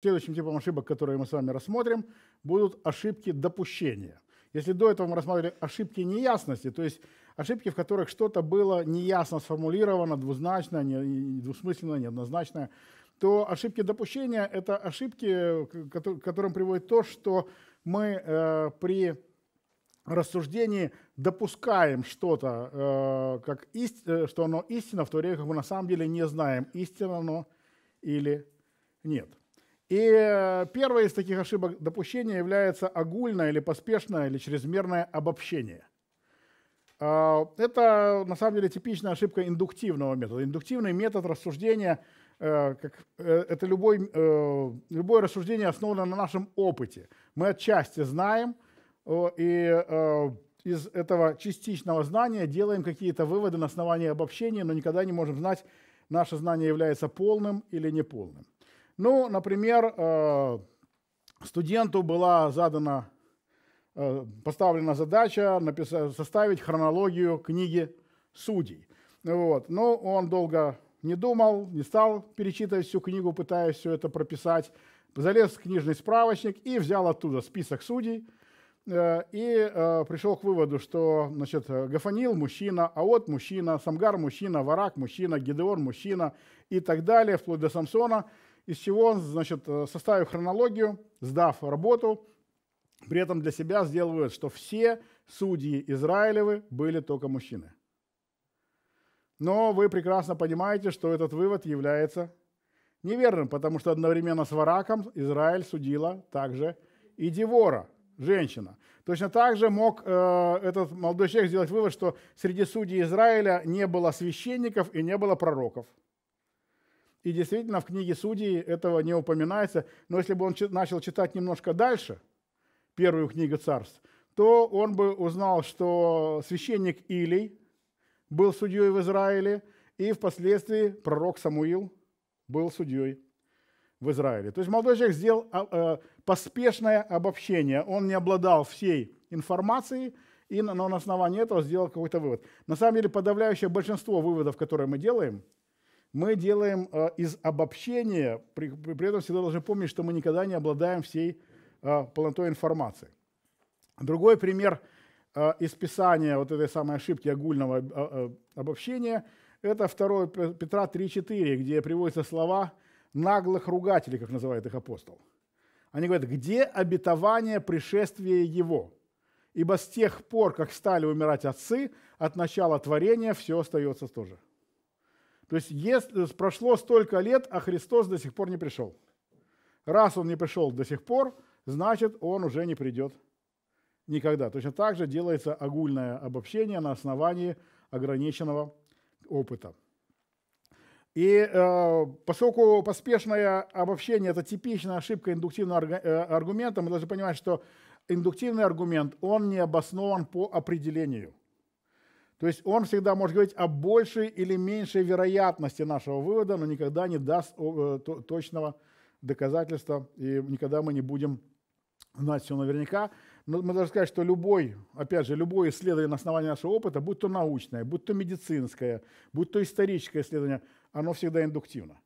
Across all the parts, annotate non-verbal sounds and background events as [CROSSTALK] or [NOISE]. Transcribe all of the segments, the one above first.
Следующим типом ошибок, которые мы с вами рассмотрим, будут ошибки допущения. Если до этого мы рассматривали ошибки неясности, то есть ошибки, в которых что-то было неясно сформулировано, двузначно, двусмысленно, неоднозначно, то ошибки допущения – это ошибки, к которым приводит то, что мы э, при рассуждении допускаем что-то, э, как ист... Э, что оно истина, в то время как мы на самом деле не знаем, истина оно или нет. И э, первая из таких ошибок допущения является огульное или поспешное или чрезмерное обобщение. А, это на самом деле типичная ошибка индуктивного метода. Индуктивный метод рассуждения э, как, э, это любой, любое рассуждение основано на нашем опыте. Мы отчасти знаем, и из этого частичного знания делаем какие-то выводы на основании обобщения, но никогда не можем знать, наше знание является полным или неполным. Ну, например, э, студенту была задана, э, поставлена задача написать, составить хронологию книги судей. Вот. Но ну, он долго не думал, не стал перечитывать всю книгу, пытаясь все это прописать. Залез в книжный справочник и взял оттуда список судей э, и пришел к выводу, что значит, Гафанил – мужчина, Аот – мужчина, Самгар – мужчина, Варак – мужчина, Гедеон – мужчина и так далее, вплоть до Самсона – из чего он, значит, э, составив хронологию, сдав работу, при этом для себя сделал вывод, что все судьи Израилевы были только мужчины. Но вы прекрасно понимаете, что этот вывод является неверным, потому что одновременно с Вараком Израиль судила также и Девора, женщина. Точно так же мог э, этот молодой человек сделать вывод, что среди судей Израиля не было священников и не было пророков – и действительно, в книге Судей этого не упоминается. Но если бы он начал читать немножко дальше, первую книгу царств, то он бы узнал, что священник Илий был судьей в Израиле, и впоследствии пророк Самуил был судьей в Израиле. То есть молодой человек сделал а, э, поспешное обобщение. Он не обладал всей информацией, и на, на основании этого сделал какой-то вывод. На самом деле подавляющее большинство выводов, которые мы делаем – мы делаем э, из обобщения, при, при этом всегда должны помнить, что мы никогда не обладаем всей э, полнотой информации. Другой пример э, из Писания вот этой самой ошибки огульного э, обобщения – это 2 Петра 3,4, где приводятся слова наглых ругателей, как называет их апостол. Они говорят, где обетование пришествия Его? Ибо с тех пор, как стали умирать отцы, от начала творения все остается тоже. То есть если, э, прошло столько лет, а Христос до сих пор не пришел. Раз он не пришел до сих пор, значит, он уже не придет никогда. Точно так же делается огульное обобщение на основании ограниченного опыта. И э, поскольку поспешное обобщение – это типичная ошибка индуктивного э, аргумента, мы должны понимать, что индуктивный аргумент, он не обоснован по определению. То есть он всегда может говорить о большей или меньшей вероятности нашего вывода, но никогда не даст э, точного доказательства, и никогда мы не будем знать все наверняка. Но мы должны сказать, что любой, опять же, любое исследование на основании нашего опыта, будь то научное, будь то медицинское, будь то историческое исследование, оно всегда индуктивно.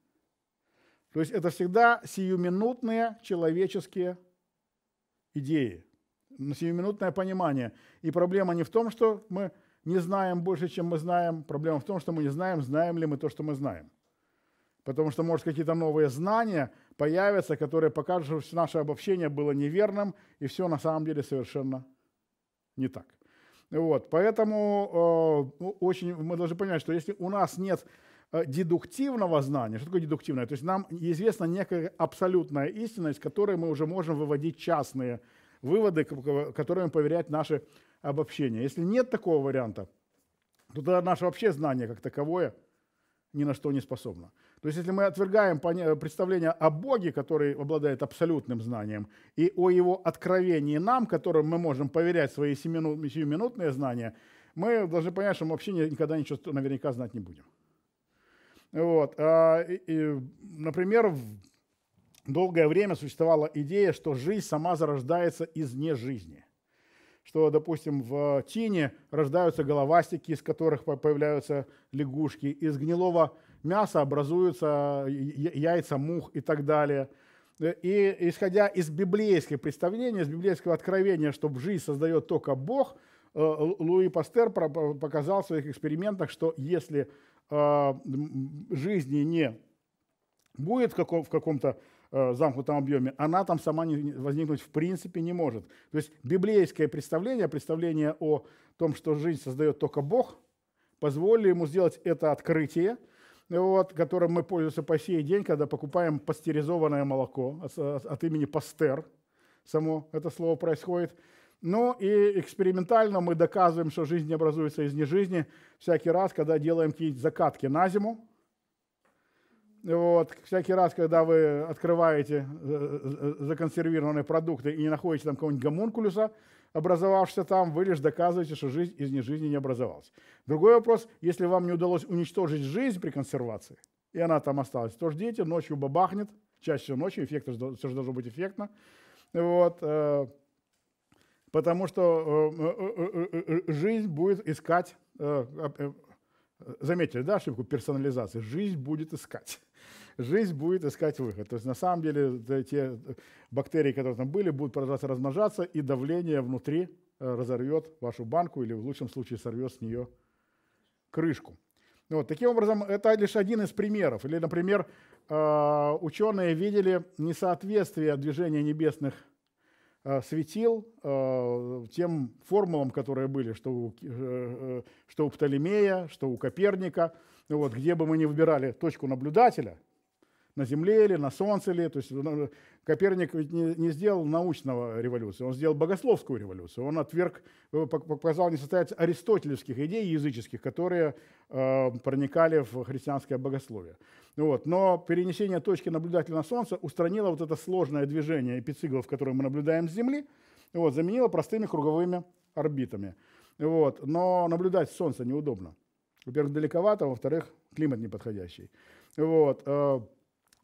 То есть это всегда сиюминутные человеческие идеи, сиюминутное понимание. И проблема не в том, что мы не знаем больше, чем мы знаем. Проблема в том, что мы не знаем, знаем ли мы то, что мы знаем. Потому что, может, какие-то новые знания появятся, которые покажут, что наше обобщение было неверным, и все на самом деле совершенно не так. Вот, поэтому э, очень мы должны понять, что если у нас нет э, дедуктивного знания. Что такое дедуктивное? То есть нам известна некая абсолютная истина, из которой мы уже можем выводить частные выводы, которыми поверять наши обобщения. Если нет такого варианта, то тогда наше вообще знание как таковое ни на что не способно. То есть если мы отвергаем представление о Боге, который обладает абсолютным знанием, и о его откровении нам, которым мы можем поверять свои сиюминутные знания, мы должны понять, что мы вообще никогда ничего наверняка знать не будем. Вот. А, например, долгое время существовала идея, что жизнь сама зарождается из нежизни – что, допустим, в тине рождаются головастики, из которых появляются лягушки, из гнилого мяса образуются яйца мух и так далее. И исходя из библейских представлений, из библейского откровения, что жизнь создает только Бог, э, Луи Пастер показал в своих экспериментах, что если э, жизни не будет в каком-то Э, замкнутом объеме, она там сама не, возникнуть в принципе не может. То есть библейское представление, представление о том, что жизнь создает только Бог, позволили ему сделать это открытие, вот, которым мы пользуемся по сей день, когда покупаем пастеризованное молоко от, от имени Пастер. Само это слово происходит. Ну и экспериментально мы доказываем, что жизнь образуется из нежизни всякий раз, когда делаем какие-то закатки на зиму, вот, всякий раз, когда вы открываете э, э, э, законсервированные продукты и не находите там какого-нибудь гомункулюса, образовавшегося там, вы лишь доказываете, что жизнь из нежизни не образовалась. Другой вопрос, если вам не удалось уничтожить жизнь при консервации, и она там осталась, то ждите, ночью бабахнет, чаще ночью, эффект все же должно быть эффектно. Вот, потому что жизнь будет искать Заметили, да, ошибку персонализации? Жизнь будет искать. [LAUGHS] Жизнь будет искать выход. То есть на самом деле те бактерии, которые там были, будут продолжаться размножаться, и давление внутри э, разорвет вашу банку или в лучшем случае сорвет с нее крышку. Ну вот, таким образом, это лишь один из примеров. Или, например, э, ученые видели несоответствие движения небесных Э, светил э, тем формулам, которые были, что у, э, что у Птолемея, что у Коперника. Вот, где бы мы ни выбирали точку наблюдателя – на Земле или на Солнце или. То есть ну, ну, Коперник ведь не, не сделал научного революции, он сделал богословскую революцию. Он отверг, э, показал несостоятельность аристотелевских идей языческих, которые э, проникали в христианское богословие. Вот. Но перенесение точки наблюдателя на Солнце устранило вот это сложное движение эпициклов, которое мы наблюдаем с Земли, вот, заменило простыми круговыми орбитами. Вот. Но наблюдать Солнце неудобно. Во-первых, далековато, во-вторых, климат неподходящий. Вот. Э,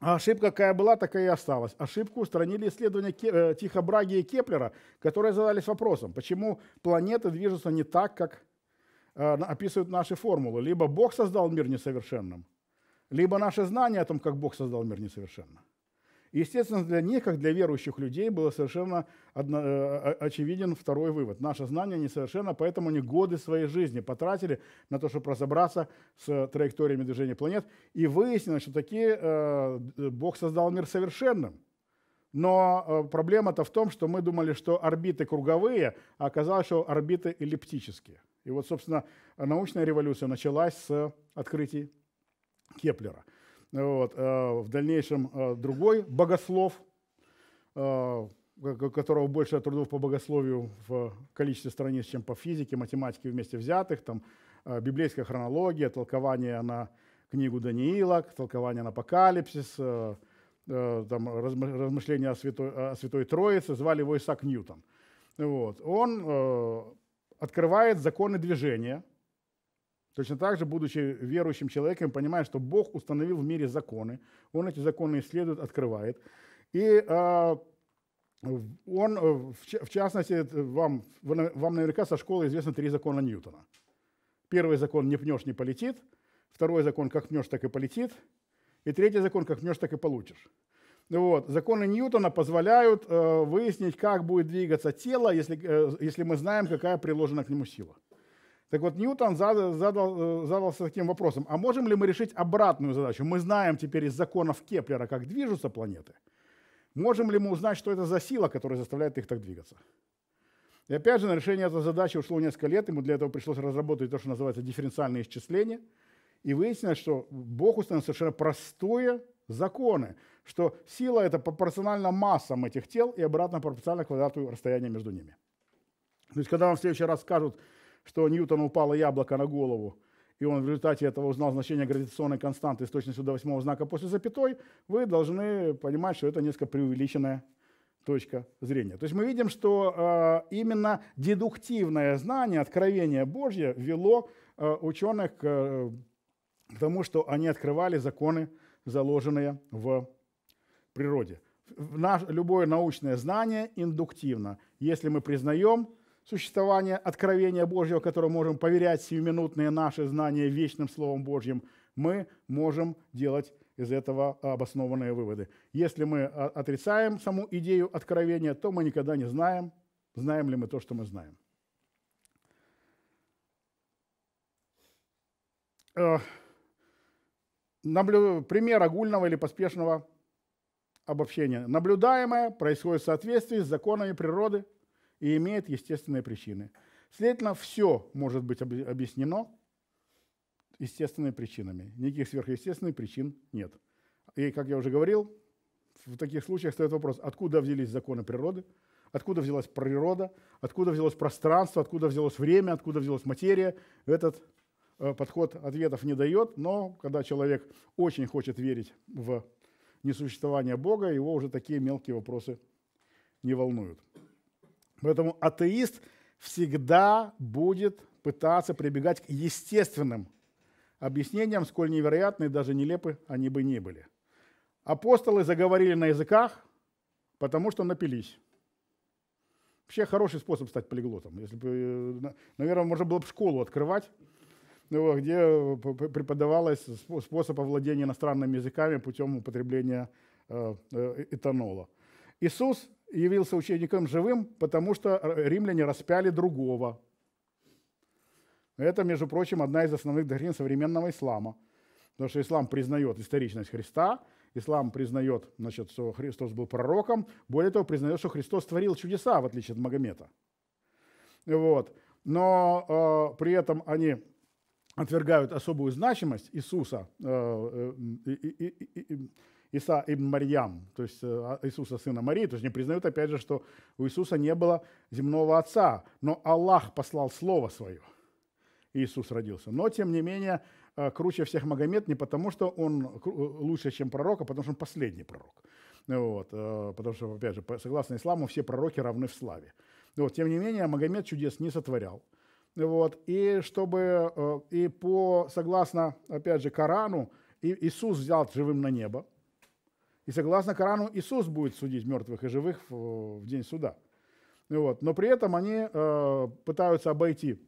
а ошибка какая была, такая и осталась. Ошибку устранили исследования э, Тихо Браги и Кеплера, которые задались вопросом, почему планеты движутся не так, как э, описывают наши формулы. Либо Бог создал мир несовершенным, либо наше знание о том, как Бог создал мир несовершенным. Естественно, для них, как для верующих людей, был совершенно одно, э, очевиден второй вывод. Наше знание несовершенно, поэтому они годы своей жизни потратили на то, чтобы разобраться с траекториями движения планет. И выяснилось, что такие э, Бог создал мир совершенным. Но э, проблема-то в том, что мы думали, что орбиты круговые, а оказалось, что орбиты эллиптические. И вот, собственно, научная революция началась с открытий Кеплера – вот, а, в дальнейшем а, другой богослов, а, которого больше трудов по богословию в количестве страниц, чем по физике, математике вместе взятых, там библейская хронология, толкование на книгу Даниила, толкование на апокалипсис, там, размышления о святой, о святой Троице, звали его Исаак Ньютон. Вот. Он открывает законы движения – Точно так же, будучи верующим человеком, понимая, что Бог установил в мире законы, Он эти законы исследует, открывает. И а, он, э, в частности, э, вам, вам наверняка со школы известны три закона Ньютона. Первый закон «не пнешь, не полетит», второй закон «как пнешь, так и полетит», и третий закон «как пнешь, так и получишь». Вот. Законы Ньютона позволяют э, выяснить, как будет двигаться тело, если, э, если мы знаем, какая приложена к нему сила. Так вот, Ньютон задал, задал, э, задался таким вопросом, а можем ли мы решить обратную задачу? Мы знаем теперь из законов Кеплера, как движутся планеты. Можем ли мы узнать, что это за сила, которая заставляет их так двигаться? И опять же, на решение этой задачи ушло несколько лет, ему для этого пришлось разработать то, что называется дифференциальное исчисление И выяснилось, что Бог установил совершенно простые законы, что сила это пропорциональна массам этих тел и обратно пропорциональна квадрату расстояния между ними. То есть, когда вам в следующий раз скажут, что Ньютону упало яблоко на голову, и он в результате этого узнал значение гравитационной константы с точностью до восьмого знака после запятой, вы должны понимать, что это несколько преувеличенная точка зрения. То есть мы видим, что э, именно дедуктивное знание, откровение Божье вело э, ученых к, э, к тому, что они открывали законы, заложенные в природе. Наш, любое научное знание индуктивно. Если мы признаем существование откровения Божьего, которому можем поверять сиюминутные наши знания вечным Словом Божьим, мы можем делать из этого обоснованные выводы. Если мы а, отрицаем саму идею откровения, то мы никогда не знаем, знаем ли мы то, что мы знаем. Э, пример огульного или поспешного обобщения. Наблюдаемое происходит в соответствии с законами природы – и имеет естественные причины. Следовательно, все может быть объяснено естественными причинами. Никаких сверхъестественных причин нет. И, как я уже говорил, в таких случаях стоит вопрос, откуда взялись законы природы, откуда взялась природа, откуда взялось пространство, откуда взялось время, откуда взялась материя. Этот э, подход ответов не дает, но когда человек очень хочет верить в несуществование Бога, его уже такие мелкие вопросы не волнуют. Поэтому атеист всегда будет пытаться прибегать к естественным объяснениям, сколь невероятные и даже нелепы они бы не были. Апостолы заговорили на языках, потому что напились. Вообще хороший способ стать полиглотом. Если бы, э, наверное, можно было бы школу открывать, ну, где э, преподавалось способ овладения иностранными языками путем употребления э, этанола. Иисус явился учеником живым, потому что римляне распяли другого. Это, между прочим, одна из основных доктрин современного ислама. Потому что ислам признает историчность Христа, ислам признает, значит, что Христос был пророком, более того, признает, что Христос творил чудеса, в отличие от Магомета. Вот. Но э, при этом они отвергают особую значимость Иисуса, э, э, э, э, Иса ибн Марьям, то есть э, а, Иисуса сына Марии, то есть не признают опять же, что у Иисуса не было земного отца, но Аллах послал слово свое. Иисус родился. Но, тем не менее, э, круче всех Магомед не потому, что он э, лучше, чем пророк, а потому, что он последний пророк. Вот, потому что, опять же, согласно исламу, все пророки равны в славе. Вот, тем не менее, Магомед чудес не сотворял. Вот, и чтобы, и по, согласно, опять же, Корану, Иисус взял живым на небо, и согласно Корану Иисус будет судить мертвых и живых в, в день суда. Вот. Но при этом они э, пытаются обойти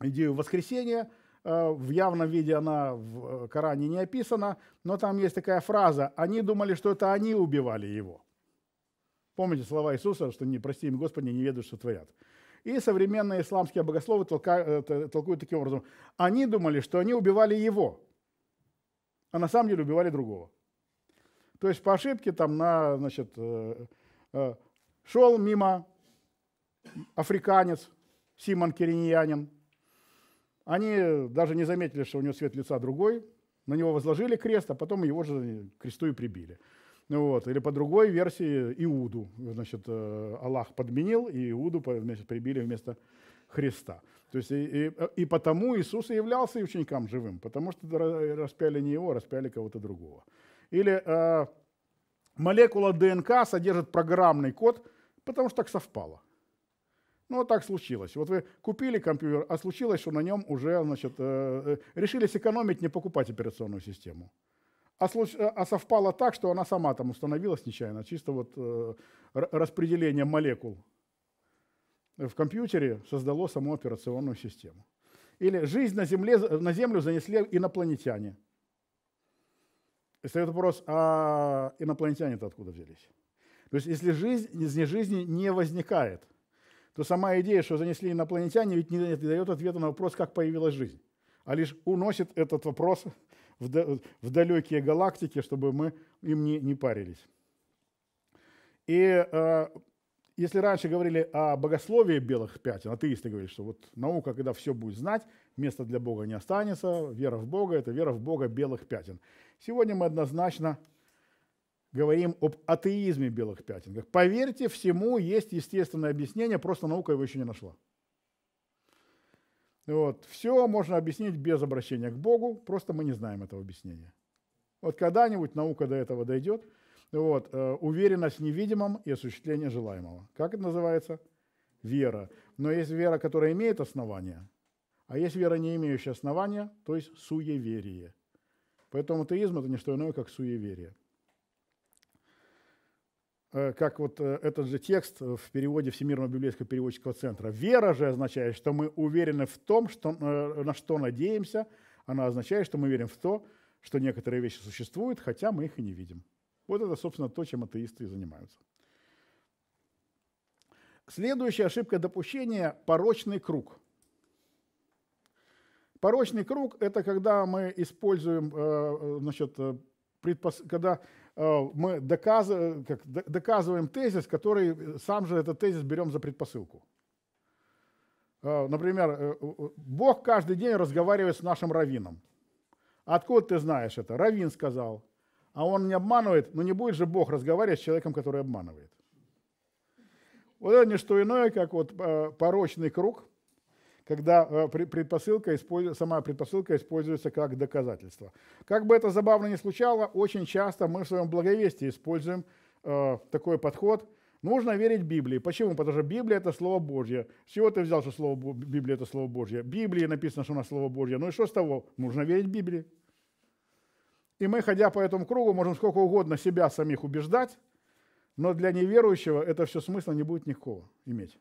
идею воскресения. Э, в явном виде она в э, Коране не описана, но там есть такая фраза «они думали, что это они убивали его». Помните слова Иисуса, что «не прости им, Господи, не ведут, что творят». И современные исламские богословы э, толкуют таким образом. Они думали, что они убивали его, а на самом деле убивали другого. То есть по ошибке там на, значит, э, э, шел мимо африканец Симон Кириньянин. Они даже не заметили, что у него цвет лица другой. На него возложили крест, а потом его же кресту и прибили. Вот. Или по другой версии Иуду. Значит, э, Аллах подменил, и Иуду значит, прибили вместо Христа. То есть и, и, и потому Иисус и являлся ученикам живым, потому что распяли не его, распяли кого-то другого. Или э, молекула ДНК содержит программный код, потому что так совпало. Ну, вот так случилось. Вот вы купили компьютер, а случилось, что на нем уже, значит, э, э, решили сэкономить, не покупать операционную систему. А, случ... Э, а совпало так, что она сама там установилась нечаянно, чисто вот э, распределение молекул в компьютере создало саму операционную систему. Или жизнь на, земле, на Землю занесли инопланетяне. И стоит вопрос, а инопланетяне-то откуда взялись? То есть если жизнь, из жизни не возникает, то сама идея, что занесли инопланетяне, ведь не, дает ответа на вопрос, как появилась жизнь, а лишь уносит этот вопрос в, далекие галактики, чтобы мы им не, не парились. И э, если раньше говорили о богословии белых пятен, атеисты говорили, что вот наука, когда все будет знать, места для Бога не останется, вера в Бога – это вера в Бога белых пятен. Сегодня мы однозначно говорим об атеизме белых пятен. Как, поверьте, всему есть естественное объяснение, просто наука его еще не нашла. Вот. Все можно объяснить без обращения к Богу, просто мы не знаем этого объяснения. Вот когда-нибудь наука до этого дойдет – вот, э, уверенность в невидимом и осуществление желаемого. Как это называется? Вера. Но есть вера, которая имеет основания, а есть вера, не имеющая основания, то есть суеверие. Поэтому атеизм – это не что иное, как суеверие. Э, как вот э, этот же текст в переводе Всемирного библейского переводческого центра. «Вера же означает, что мы уверены в том, что, на что надеемся. Она означает, что мы верим в то, что некоторые вещи существуют, хотя мы их и не видим». Вот это, собственно, то, чем атеисты и занимаются. Следующая ошибка допущения – порочный круг. Порочный круг – это когда мы используем, э, э, значит, э, предпос... когда мы доказываем, как, доказываем тезис, который сам же этот тезис берем за предпосылку. Например, Бог каждый день разговаривает с нашим раввином. Откуда ты знаешь это? Равин сказал – а он не обманывает, но ну не будет же Бог разговаривать с человеком, который обманывает. Вот это не что иное, как вот э, порочный круг, когда э, предпосылка, сама предпосылка используется как доказательство. Как бы это забавно ни звучало, очень часто мы в своем благовестии используем э, такой подход. Нужно верить Библии. Почему? Потому что Библия – это Слово Божье. С чего ты взял, что слово Библия – это Слово Божье? В Библии написано, что у нас Слово Божье. Ну и что с того? Нужно верить Библии. И мы, ходя по этому кругу, можем сколько угодно себя самих убеждать, но для неверующего это все смысла не будет никакого иметь.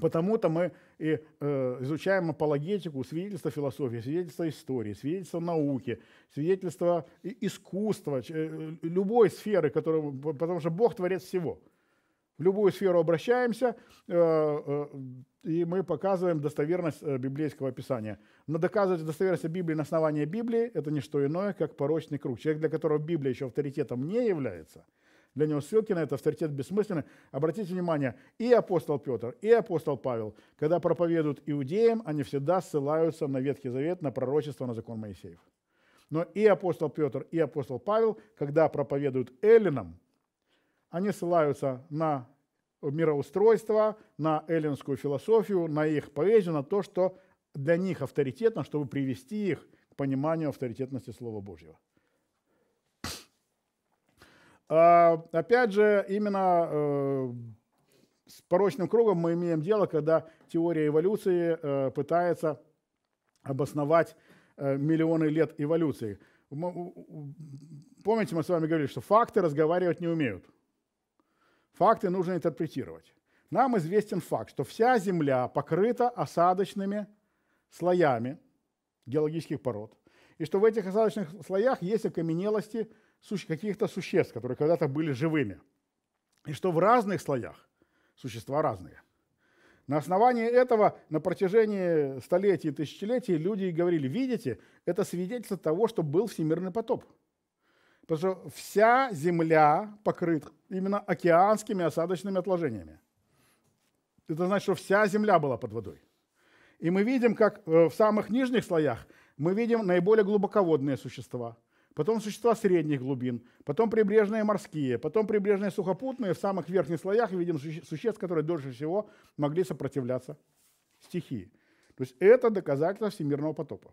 Потому-то мы и э, изучаем апологетику, свидетельство философии, свидетельство истории, свидетельство науки, свидетельство искусства, э, любой сферы, которую, потому что Бог творец всего – в любую сферу обращаемся, э, э, и мы показываем достоверность э, библейского писания. Но доказывать достоверность Библии на основании Библии – это не что иное, как порочный круг. Человек, для которого Библия еще авторитетом не является, для него ссылки на это авторитет бессмысленны. Обратите внимание, и апостол Петр, и апостол Павел, когда проповедуют иудеям, они всегда ссылаются на Ветхий Завет, на пророчество, на закон Моисеев. Но и апостол Петр, и апостол Павел, когда проповедуют эллинам, они ссылаются на мироустройство, на эллинскую философию, на их поэзию, на то, что для них авторитетно, чтобы привести их к пониманию авторитетности Слова Божьего. А, опять же, именно э, с порочным кругом мы имеем дело, когда теория эволюции э, пытается обосновать э, миллионы лет эволюции. Помните, мы с вами говорили, что факты разговаривать не умеют. Факты нужно интерпретировать. Нам известен факт, что вся Земля покрыта осадочными слоями геологических пород, и что в этих осадочных слоях есть окаменелости каких-то существ, которые когда-то были живыми, и что в разных слоях существа разные. На основании этого на протяжении столетий и тысячелетий люди говорили, видите, это свидетельство того, что был всемирный потоп – Потому что вся земля покрыта именно океанскими осадочными отложениями. Это значит, что вся земля была под водой. И мы видим, как э, в самых нижних слоях мы видим наиболее глубоководные существа, потом существа средних глубин, потом прибрежные морские, потом прибрежные сухопутные. В самых верхних слоях видим существ, которые дольше всего могли сопротивляться стихии. То есть это доказательство всемирного потопа.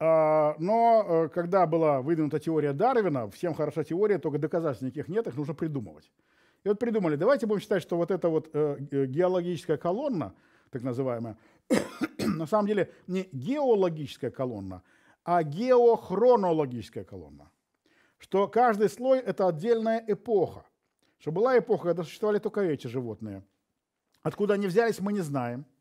А, но э, когда была выдвинута теория Дарвина, всем хороша теория, только доказательств никаких нет, их нужно придумывать. И вот придумали, давайте будем считать, что вот эта вот э, геологическая колонна, так называемая, [COUGHS] на самом деле не геологическая колонна, а геохронологическая колонна. Что каждый слой – это отдельная эпоха. Что была эпоха, когда существовали только эти животные. Откуда они взялись, мы не знаем –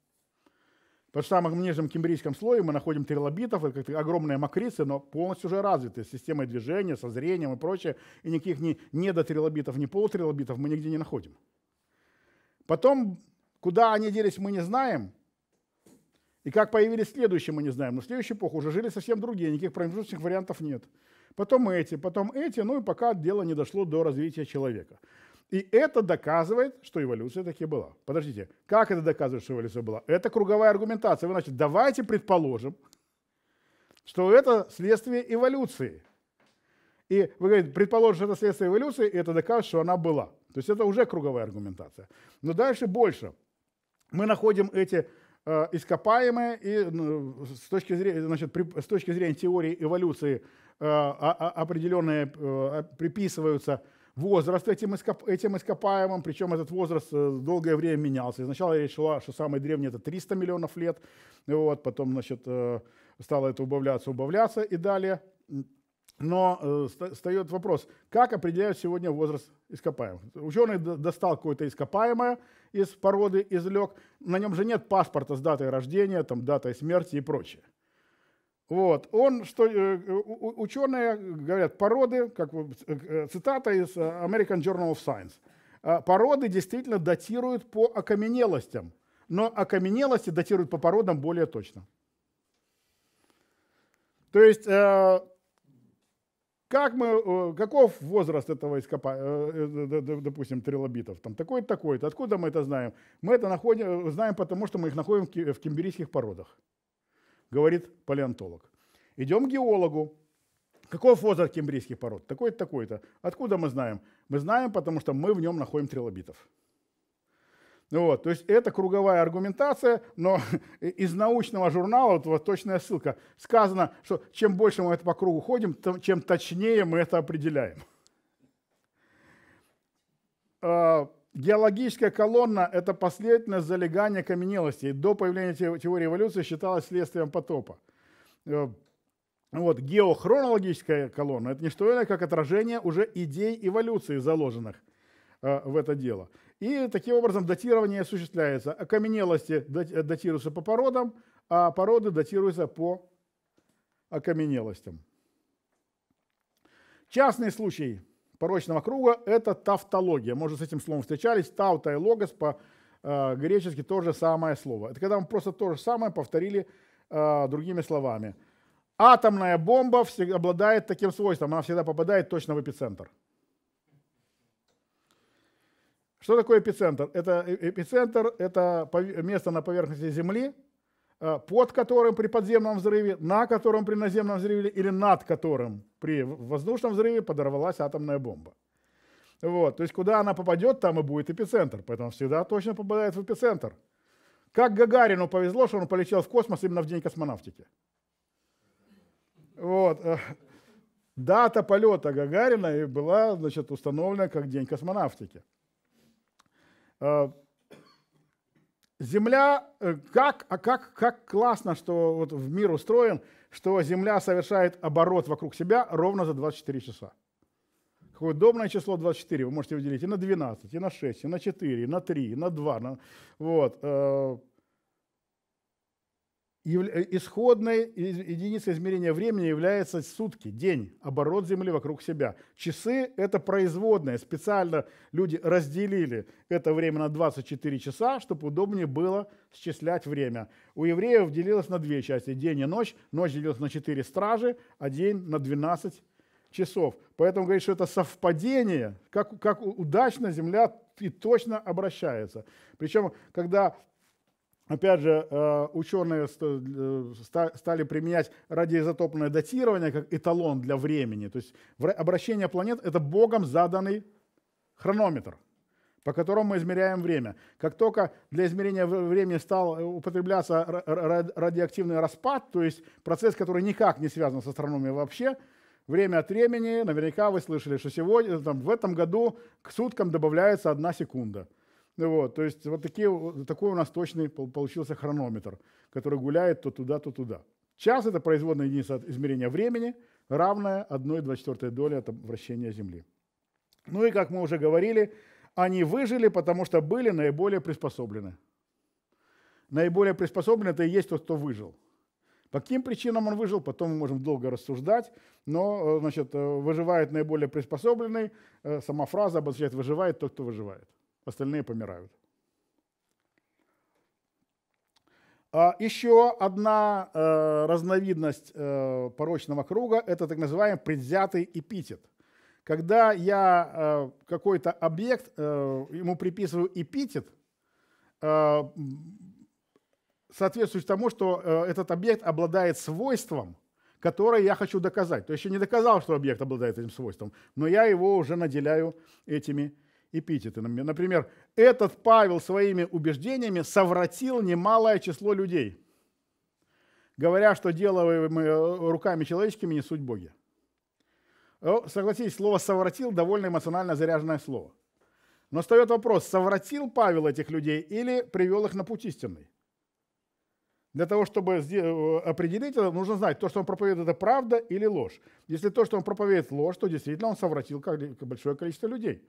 Потому что в самом нижнем кембрийском слое мы находим трилобитов, это огромные макрицы, но полностью уже развитые, с системой движения, со зрением и прочее. И никаких ни недотрилобитов, ни полутрилобитов мы нигде не находим. Потом, куда они делись, мы не знаем. И как появились следующие, мы не знаем. Но в следующую эпоху уже жили совсем другие, никаких промежуточных вариантов нет. Потом эти, потом эти, ну и пока дело не дошло до развития человека. И это доказывает, что эволюция таки была. Подождите, как это доказывает, что эволюция была? Это круговая аргументация. Вы, значит, давайте предположим, что это следствие эволюции. И вы говорите, предположим, что это следствие эволюции, и это доказывает, что она была. То есть это уже круговая аргументация. Но дальше больше. Мы находим эти э, ископаемые, и э, с точки зрения, значит, при, с точки зрения теории эволюции э, определенные э, приписываются э, возраст этим, ископ, этим ископаемым, причем этот возраст э, долгое время менялся. Сначала я решила, что самый древний это 300 миллионов лет, вот, потом значит, э, стало это убавляться, убавляться и далее. Но э, встает вопрос, как определяют сегодня возраст ископаемых? Ученый достал какое-то ископаемое из породы, извлек, на нем же нет паспорта с датой рождения, там, датой смерти и прочее. Вот. Он, что, э, ученые говорят, породы, как э, э, цитата из American Journal of Science, «А породы действительно датируют по окаменелостям, но окаменелости датируют по породам более точно. То есть, как мы, каков возраст этого ископаемого, допустим, трилобитов? Там такой-то, такой-то. Откуда мы это знаем? Мы это находим, знаем, потому что мы их находим в кимберийских породах говорит палеонтолог. Идем к геологу. Каков возраст кембрийских пород? Такой-то, такой-то. Откуда мы знаем? Мы знаем, потому что мы в нем находим трилобитов. Ну вот, то есть это круговая аргументация, но [LAUGHS] из научного журнала, вот, вот точная ссылка, сказано, что чем больше мы это по кругу ходим, то, чем точнее мы это определяем. А, Геологическая колонна – это последовательность залегания каменелостей. До появления теории эволюции считалось следствием потопа. Э, вот, геохронологическая колонна – это не что иное, как отражение уже идей эволюции, заложенных э, в это дело. И таким образом датирование осуществляется. Окаменелости датируются по породам, а породы датируются по окаменелостям. Частный случай – порочного круга – это тавтология. Может, с этим словом встречались. Таута и логос по-гречески э, то же самое слово. Это когда мы просто то же самое повторили э, другими словами. Атомная бомба обладает таким свойством. Она всегда попадает точно в эпицентр. Что такое эпицентр? Это э, эпицентр – это место на поверхности Земли – Э, под которым при подземном взрыве, на котором при наземном взрыве или над которым при воздушном взрыве подорвалась атомная бомба. Вот, то есть куда она попадет, там и будет эпицентр, поэтому всегда точно попадает в эпицентр. Как Гагарину повезло, что он полетел в космос именно в день космонавтики. Вот. Э, дата полета Гагарина и была значит, установлена как день космонавтики. Э, Земля, э, как, а как, как классно, что вот в мир устроен, что Земля совершает оборот вокруг себя ровно за 24 часа. Какое удобное число 24, вы можете выделить и на 12, и на 6, и на 4, и на 3, и на 2. На, вот. Э, Э, исходной единицей измерения времени является сутки, день, оборот Земли вокруг себя. Часы – это производная. Специально люди разделили это время на 24 часа, чтобы удобнее было счислять время. У евреев делилось на две части – день и ночь. Ночь делилась на 4 стражи, а день на 12 часов. Поэтому говорит, что это совпадение, как, как удачно Земля и точно обращается. Причем, когда Опять же, э, ученые э, стали применять радиоизотопное датирование как эталон для времени. То есть обращение планет — это Богом заданный хронометр, по которому мы измеряем время. Как только для измерения времени стал э, употребляться радиоактивный распад, то есть процесс, который никак не связан с астрономией вообще, время от времени, наверняка вы слышали, что сегодня, там, в этом году к суткам добавляется одна секунда — вот, то есть вот такие, такой у нас точный получился хронометр, который гуляет то туда, то туда. Час – это производная единица от измерения времени, равная 1,24 доли от вращения Земли. Ну и, как мы уже говорили, они выжили, потому что были наиболее приспособлены. Наиболее приспособлены – это и есть тот, кто выжил. По каким причинам он выжил, потом мы можем долго рассуждать, но э, значит, э, выживает наиболее приспособленный. Э, сама фраза обозначает «выживает тот, кто выживает» остальные помирают. А еще одна э, разновидность э, порочного круга – это так называемый предвзятый эпитет. Когда я э, какой-то объект, ему приписываю эпитет, соответствующий тому, что этот объект обладает свойством, которое я хочу доказать. То есть еще не доказал, что объект обладает этим свойством, но я его уже наделяю этими эпитетами. Например, этот Павел своими убеждениями совратил немалое число людей, говоря, что делаемые э, руками человеческими не суть Боги. Э, согласитесь, слово «совратил» довольно эмоционально заряженное слово. Но встает вопрос, совратил Павел этих людей или привел их на путь истинный? Для того, чтобы э, определить это, нужно знать, то, что он проповедует, это правда или ложь. Если то, что он проповедует, ложь, то действительно он совратил большое количество людей.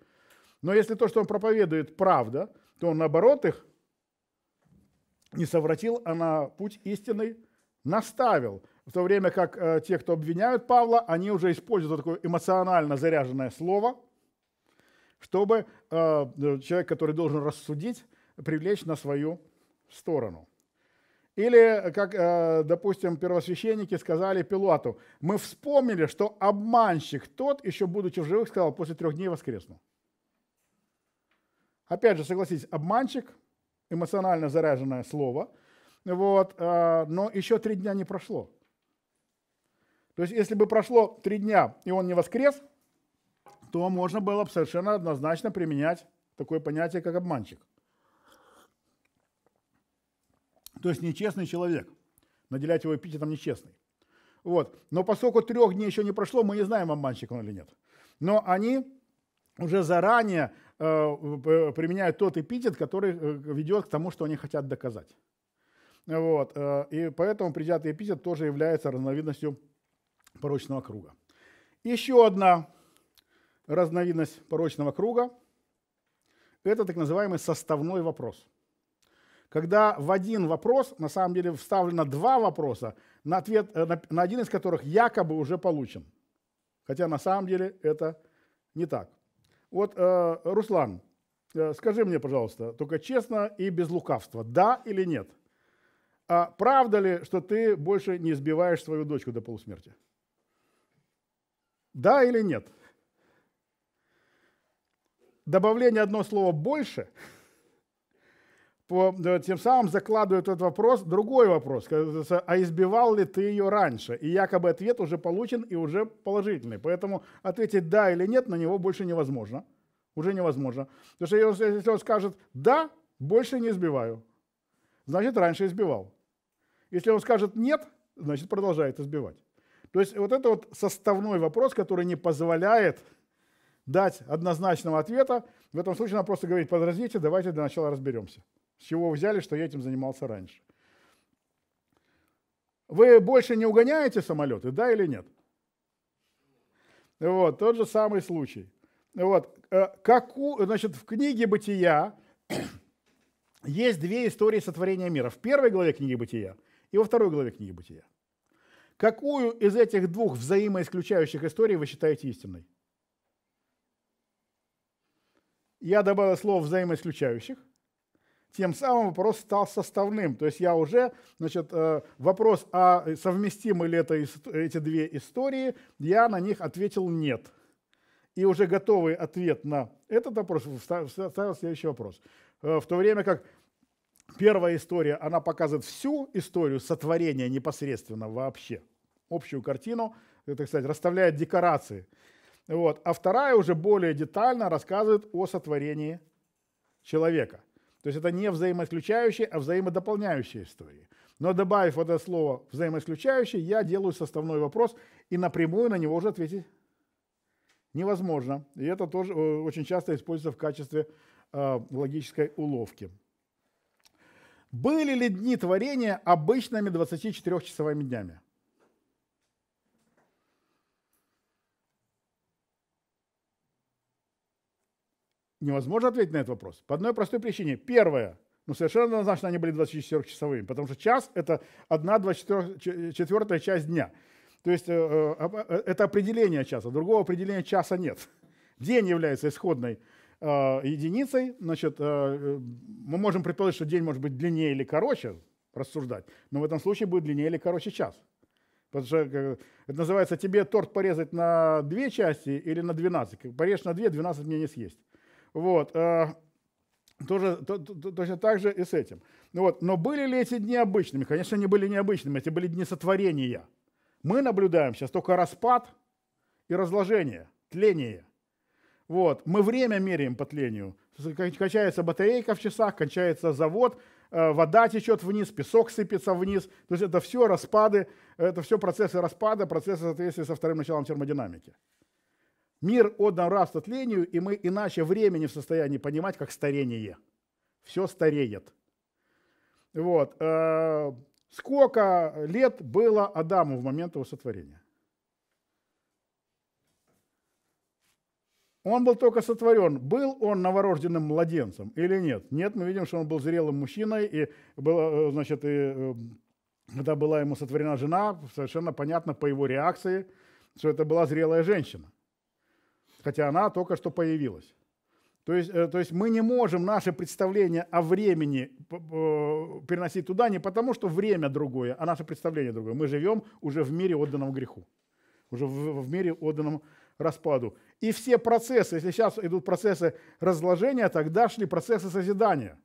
Но если то, что он проповедует, правда, то он, наоборот, их не совратил, а на путь истинный наставил. В то время как э, те, кто обвиняют Павла, они уже используют вот такое эмоционально заряженное слово, чтобы э, человек, который должен рассудить, привлечь на свою сторону. Или, как, э, допустим, первосвященники сказали Пилату, мы вспомнили, что обманщик тот, еще будучи в живых, сказал, после трех дней воскресну. Опять же, согласитесь, обманщик, эмоционально заряженное слово, вот, а, но еще три дня не прошло. То есть, если бы прошло три дня, и он не воскрес, то можно было бы совершенно однозначно применять такое понятие, как обманщик. То есть нечестный человек. Наделять его эпитетом нечестный. Вот. Но поскольку трех дней еще не прошло, мы не знаем, обманщик он или нет. Но они уже заранее Э, применяют тот эпитет, который э, ведет к тому, что они хотят доказать. Вот. Э, и поэтому предвзятый эпитет тоже является разновидностью порочного круга. Еще одна разновидность порочного круга – это так называемый составной вопрос. Когда в один вопрос, на самом деле, вставлено два вопроса, на ответ на, на один из которых якобы уже получен. Хотя на самом деле это не так. Вот, э, Руслан, э, скажи мне, пожалуйста, только честно и без лукавства, да или нет? А правда ли, что ты больше не сбиваешь свою дочку до полусмерти? Да или нет? Добавление одно слово «больше» – по, тем самым закладываю этот вопрос, другой вопрос, а избивал ли ты ее раньше? И якобы ответ уже получен и уже положительный. Поэтому ответить да или нет на него больше невозможно. Уже невозможно. Потому что если он скажет да, больше не избиваю, значит раньше избивал. Если он скажет нет, значит продолжает избивать. То есть вот это вот составной вопрос, который не позволяет дать однозначного ответа. В этом случае нам просто говорить подождите, давайте для начала разберемся. С чего взяли, что я этим занимался раньше? Вы больше не угоняете самолеты, да или нет? Вот, тот же самый случай. Вот, э, как у, значит, в книге «Бытия» [CLEARS THROAT] есть две истории сотворения мира. В первой главе книги «Бытия» и во второй главе книги «Бытия». Какую из этих двух взаимоисключающих историй вы считаете истинной? Я добавил слово «взаимоисключающих» тем самым вопрос стал составным. То есть я уже, значит, э, вопрос, а совместимы ли это, эти две истории, я на них ответил нет. И уже готовый ответ на этот вопрос ставил следующий вопрос. Э, в то время как первая история, она показывает всю историю сотворения непосредственно вообще, общую картину, это, кстати, расставляет декорации. Вот. А вторая уже более детально рассказывает о сотворении человека. То есть это не взаимоисключающие, а взаимодополняющие истории. Но добавив вот это слово взаимоисключающие, я делаю составной вопрос, и напрямую на него уже ответить невозможно. И это тоже э, очень часто используется в качестве э, логической уловки. Были ли дни творения обычными 24-часовыми днями? Невозможно ответить на этот вопрос. По одной простой причине. Первое. Ну, совершенно однозначно они были 24-часовыми, потому что час – это одна 24 часть дня. То есть э, э, э, это определение часа, другого определения часа нет. День является исходной единицей, значит, мы можем предположить, что день может быть длиннее или короче, рассуждать, но в этом случае будет длиннее или короче час. Потому что это называется, тебе торт порезать на две части или на 12. Порежь на две, 12 мне не съесть. Вот. Э, тоже, то, то, точно так же и с этим. Ну вот. Но были ли эти дни обычными? Конечно, они были необычными. Эти были дни сотворения. Мы наблюдаем сейчас только распад и разложение, тление. Вот. Мы время меряем по тлению. Кончается батарейка в часах, кончается завод, э, вода течет вниз, песок сыпется вниз. То есть это все распады, это все процессы распада, процессы соответствия со вторым началом термодинамики. Мир отдан растлению, и мы иначе времени в состоянии понимать, как старение. Все стареет. Вот. Э, сколько лет было Адаму в момент его сотворения? Он был только сотворен. Был он новорожденным младенцем или нет? Нет, мы видим, что он был зрелым мужчиной, и, было, э, значит, и э, когда была ему сотворена жена, совершенно понятно по его реакции, что это была зрелая женщина хотя она только что появилась. То есть, э, то есть мы не можем наше представление о времени э, переносить туда не потому, что время другое, а наше представление другое. Мы живем уже в мире, отданном греху, уже в, в мире, отданном распаду. И все процессы, если сейчас идут процессы разложения, тогда шли процессы созидания.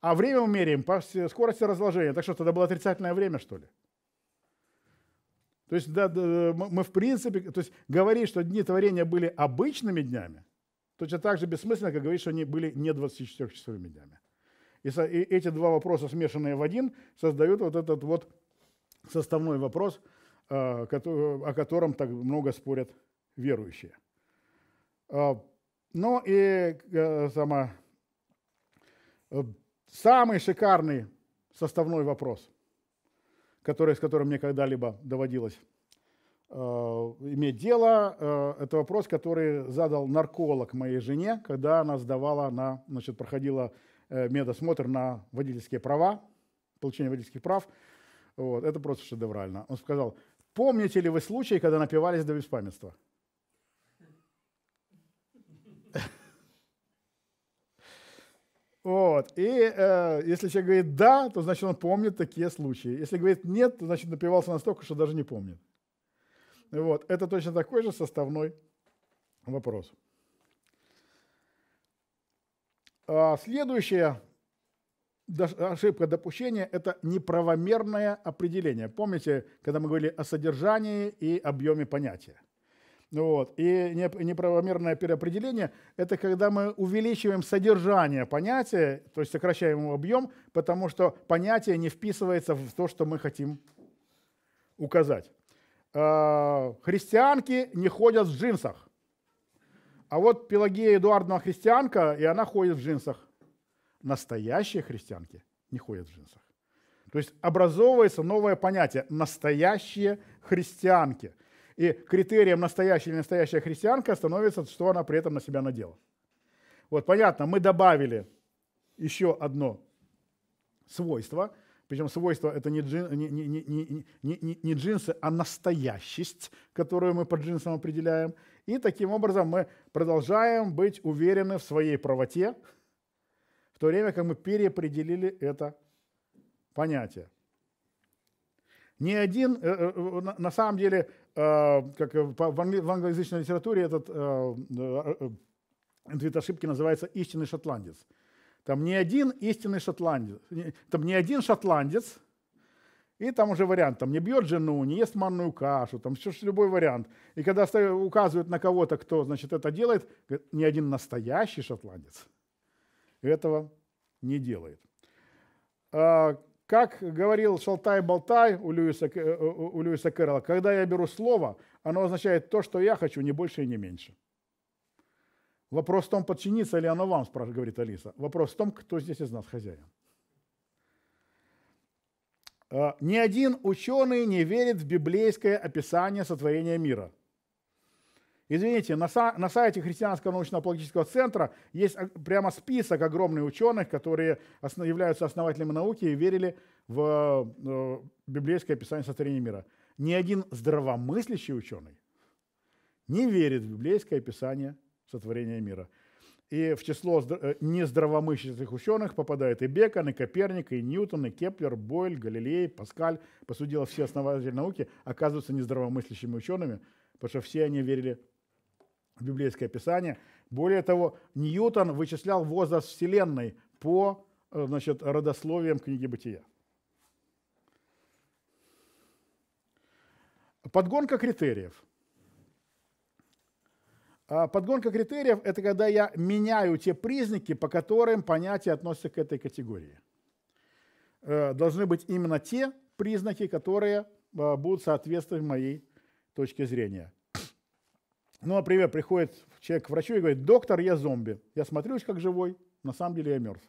А время умеряем по скорости разложения. Так что тогда было отрицательное время, что ли? То есть да, да, э, мы в принципе, то есть говорить, что дни творения были обычными днями, точно так же бессмысленно, как говорить, что они были не 24-часовыми днями. И, и эти два вопроса, смешанные в один, создают вот этот вот составной вопрос, э, о котором так много спорят верующие. Ну и сама, самый шикарный составной вопрос – который, с которым мне когда-либо доводилось э, иметь дело. Э, это вопрос, который задал нарколог моей жене, когда она сдавала на, значит, проходила э, медосмотр на водительские права, получение водительских прав. Вот, это просто шедеврально. Он сказал, помните ли вы случай, когда напивались до беспамятства? Вот. И э, если человек говорит «да», то значит он помнит такие случаи. Если говорит «нет», то значит напивался настолько, что даже не помнит. Вот. Это точно такой же составной вопрос. А следующая ошибка допущения – это неправомерное определение. Помните, когда мы говорили о содержании и объеме понятия? Вот. И неправомерное переопределение – это когда мы увеличиваем содержание понятия, то есть сокращаем его объем, потому что понятие не вписывается в то, что мы хотим указать. А, христианки не ходят в джинсах. А вот Пелагея Эдуардовна христианка, и она ходит в джинсах. Настоящие христианки не ходят в джинсах. То есть образовывается новое понятие – настоящие христианки – и критерием настоящая или настоящая христианка становится, что она при этом на себя надела. Вот понятно, мы добавили еще одно свойство, причем свойство это не, джин, не, не, не, не, не, не джинсы, а настоящесть, которую мы по джинсам определяем. И таким образом мы продолжаем быть уверены в своей правоте, в то время как мы переопределили это понятие. Ни один, э, э, на самом деле, Э, как э, в, англоязычной литературе этот интвит э, ошибки называется «Истинный шотландец». Там не один истинный шотландец, там не один шотландец, и там уже вариант, там не бьет жену, не ест манную кашу, там все любой вариант. И когда указывают на кого-то, кто, значит, это делает, говорят, ни один настоящий шотландец этого не делает. А, как говорил Шалтай-Болтай у Льюиса, э, у Льюиса Кэрролла, когда я беру слово, оно означает то, что я хочу, не больше и не меньше. Вопрос в том, подчинится ли оно вам, говорит Алиса. Вопрос в том, кто здесь из нас хозяин. А, Ни один ученый не верит в библейское описание сотворения мира – Извините, на, на сайте Христианского научно-апологического центра есть прямо список огромных ученых, которые основ, являются основателями науки и верили в э, библейское описание сотворения мира. Ни один здравомыслящий ученый не верит в библейское описание сотворения мира. И в число э, нездравомыслящих ученых попадают и Бекон, и Коперник, и Ньютон, и Кеплер, Бойль, Галилей, Паскаль. По сути дела, все основатели науки оказываются нездравомыслящими учеными, потому что все они верили библейское писание. Более того, Ньютон вычислял возраст Вселенной по э, значит, родословиям книги Бытия. Подгонка критериев. А подгонка критериев – это когда я меняю те признаки, по которым понятие относится к этой категории. Э, должны быть именно те признаки, которые э, будут соответствовать моей точке зрения. Ну, например, приходит человек к врачу и говорит, доктор, я зомби. Я смотрюсь как живой, на самом деле я мертв.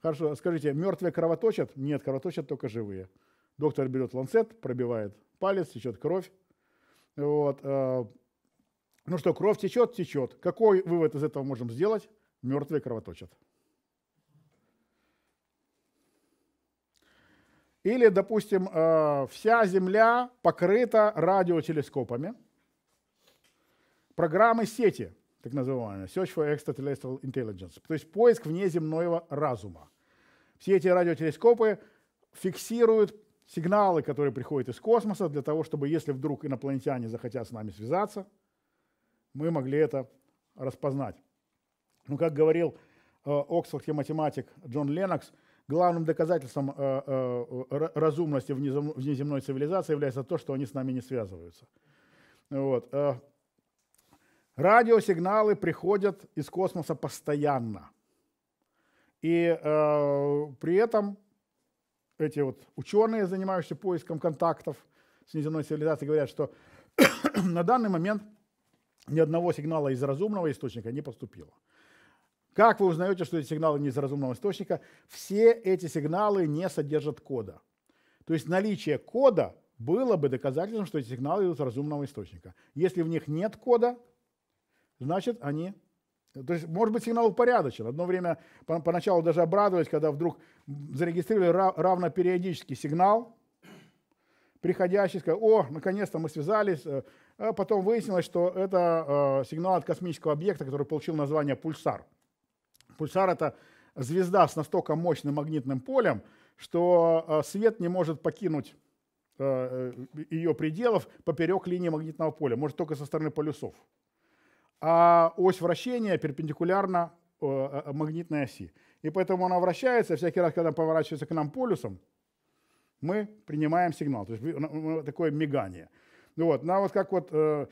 Хорошо, скажите, мертвые кровоточат? Нет, кровоточат только живые. Доктор берет ланцет, пробивает палец, течет кровь. Вот. Э, ну что, кровь течет? Течет. Какой вывод из этого можем сделать? Мертвые кровоточат. Или, допустим, э, вся Земля покрыта радиотелескопами – Программы сети, так называемые, Search for Extraterrestrial Intelligence, то есть поиск внеземного разума. Все эти радиотелескопы фиксируют сигналы, которые приходят из космоса, для того, чтобы, если вдруг инопланетяне захотят с нами связаться, мы могли это распознать. Ну, как говорил э, оксфордский математик Джон Леннокс, главным доказательством э, э, разумности внеземной цивилизации является то, что они с нами не связываются. Вот. Э, Радиосигналы приходят из космоса постоянно. И э, при этом эти вот ученые, занимающиеся поиском контактов с неземной цивилизацией, говорят, что [COUGHS] на данный момент ни одного сигнала из разумного источника не поступило. Как вы узнаете, что эти сигналы не из разумного источника? Все эти сигналы не содержат кода. То есть наличие кода было бы доказательством, что эти сигналы идут из разумного источника. Если в них нет кода, значит, они... Э, то есть, может быть, сигнал упорядочен. Одно время поначалу даже обрадовались, когда вдруг зарегистрировали равнопериодический сигнал, приходящий, сказали, о, наконец-то мы связались. Э, а потом выяснилось, что это э, сигнал от космического объекта, который получил название пульсар. Пульсар – это звезда с настолько мощным магнитным полем, что свет не может покинуть ее пределов поперек линии магнитного поля, может только со стороны полюсов а ось вращения перпендикулярна э, э, магнитной оси. И поэтому она вращается, всякий раз, когда поворачивается к нам полюсом, мы принимаем сигнал, то есть ну, ну, такое мигание. Ну вот, на вот как вот, э,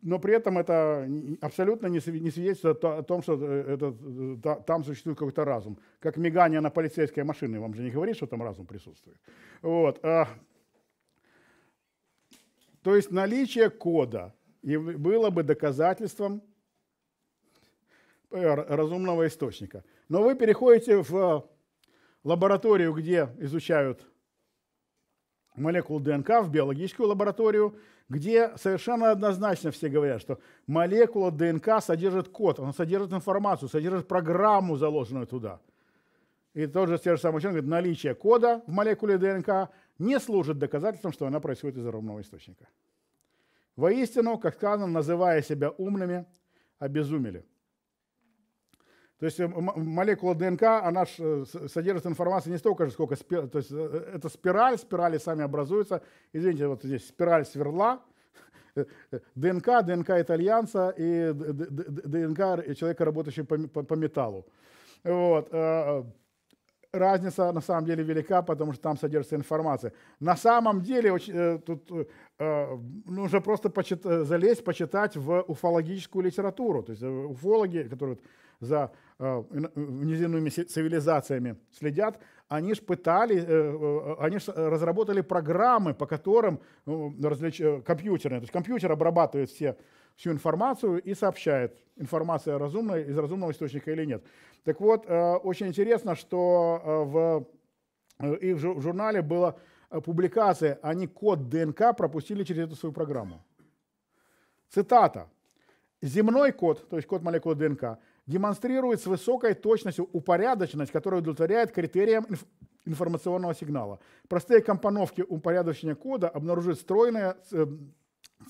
но при этом это абсолютно не свидетельствует о том, что это, там существует какой-то разум. Как мигание на полицейской машине, вам же не говорит, что там разум присутствует. Вот. А, то есть наличие кода и было бы доказательством э, разумного источника. Но вы переходите в э, лабораторию, где изучают молекул ДНК, в биологическую лабораторию, где совершенно однозначно все говорят, что молекула ДНК содержит код, она содержит информацию, содержит программу, заложенную туда. И тот же самый Самочин говорит, наличие кода в молекуле ДНК не служит доказательством, что она происходит из огромного источника. Воистину, как сказано, называя себя умными, обезумели. То есть э, молекула ДНК, она э, содержит информацию не столько же, сколько спираль, то есть э, это спираль, спирали сами образуются. Извините, вот здесь спираль сверла, ДНК, ДНК итальянца и ДНК человека, работающего по металлу. Вот разница на самом деле велика, потому что там содержится информация. На самом деле, э, тут э, э нужно просто почит, э, залезть, почитать в уфологическую литературу. То есть уфологи, которые за внеземными цивилизациями следят, они же пытали, они ж разработали программы, по которым ну, различ... компьютерные, то есть компьютер обрабатывает все всю информацию и сообщает, информация разумная, из разумного источника или нет. Так вот, э, очень интересно, что э, в э, их журнале была публикация, они код ДНК пропустили через эту свою программу. Цитата. Земной код, то есть код молекулы ДНК, демонстрирует с высокой точностью упорядоченность, которая удовлетворяет критериям инф информационного сигнала. Простые компоновки упорядочения кода обнаруживают стройное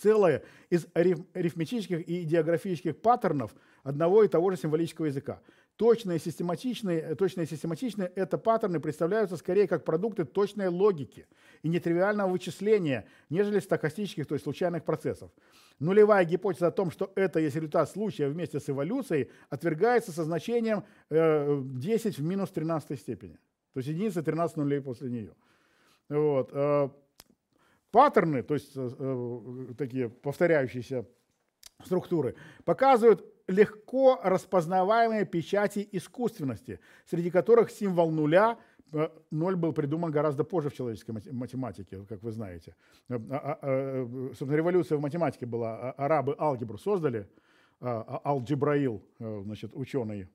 целое из арифметических и идеографических паттернов одного и того же символического языка. Точные и систематичные, э, точные систематичные это паттерны представляются скорее как продукты точной логики и нетривиального вычисления, нежели стокастических, то есть случайных процессов. Нулевая гипотеза о том, что это есть результат случая вместе с эволюцией, отвергается со значением э, 10 в минус 13 степени. То есть единица 13 нулей после нее. Вот. Э, паттерны, то есть э, э, такие повторяющиеся структуры, показывают легко распознаваемые печати искусственности, среди которых символ нуля э, Ноль был придуман гораздо позже в человеческой математике, как вы знаете. Э, собственно, революция в математике была. А, арабы алгебру создали. А, а, Алджибраил, значит, ученый,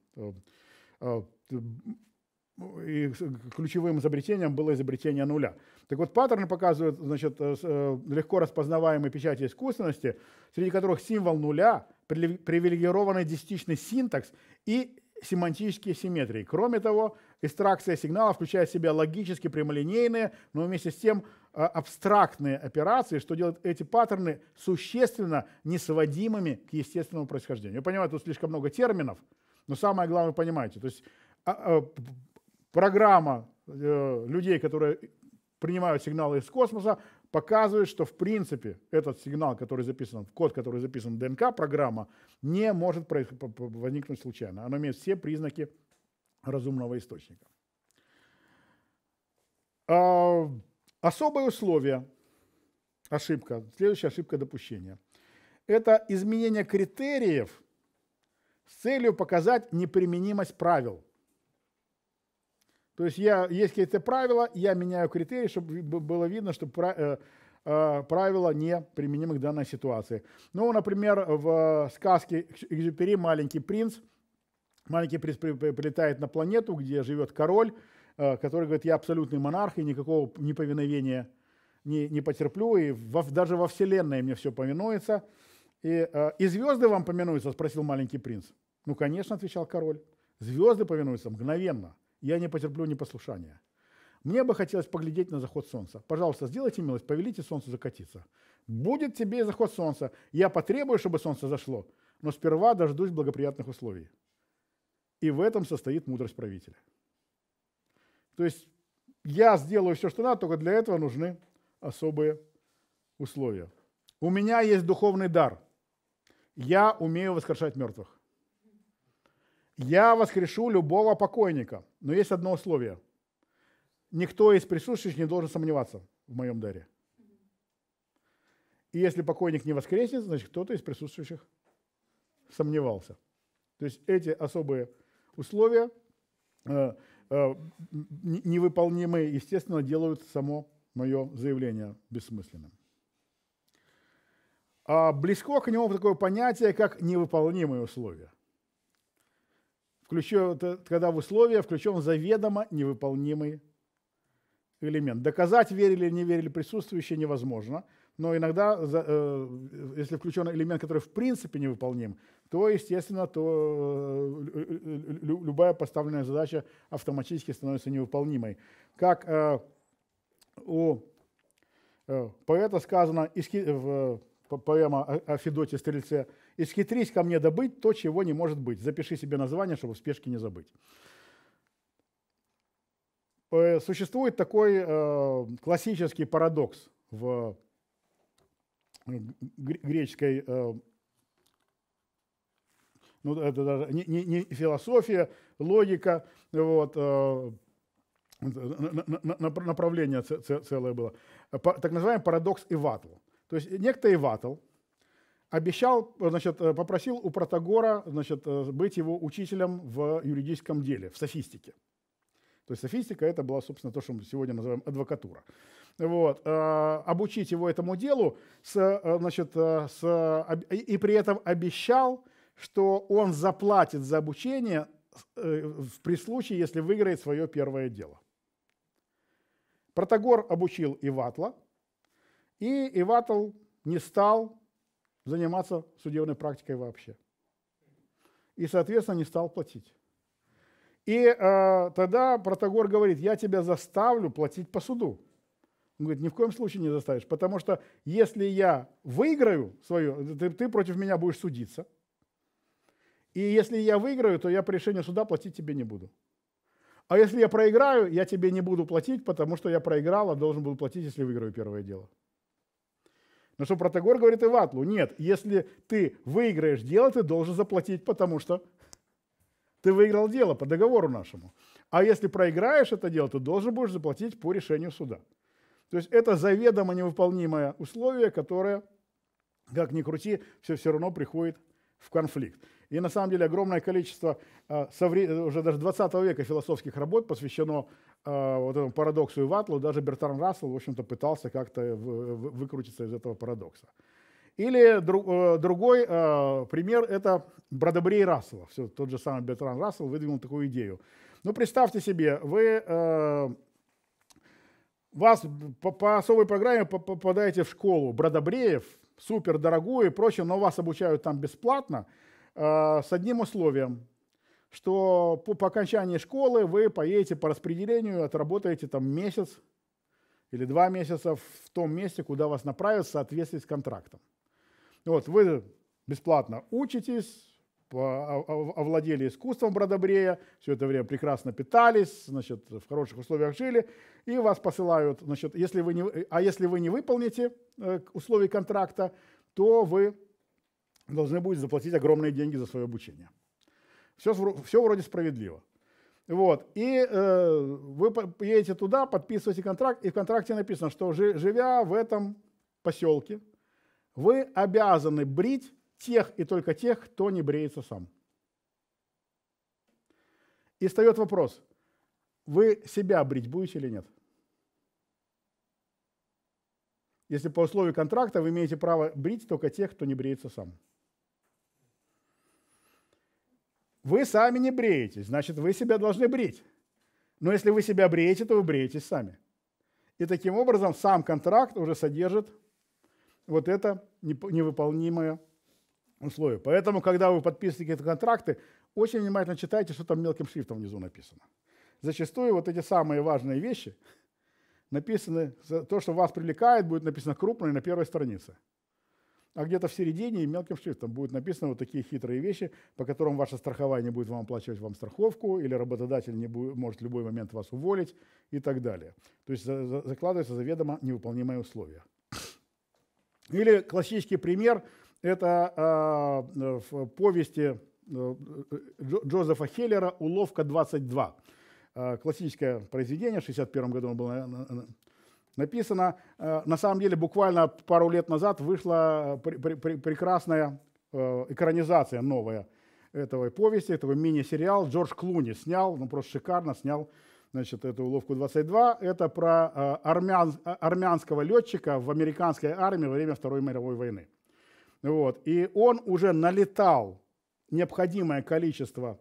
и э, ключевым изобретением было изобретение нуля. Так вот, паттерны показывают значит, э, э, легко распознаваемые печати искусственности, среди которых символ нуля, привилегированный десятичный синтакс и семантические симметрии. Кроме того, экстракция сигнала включает в себя логически прямолинейные, но вместе с тем абстрактные операции, что делает эти паттерны существенно несводимыми к естественному происхождению. Я понимаю, тут слишком много терминов, но самое главное понимаете. То есть а, а, программа э, людей, которые принимают сигналы из космоса, показывает, что в принципе этот сигнал, который записан, код, который записан в ДНК, программа, не может возникнуть случайно. Она имеет все признаки разумного источника. А, особые условия. Ошибка. Следующая ошибка допущения. Это изменение критериев с целью показать неприменимость правил – то есть я, есть какие-то правила, я меняю критерии, чтобы было видно, что э, э, правила не применимы к данной ситуации. Ну, например, в сказке Экзюпери «Маленький принц» маленький принц прилетает на планету, где живет король, э, который говорит, я абсолютный монарх и никакого неповиновения не, не потерплю, и во, даже во Вселенной мне все повинуется. И, и звезды вам поминуются, спросил маленький принц. Ну, конечно, отвечал король. Звезды повинуются мгновенно я не потерплю непослушания. Мне бы хотелось поглядеть на заход солнца. Пожалуйста, сделайте милость, повелите солнцу закатиться. Будет тебе и заход солнца. Я потребую, чтобы солнце зашло, но сперва дождусь благоприятных условий. И в этом состоит мудрость правителя. То есть я сделаю все, что надо, только для этого нужны особые условия. У меня есть духовный дар. Я умею воскрешать мертвых. Я воскрешу любого покойника – но есть одно условие. Никто из присутствующих не должен сомневаться в моем даре. И если покойник не воскреснет, значит, кто-то из присутствующих сомневался. То есть эти особые условия, э, э, невыполнимые, естественно, делают само мое заявление бессмысленным. А близко к нему такое понятие, как невыполнимые условия – включен, когда в условия включен заведомо невыполнимый элемент. Доказать, верили или не верили присутствующие, невозможно. Но иногда, э, если включен элемент, который в принципе невыполним, то, естественно, то э, любая поставленная задача автоматически становится невыполнимой. Как э, у поэта сказано, поэма о Федоте Стрельце – «Исхитрись ко мне добыть то, чего не может быть». Запиши себе название, чтобы в спешке не забыть. Э, существует такой э, классический парадокс в э, греческой э, ну, это даже не, не, не философия, логика, вот, э, направление целое было, так называемый парадокс Иватл. То есть некто Иватл – обещал, значит, э, попросил у Протагора значит, э, быть его учителем в юридическом деле, в софистике. То есть софистика это была, собственно, то, что мы сегодня называем адвокатура. Вот. Э, обучить его этому делу с, значит, с, и при этом обещал, что он заплатит за обучение при случае, если выиграет свое первое дело. Протагор обучил Иватла, и Иватл не стал заниматься судебной практикой вообще. И, соответственно, не стал платить. И э, тогда Протагор говорит, я тебя заставлю платить по суду. Он говорит, ни в коем случае не заставишь, потому что если я выиграю свое, ты, ты против меня будешь судиться. И если я выиграю, то я по решению суда платить тебе не буду. А если я проиграю, я тебе не буду платить, потому что я проиграл, а должен был платить, если выиграю первое дело. Но ну, что Протагор говорит Иватлу, нет, если ты выиграешь дело, ты должен заплатить, потому что ты выиграл дело по договору нашему. А если проиграешь это дело, ты должен будешь заплатить по решению суда. То есть это заведомо невыполнимое условие, которое, как ни крути, все все равно приходит в конфликт. И на самом деле огромное количество а, уже даже 20 века философских работ посвящено а, вот этому парадоксу и ватлу, даже Бертран Рассел, в общем-то, пытался как-то выкрутиться из этого парадокса. Или э, другой э, пример – это Бродобрей Рассела. Все, тот же самый Бертран Рассел выдвинул такую идею. Ну, представьте себе, вы, э, вас по, по особой программе попадаете в школу Бродобреев, супер дорогую и прочее, но вас обучают там бесплатно с одним условием что по, по окончании школы вы поедете по распределению, отработаете там месяц или два месяца в том месте, куда вас направят в соответствии с контрактом. Вот, вы бесплатно учитесь, а, а, овладели искусством бродобрея, все это время прекрасно питались, значит, в хороших условиях жили, и вас посылают, значит, если вы не, а если вы не выполните э, условий контракта, то вы должны будете заплатить огромные деньги за свое обучение. Все, все вроде справедливо. Вот. И э, вы едете туда, подписываете контракт, и в контракте написано, что жи, живя в этом поселке, вы обязаны брить тех и только тех, кто не бреется сам. И встает вопрос, вы себя брить будете или нет? Если по условию контракта вы имеете право брить только тех, кто не бреется сам. Вы сами не бреетесь, значит, вы себя должны брить. Но если вы себя бреете, то вы бреетесь сами. И таким образом сам контракт уже содержит вот это невыполнимое условие. Поэтому, когда вы подписываете какие-то контракты, очень внимательно читайте, что там мелким шрифтом внизу написано. Зачастую вот эти самые важные вещи написаны, то, что вас привлекает, будет написано крупно и на первой странице а где-то в середине мелким шрифтом будет написано вот такие хитрые вещи, по которым ваше страхование будет вам оплачивать вам страховку, или работодатель не будет, может в любой момент вас уволить и так далее. То есть за, за, закладываются заведомо невыполнимые условия. Или классический пример – это э, в повести э, Джозефа Хеллера «Уловка 22». Э, а, классическое произведение, в 1961 году он был э, э, э, написано, э, на самом деле буквально пару лет назад вышла э, прекрасная э, экранизация новая этого повести, этого мини-сериал. Джордж Клуни снял, ну просто шикарно снял значит, эту уловку 22. Это про армян, армянского летчика в американской армии во время Второй мировой войны. Вот. И он уже налетал необходимое количество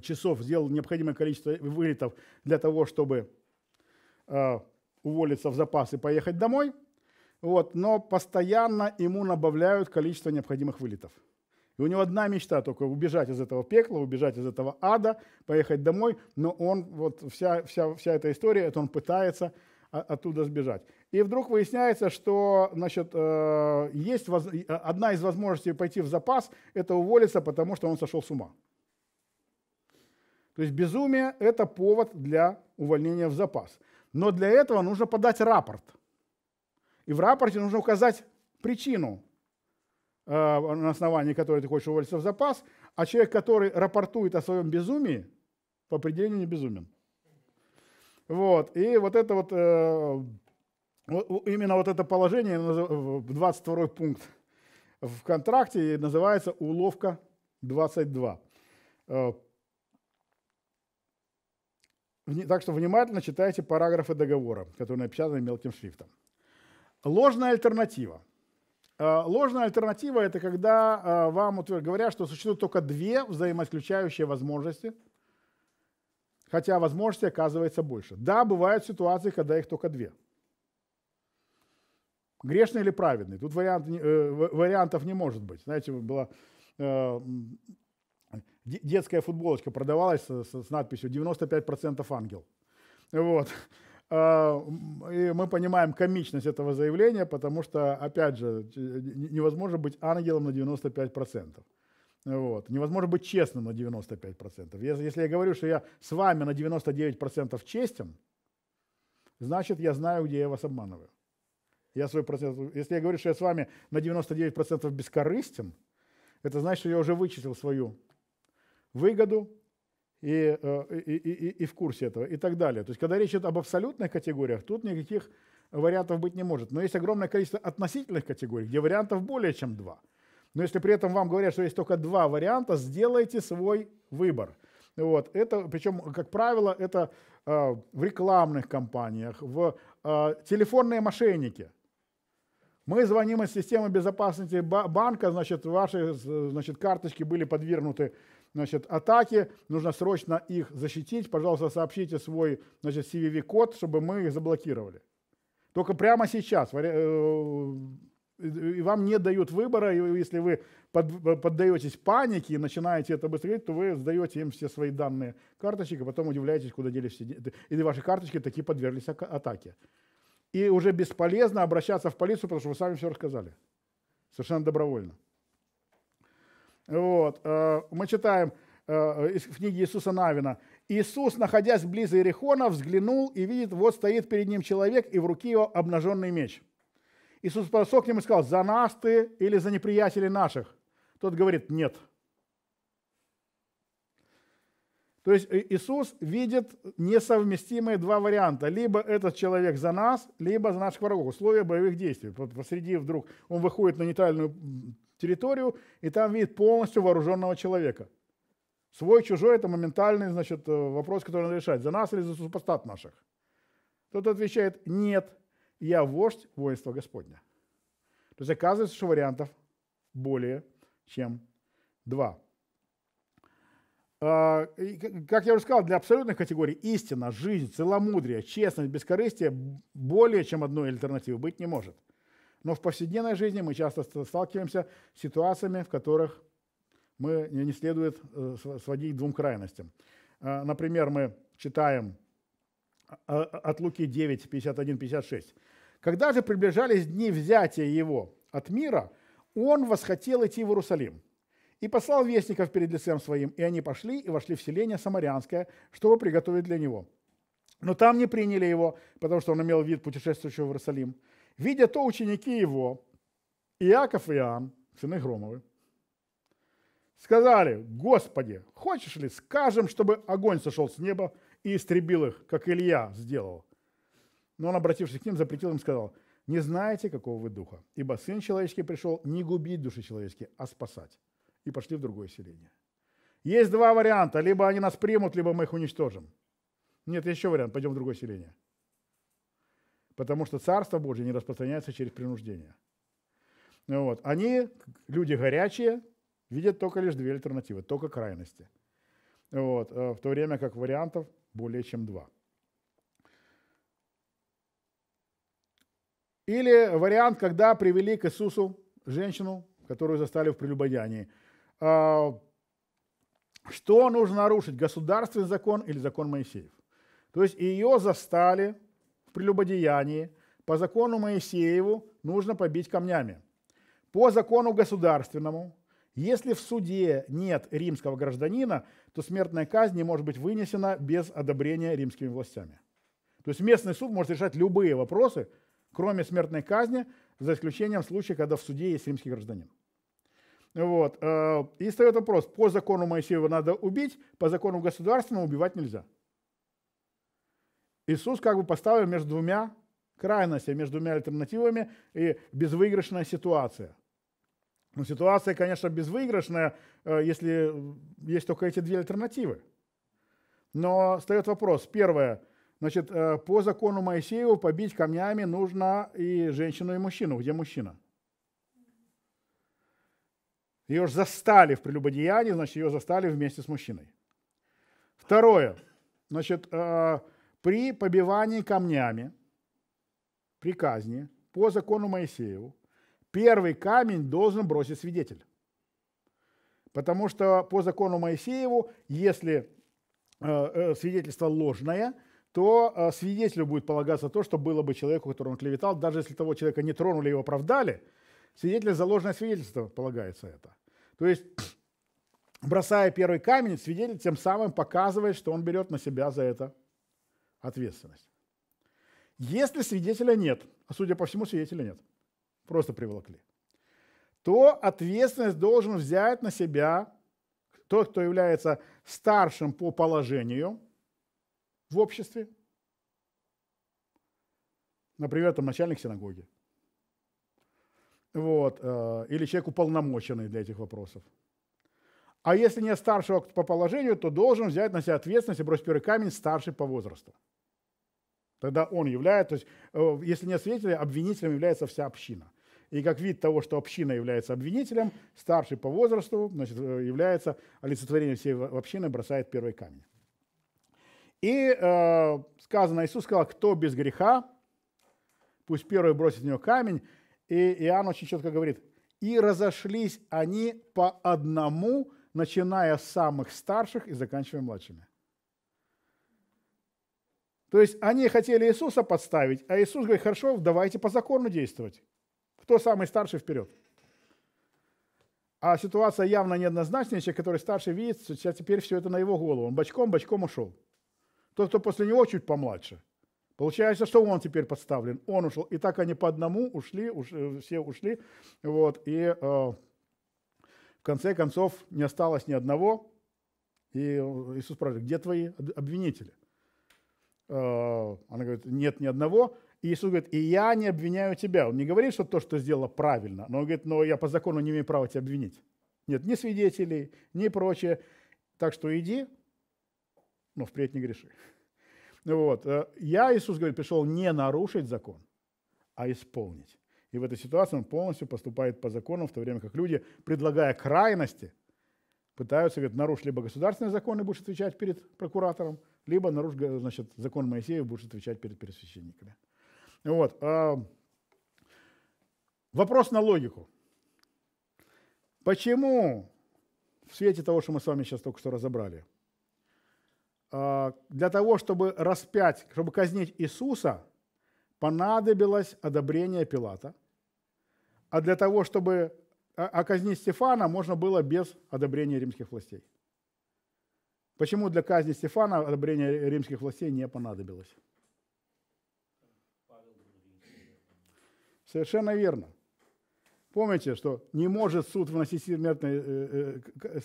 часов, сделал необходимое количество вылетов для того, чтобы уволиться в запас и поехать домой, вот, но постоянно ему набавляют количество необходимых вылетов. И у него одна мечта только убежать из этого пекла, убежать из этого ада, поехать домой, но он, вот вся, вся, вся эта история, это он пытается оттуда сбежать. И вдруг выясняется, что значит, э, есть воз... Э, одна из возможностей пойти в запас – это уволиться, потому что он сошел с ума. То есть безумие – это повод для увольнения в запас. Но для этого нужно подать рапорт. И в рапорте нужно указать причину, э, на основании которой ты хочешь уволиться в запас, а человек, который рапортует о своем безумии, по определению не безумен. Вот. И вот это вот, э, именно вот это положение, 22 пункт в контракте, называется «Уловка 22». Так что внимательно читайте параграфы договора, которые напечатаны мелким шрифтом. Ложная альтернатива. Э, ложная альтернатива – это когда э, вам говорят, что существуют только две взаимоисключающие возможности, хотя возможностей оказывается больше. Да, бывают ситуации, когда их только две. Грешный или праведный? Тут вариант, э, вариантов не может быть. Знаете, была э, детская футболочка продавалась с, с, с надписью 95% ангел. Вот. А, и мы понимаем комичность этого заявления, потому что, опять же, невозможно быть ангелом на 95%. Вот. Невозможно быть честным на 95%. Если, если я говорю, что я с вами на 99% честен, значит, я знаю, где я вас обманываю. Я свой процент, если я говорю, что я с вами на 99% бескорыстен, это значит, что я уже вычислил свою выгоду э, и, и, и, и в курсе этого и так далее. То есть, когда речь идет об абсолютных категориях, тут никаких вариантов быть не может. Но есть огромное количество относительных категорий, где вариантов более чем два. Но если при этом вам говорят, что есть только два варианта, сделайте свой выбор. Вот. Это, причем, как правило, это э, в рекламных кампаниях, в э, телефонные мошенники. Мы звоним из системы безопасности банка, значит, ваши значит, карточки были подвергнуты значит, атаки, нужно срочно их защитить. Пожалуйста, сообщите свой значит, CVV-код, чтобы мы их заблокировали. Только прямо сейчас. Э, и вам не дают выбора, и если вы поддаетесь панике и начинаете это быстрее, то вы сдаете им все свои данные карточек, и потом удивляетесь, куда делись все деньги. Или ваши карточки такие подверглись атаке. И уже бесполезно обращаться в полицию, потому что вы сами все рассказали. Совершенно добровольно. Вот. Э, мы читаем э, из книги Иисуса Навина. «Иисус, находясь близ Иерихона, взглянул и видит, вот стоит перед ним человек, и в руке его обнаженный меч». Иисус подошел к нему и сказал, «За нас ты или за неприятелей наших?» Тот говорит, «Нет». То есть э, Иисус видит несовместимые два варианта. Либо этот человек за нас, либо за наших врагов. Условия боевых действий. Посреди вдруг он выходит на нейтральную территорию, и там видит полностью вооруженного человека. Свой, чужой – это моментальный значит, э, вопрос, который надо решать. За нас или за супостат наших? Тот отвечает, нет, я вождь воинства Господня. То есть оказывается, что вариантов более чем два. А, как я уже сказал, для абсолютных категорий истина, жизнь, целомудрие, честность, бескорыстие более чем одной альтернативы быть не может – но в повседневной жизни мы часто сталкиваемся с ситуациями, в которых мы не следует э, сводить к двум крайностям. Э, например, мы читаем э, от Луки 9, 51, 56. «Когда же приближались дни взятия его от мира, он восхотел идти в Иерусалим и послал вестников перед лицем своим, и они пошли и вошли в селение Самарянское, чтобы приготовить для него. Но там не приняли его, потому что он имел вид путешествующего в Иерусалим. Видя то, ученики его, Иаков и Иоанн, сыны Громовы, сказали, Господи, хочешь ли, скажем, чтобы огонь сошел с неба и истребил их, как Илья сделал. Но он, обратившись к ним, запретил им, сказал, не знаете, какого вы духа, ибо Сын Человеческий пришел не губить души человеческие, а спасать. И пошли в другое селение. Есть два варианта, либо они нас примут, либо мы их уничтожим. Нет, еще вариант, пойдем в другое селение – потому что Царство Божье не распространяется через принуждение. Ну вот. Они, люди горячие, видят только лишь две альтернативы, только крайности. Вот. Э, в то время как вариантов более чем два. Или вариант, когда привели к Иисусу женщину, которую застали в прелюбодянии. А, что нужно нарушить, государственный закон или закон Моисеев? То есть ее застали прелюбодеянии по закону Моисееву нужно побить камнями. По закону государственному, если в суде нет римского гражданина, то смертная казнь не может быть вынесена без одобрения римскими властями. То есть местный суд может решать любые вопросы, кроме смертной казни, за исключением случая, когда в суде есть римский гражданин. Вот. Э, и встает вопрос, по закону Моисеева надо убить, по закону государственному убивать нельзя – Иисус как бы поставил между двумя крайностями, между двумя альтернативами и безвыигрышная ситуация. Но ситуация, конечно, безвыигрышная, э, если есть только эти две альтернативы. Но встает вопрос. Первое. Значит, э, по закону Моисеева побить камнями нужно и женщину, и мужчину. Где мужчина? Ее же застали в прелюбодеянии, значит, ее застали вместе с мужчиной. Второе. Значит, э, при побивании камнями, при казни, по закону Моисееву, первый камень должен бросить свидетель. Потому что по закону Моисееву, если э, э, свидетельство ложное, то э, свидетелю будет полагаться то, что было бы человеку, которого он клеветал, даже если того человека не тронули и его оправдали, свидетель за ложное свидетельство полагается это. То есть, [CLEARS THROAT] бросая первый камень, свидетель тем самым показывает, что он берет на себя за это ответственность. Если свидетеля нет, а судя по всему, свидетеля нет, просто приволокли, то ответственность должен взять на себя тот, кто является старшим по положению в обществе, например, там начальник синагоги, вот, э, или человек уполномоченный для этих вопросов. А если нет старшего по положению, то должен взять на себя ответственность и бросить первый камень старший по возрасту. Тогда он является, то есть э, если нет свидетеля, обвинителем является вся община. И как вид того, что община является обвинителем, старший по возрасту значит, э, является олицетворением всей общины, бросает первый камень. И э, сказано, Иисус сказал, кто без греха, пусть первый бросит в него камень. И Иоанн очень четко говорит, и разошлись они по одному, начиная с самых старших и заканчивая младшими. То есть они хотели Иисуса подставить, а Иисус говорит, хорошо, давайте по закону действовать. Кто самый старший вперед? А ситуация явно неоднозначная, человек, который старше, видит, что теперь все это на его голову. Он бочком-бочком ушел. Тот, кто после него чуть помладше. Получается, что он теперь подставлен. Он ушел. И так они по одному ушли, уш, э, все ушли. Вот, и э, конце концов не осталось ни одного. И Иисус спрашивает, где твои обвинители? А, она говорит, нет ни одного. И Иисус говорит, и я не обвиняю тебя. Он не говорит, что то, что сделала правильно, но он говорит, но я по закону не имею права тебя обвинить. Нет ни свидетелей, ни прочее. Так что иди, но впредь не греши. Вот. Э, я, Иисус говорит, пришел не нарушить закон, а исполнить. И в этой ситуации он полностью поступает по закону, в то время как люди, предлагая крайности, пытаются, говорят, нарушить либо государственный закон и будешь отвечать перед прокуратором, либо нарушить, значит, закон Моисея и будешь отвечать перед пересвященниками. Вот. А, вопрос на логику. Почему в свете того, что мы с вами сейчас только что разобрали, а, для того, чтобы распять, чтобы казнить Иисуса – понадобилось одобрение Пилата, а для того, чтобы о а, а казни Стефана можно было без одобрения римских властей. Почему для казни Стефана одобрение римских властей не понадобилось? Совершенно верно. Помните, что не может суд вносить смертный, э, э,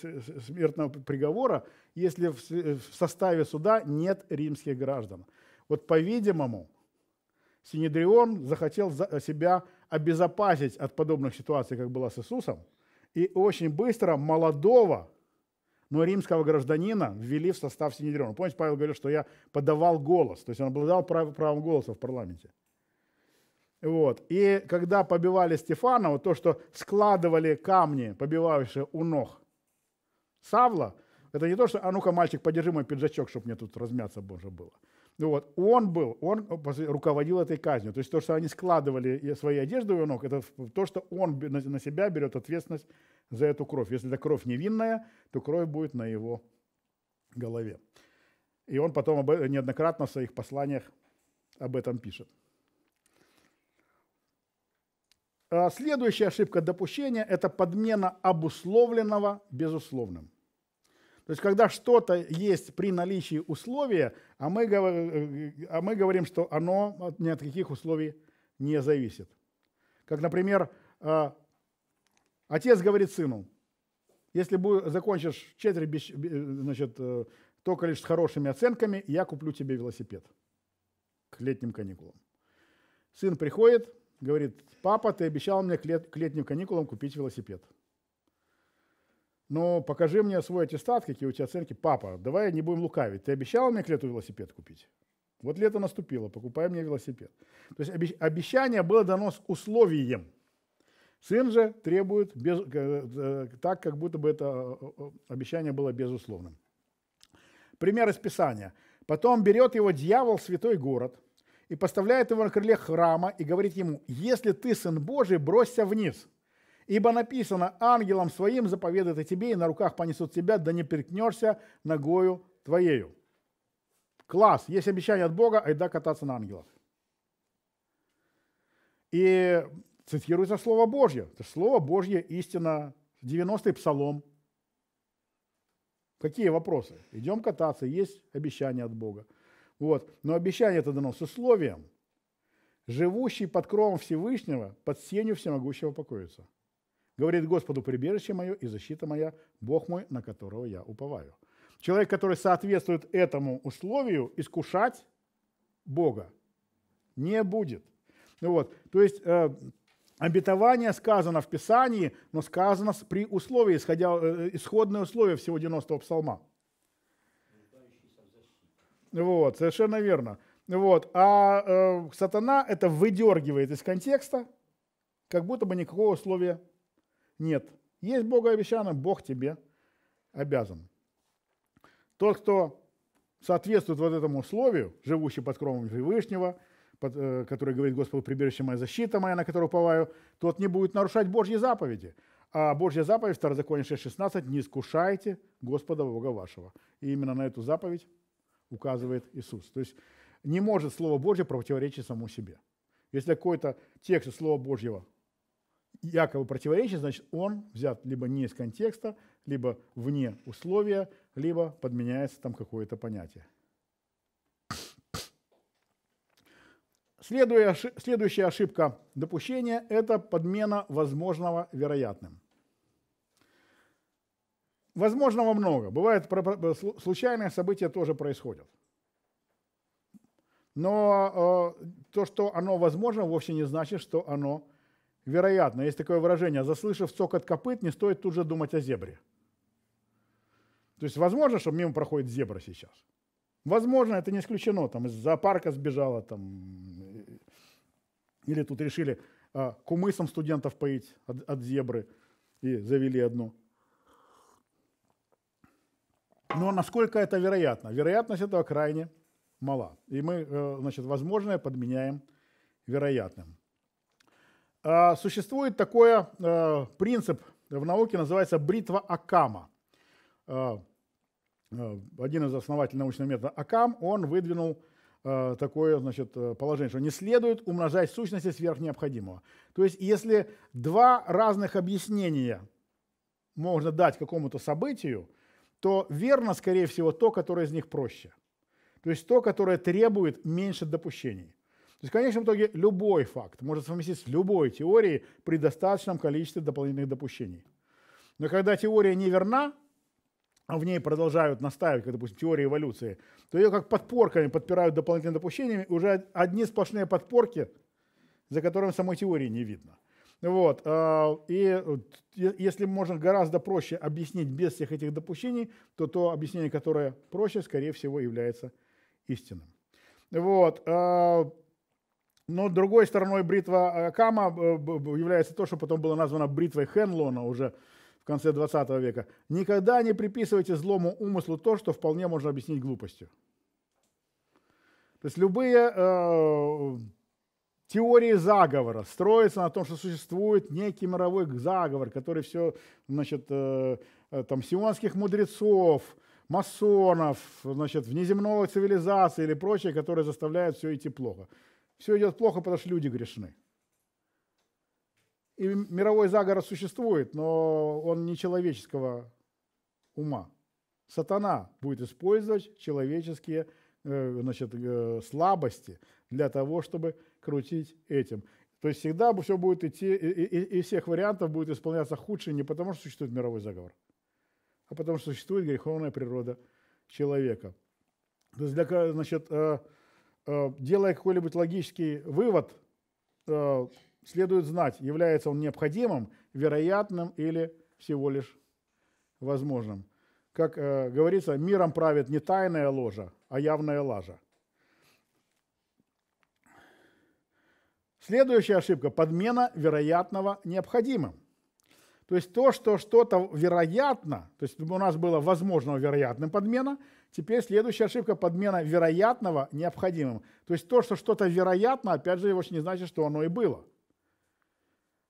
смертного приговора, если в составе суда нет римских граждан. Вот, по-видимому, Синедрион захотел э, себя обезопасить от подобных ситуаций, как была с Иисусом, и очень быстро молодого, но римского гражданина ввели в состав Синедриона. Помните, Павел говорил, что я подавал голос, то есть он обладал правом голоса в парламенте. Вот. И когда побивали Стефана, вот то, что складывали камни, побивавшие у ног Савла, это не то, что «а ну-ка, мальчик, подержи мой пиджачок, чтобы мне тут размяться боже было». Ну Вот. Он был, он э, руководил этой казнью. То есть то, что они складывали свои одежды в его ног, это то, что он на себя берет ответственность за эту кровь. Если эта кровь невинная, то кровь будет на его голове. И он потом э, неоднократно в своих посланиях об этом пишет. А следующая ошибка допущения – это подмена обусловленного безусловным. То есть, когда что-то есть при наличии условия, а мы, э, э, а мы говорим, что оно ни от каких условий не зависит. Как, например, э, отец говорит сыну, если закончишь четверть значит, только лишь с хорошими оценками, я куплю тебе велосипед к летним каникулам. Сын приходит, говорит, папа, ты обещал мне к летним каникулам купить велосипед но покажи мне свой аттестат, какие у тебя оценки. Папа, давай не будем лукавить. Ты обещал мне к лету велосипед купить? Вот лето наступило, покупай мне велосипед. То есть обещание было дано с условием. Сын же требует без, э, э, так, как будто бы это э, обещание было безусловным. Пример из Писания. Потом берет его дьявол в святой город и поставляет его на крыле храма и говорит ему, если ты сын Божий, бросься вниз – Ибо написано, ангелом своим заповедует и тебе, и на руках понесут тебя, да не перекнешься ногою твоею. Класс, есть обещание от Бога, айда кататься на ангелах. И цитируется Слово Божье. Это Слово Божье, истина, 90-й псалом. Какие вопросы? Идем кататься, есть обещание от Бога. Вот. Но обещание это дано с условием. Живущий под кровом Всевышнего, под сенью всемогущего покоится. Говорит Господу прибежище мое и защита моя, Бог мой, на которого я уповаю. Человек, который соответствует этому условию, искушать Бога не будет. Вот. То есть э, обетование сказано в Писании, но сказано при условии, исходя, э, исходное условие всего 90-го псалма. Вот, совершенно верно. Вот. А э, сатана это выдергивает из контекста, как будто бы никакого условия нет. Есть Бога обещано, Бог тебе обязан. Тот, кто соответствует вот этому условию, живущий под кровом Всевышнего, под, э, который говорит Господу, прибежище моя, защита моя, на которую уповаю, тот не будет нарушать Божьи заповеди. А Божья заповедь, Второзаконие 6.16, не искушайте Господа Бога вашего. И именно на эту заповедь указывает Иисус. То есть не может Слово Божье противоречить самому себе. Если какой-то текст Слова Божьего якобы противоречие, значит, он взят либо не из контекста, либо вне условия, либо подменяется там какое-то понятие. Следуя, следующая ошибка допущения – это подмена возможного вероятным. Возможного много. Бывает, случайные события тоже происходят. Но э, то, что оно возможно, вовсе не значит, что оно вероятно, есть такое выражение, заслышав цокот копыт, не стоит тут же думать о зебре. То есть возможно, что мимо проходит зебра сейчас. Возможно, это не исключено, там из зоопарка сбежала, там, или тут решили а, кумысом студентов поить от, от зебры и завели одну. Но насколько это вероятно? Вероятность этого крайне мала. И мы, э, значит, возможное подменяем вероятным. А, существует такой э, принцип в науке, называется бритва Акама. А, э, один из основателей научного метода Акам, он выдвинул э, такое значит, положение, что не следует умножать сущности сверх необходимого. То есть если два разных объяснения можно дать какому-то событию, то верно, скорее всего, то, которое из них проще. То есть то, которое требует меньше допущений. То есть в конечном итоге любой факт может совместиться с любой теорией при достаточном количестве дополнительных допущений. Но когда теория не верна, а в ней продолжают настаивать, как, допустим, теория эволюции, то ее как подпорками подпирают дополнительными допущениями, уже одни сплошные подпорки, за которыми самой теории не видно. Вот. А, и э, если можно гораздо проще объяснить без всех этих допущений, то то объяснение, которое проще, скорее всего, является истинным. Вот. А, но другой стороной бритва э, Кама э, является то, что потом было названо бритвой Хенлона уже в конце 20 века. Никогда не приписывайте злому умыслу то, что вполне можно объяснить глупостью. То есть любые э, теории заговора строятся на том, что существует некий мировой заговор, который все, значит, э, э, там, сионских мудрецов, масонов, значит, внеземного цивилизации или прочее, которые заставляют все идти плохо. Все идет плохо, потому что люди грешны. И мировой заговор существует, но он не человеческого ума. Сатана будет использовать человеческие э, значит, э, слабости для того, чтобы крутить этим. То есть всегда все будет идти, из всех вариантов будет исполняться худший не потому, что существует мировой заговор, а потому, что существует греховная природа человека. То есть для, значит, э, Э, делая какой-либо логический вывод, э, следует знать, является он необходимым, вероятным или всего лишь возможным. Как э, говорится, миром правит не тайная ложа, а явная лажа. Следующая ошибка – подмена вероятного необходимым. То есть то, что что-то вероятно, то есть у нас было возможного вероятным подмена – Теперь следующая ошибка – подмена вероятного необходимым. То есть то, что что-то вероятно, опять же, вовсе не значит, что оно и было.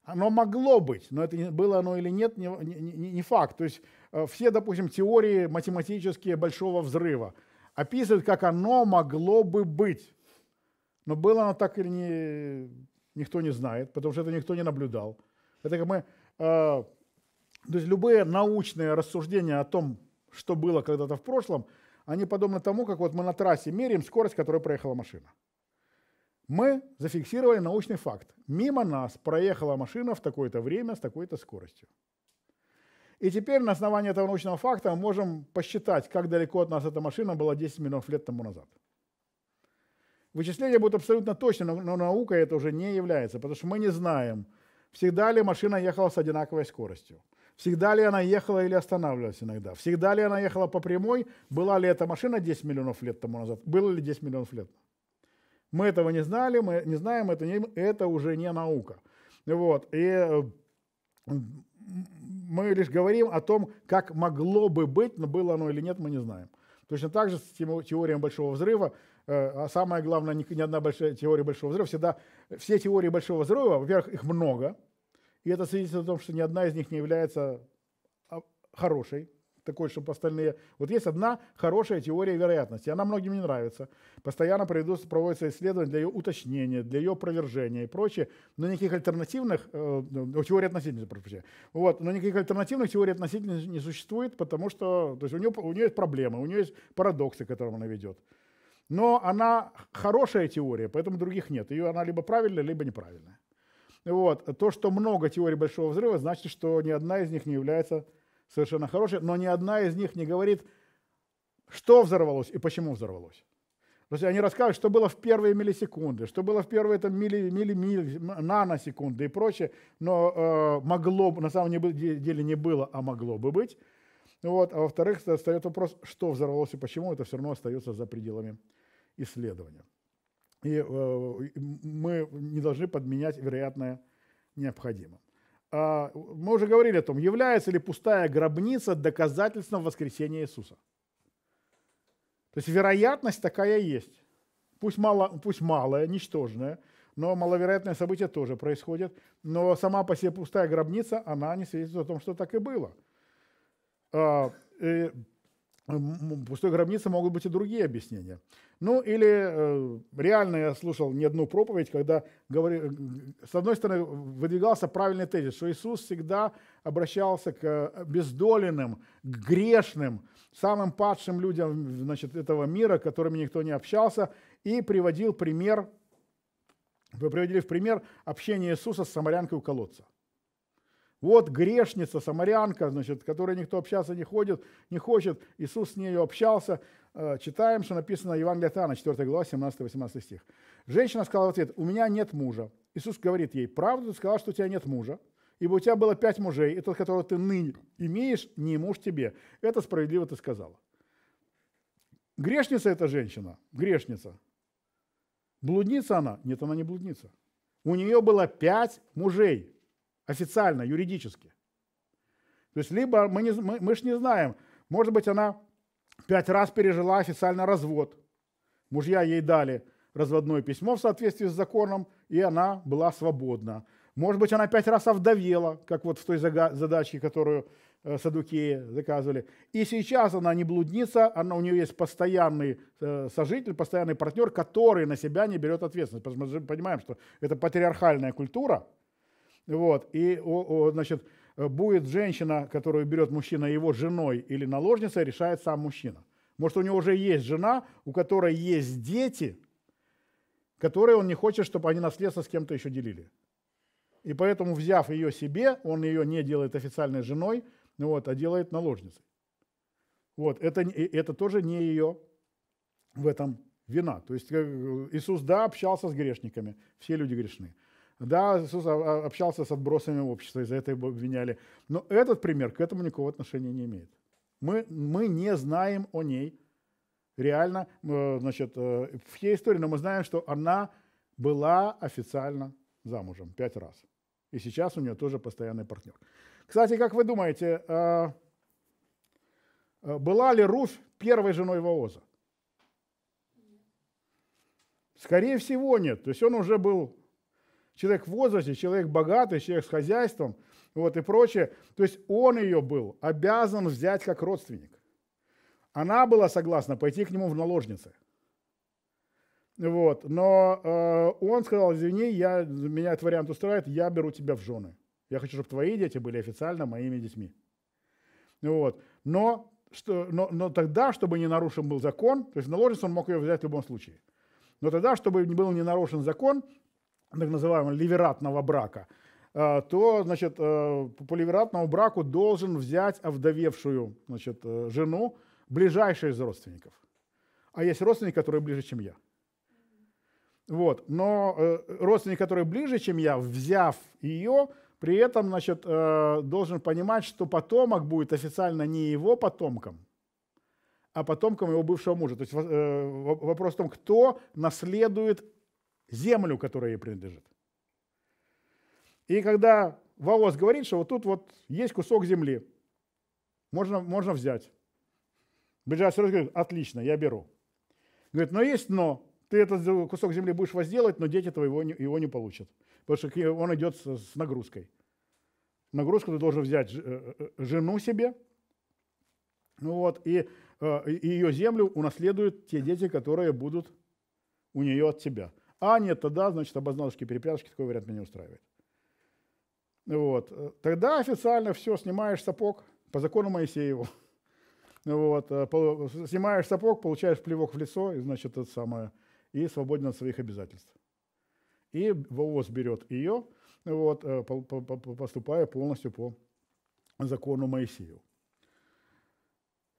Оно могло быть, но это было оно или нет, не, не, не факт. То есть э, все, допустим, теории математические большого взрыва описывают, как оно могло бы быть. Но было оно так или не, никто не знает, потому что это никто не наблюдал. Это как мы, э, то есть любые научные рассуждения о том, что было когда-то в прошлом – они а подобны тому, как вот мы на трассе меряем скорость, которой проехала машина. Мы зафиксировали научный факт. Мимо нас проехала машина в такое-то время с такой-то скоростью. И теперь на основании этого научного факта мы можем посчитать, как далеко от нас эта машина была 10 миллионов лет тому назад. Вычисления будут абсолютно точны, но наукой это уже не является, потому что мы не знаем, всегда ли машина ехала с одинаковой скоростью. Всегда ли она ехала или останавливалась иногда? Всегда ли она ехала по прямой? Была ли эта машина 10 миллионов лет тому назад? Было ли 10 миллионов лет? Мы этого не знали, мы не знаем, это, не, это уже не наука. Вот. И э, мы лишь говорим о том, как могло бы быть, но было оно или нет, мы не знаем. Точно так же с теорией Большого Взрыва, э, а самое главное, ни одна большая теория Большого Взрыва, всегда все теории Большого Взрыва, во-первых, их много – и это свидетельствует о том, что ни одна из них не является а, хорошей, такой, чтобы остальные... Вот есть одна хорошая теория вероятности, она многим не нравится. Постоянно проводятся исследования для ее уточнения, для ее опровержения и прочее, но никаких альтернативных... Э, ну, ну, теории относительности, прошу Вот, но никаких альтернативных теорий относительности не существует, потому что то есть у, нее, у нее есть проблемы, у нее есть парадоксы, к которым она ведет. Но она хорошая теория, поэтому других нет. Ее она либо правильная, либо неправильная. Вот. То, что много теорий большого взрыва, значит, что ни одна из них не является совершенно хорошей, но ни одна из них не говорит, что взорвалось и почему взорвалось. То есть они рассказывают, что было в первые миллисекунды, что было в первые там, милли, милли, милли, наносекунды и прочее, но э, могло, на самом деле не было, а могло бы быть. Вот. А во-вторых, остается вопрос, что взорвалось и почему, это все равно остается за пределами исследования. Э, и мы не должны подменять вероятное необходимым. А, мы уже говорили о том, является ли пустая гробница доказательством воскресения Иисуса. То есть вероятность такая есть. Пусть, мало, пусть малая, ничтожная, но маловероятное событие тоже происходит. Но сама по себе пустая гробница, она не свидетельствует о том, что так и было. А, и пустой гробницы могут быть и другие объяснения. Ну или э, реально я слушал не одну проповедь, когда говори, с одной стороны выдвигался правильный тезис, что Иисус всегда обращался к бездоленным, к грешным, самым падшим людям значит, этого мира, с которыми никто не общался, и приводил пример, вы приводили в пример общение Иисуса с самарянкой у колодца. Вот грешница, самарянка, значит, которой никто общаться не, ходит, не хочет. Иисус с нею общался. Э, читаем, что написано Евангелие от Иоанна, 4 глава, 17-18 стих. Женщина сказала в ответ, у меня нет мужа. Иисус говорит ей, правду ты сказала, что у тебя нет мужа, ибо у тебя было пять мужей, и тот, которого ты ныне имеешь, не муж тебе. Это справедливо ты сказала. Грешница эта женщина, грешница. Блудница она? Нет, она не блудница. У нее было пять мужей. Официально, юридически. То есть либо мы, не, мы, мы же не знаем, может быть, она пять раз пережила официально развод. Мужья ей дали разводное письмо в соответствии с законом, и она была свободна. Может быть, она пять раз овдовела, как вот в той задачке, которую э, Садукеи заказывали. И сейчас она не блудница, она, у нее есть постоянный э, сожитель, постоянный партнер, который на себя не берет ответственность. Потому что мы понимаем, что это патриархальная культура – вот, и, значит, э, будет женщина, которую берет мужчина его женой или наложницей, решает сам мужчина. Может, у него уже есть жена, у которой есть дети, которые он не хочет, чтобы они наследство с кем-то еще делили. И поэтому, взяв ее себе, он ее не делает официальной женой, вот, а делает наложницей. Вот, это, это тоже не ее в этом вина. То есть э, Иисус, да, общался с грешниками, все люди грешны. Да, Иисус общался с отбросами общества, из-за этого его обвиняли. Но этот пример к этому никакого отношения не имеет. Мы, мы не знаем о ней реально, э, значит, э, в ей истории, но мы знаем, что она была официально замужем пять раз. И сейчас у нее тоже постоянный партнер. Кстати, как вы думаете, э, была ли Руф первой женой Вооза? Скорее всего, нет. То есть он уже был Человек в возрасте, человек богатый, человек с хозяйством вот, и прочее. То есть он ее был обязан взять как родственник. Она была согласна пойти к нему в наложницы. Вот, но э, он сказал, извини, я, меня этот вариант устраивает, я беру тебя в жены. Я хочу, чтобы твои дети были официально моими детьми. Вот. Но, что, но, но тогда, чтобы не нарушен был закон, то есть наложницу он мог ее взять в любом случае. Но тогда, чтобы не был не нарушен закон, так называемого ливератного брака, э, то, значит, э, по ливератному браку должен взять овдовевшую, значит, э, жену ближайшая из родственников. А есть родственники, которые ближе, чем я. Вот. Но э, родственник, который ближе, чем я, взяв ее, при этом значит, должен понимать, что потомок будет официально не его потомком, а потомком его бывшего мужа. То есть вопрос в том, кто наследует землю, которая ей принадлежит. И когда Волос говорит, что вот тут вот есть кусок земли, можно, можно взять. Бриджат сразу говорит, отлично, я беру. Говорит, но есть но. Ты этот кусок земли будешь возделать, но дети твоего не, его не получат. Потому что он идет с, с нагрузкой. Нагрузку ты должен взять э, э, э, жену себе, ну вот, и, и ее землю унаследуют те дети, которые будут у нее от тебя. А, нет, тогда, значит, обозналочки, перепряжки, такой вариант меня устраивает. Вот. Тогда официально все, снимаешь сапог по закону Моисееву. Вот. Э, снимаешь сапог, получаешь плевок в лицо, и, значит, это самое, и свободен от своих обязательств. И ВОЗ берет ее, вот, э, поступая полностью по закону Моисею.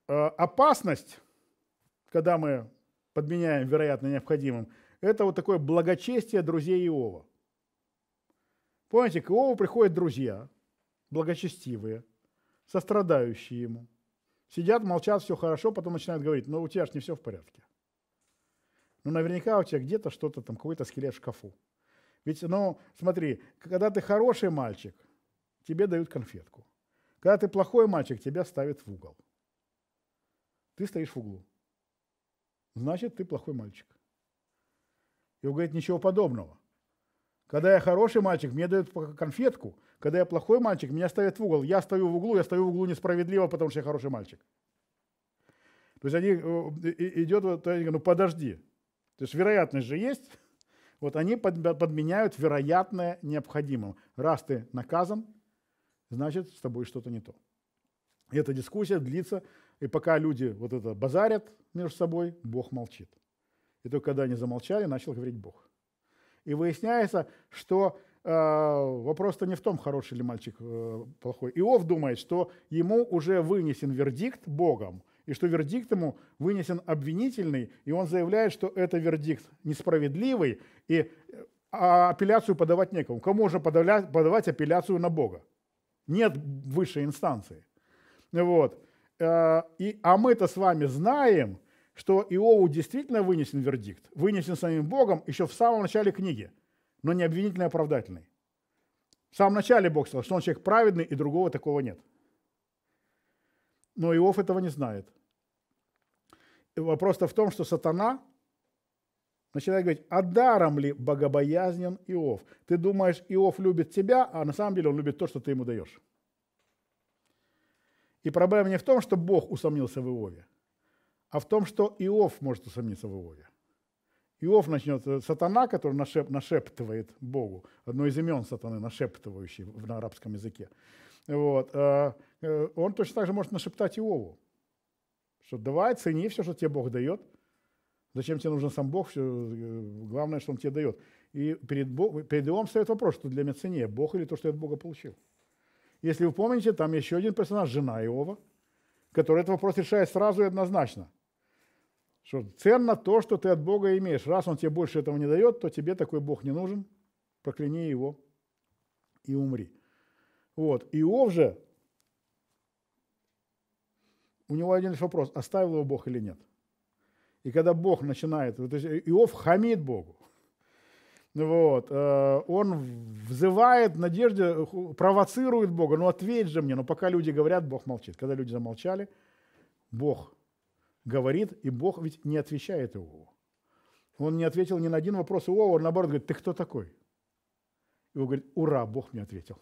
Э, опасность, когда мы подменяем вероятно необходимым, это вот такое благочестие друзей Иова. Помните, к Иову приходят друзья, благочестивые, сострадающие ему. Сидят, молчат, все хорошо, потом начинают говорить, ну у тебя же не все в порядке. Ну наверняка у тебя где-то что-то там, какой-то скелет в шкафу. Ведь, ну, смотри, когда ты хороший мальчик, тебе дают конфетку. Когда ты плохой мальчик, тебя ставят в угол. Ты стоишь в углу. Значит, ты плохой мальчик. И он говорит, ничего подобного. Когда я хороший мальчик, мне дают конфетку. Когда я плохой мальчик, меня ставят в угол. Я стою в углу, я стою в углу несправедливо, потому что я хороший мальчик. То есть они э, идет, вот, они говорят, ну подожди. То есть вероятность же есть. Вот они подменяют вероятное необходимым. Раз ты наказан, значит с тобой что-то не то. И эта дискуссия длится, и пока люди вот это базарят между собой, Бог молчит. И только когда они замолчали, начал говорить Бог. И выясняется, что э, вопрос-то не в том, хороший ли мальчик э, плохой. Иов думает, что ему уже вынесен вердикт Богом, и что вердикт ему вынесен обвинительный, и он заявляет, что это вердикт несправедливый, и э, а апелляцию подавать некому. Кому же подавлять, подавать апелляцию на Бога? Нет высшей инстанции. Вот. Э, и, а мы-то с вами знаем, что Иову действительно вынесен вердикт, вынесен самим Богом еще в самом начале книги, но не обвинительный, а оправдательный. В самом начале Бог сказал, что он человек праведный, и другого такого нет. Но Иов этого не знает. И вопрос-то в том, что сатана начинает говорить, а даром ли богобоязнен Иов? Ты думаешь, Иов любит тебя, а на самом деле он любит то, что ты ему даешь. И проблема не в том, что Бог усомнился в Иове а в том, что Иов может усомниться в Иове. Иов начнет, э, сатана, который нашеп, нашептывает Богу, одно из имен сатаны, нашептывающий на арабском языке, вот, э, э, он точно так же может нашептать Иову, что давай, цени все, что тебе Бог дает, зачем тебе нужен сам Бог, все, главное, что Он тебе дает. И перед, Бог, перед Иовом стоит вопрос, что для меня ценнее, Бог или то, что я от Бога получил. Если вы помните, там еще один персонаж, жена Иова, который этот вопрос решает сразу и однозначно – что ценно то, что ты от Бога имеешь. Раз Он тебе больше этого не дает, то тебе такой Бог не нужен. Прокляни его и умри. Вот. Иов же, у него один лишь вопрос, оставил его Бог или нет. И когда Бог начинает, то Иов хамит Богу. Вот. Э, он взывает надежде, провоцирует Бога, ну ответь же мне. Но пока люди говорят, Бог молчит. Когда люди замолчали, Бог говорит, и Бог ведь не отвечает Иову. Он не ответил ни на один вопрос Иова, он наоборот говорит, ты кто такой? И он говорит, ура, Бог мне ответил.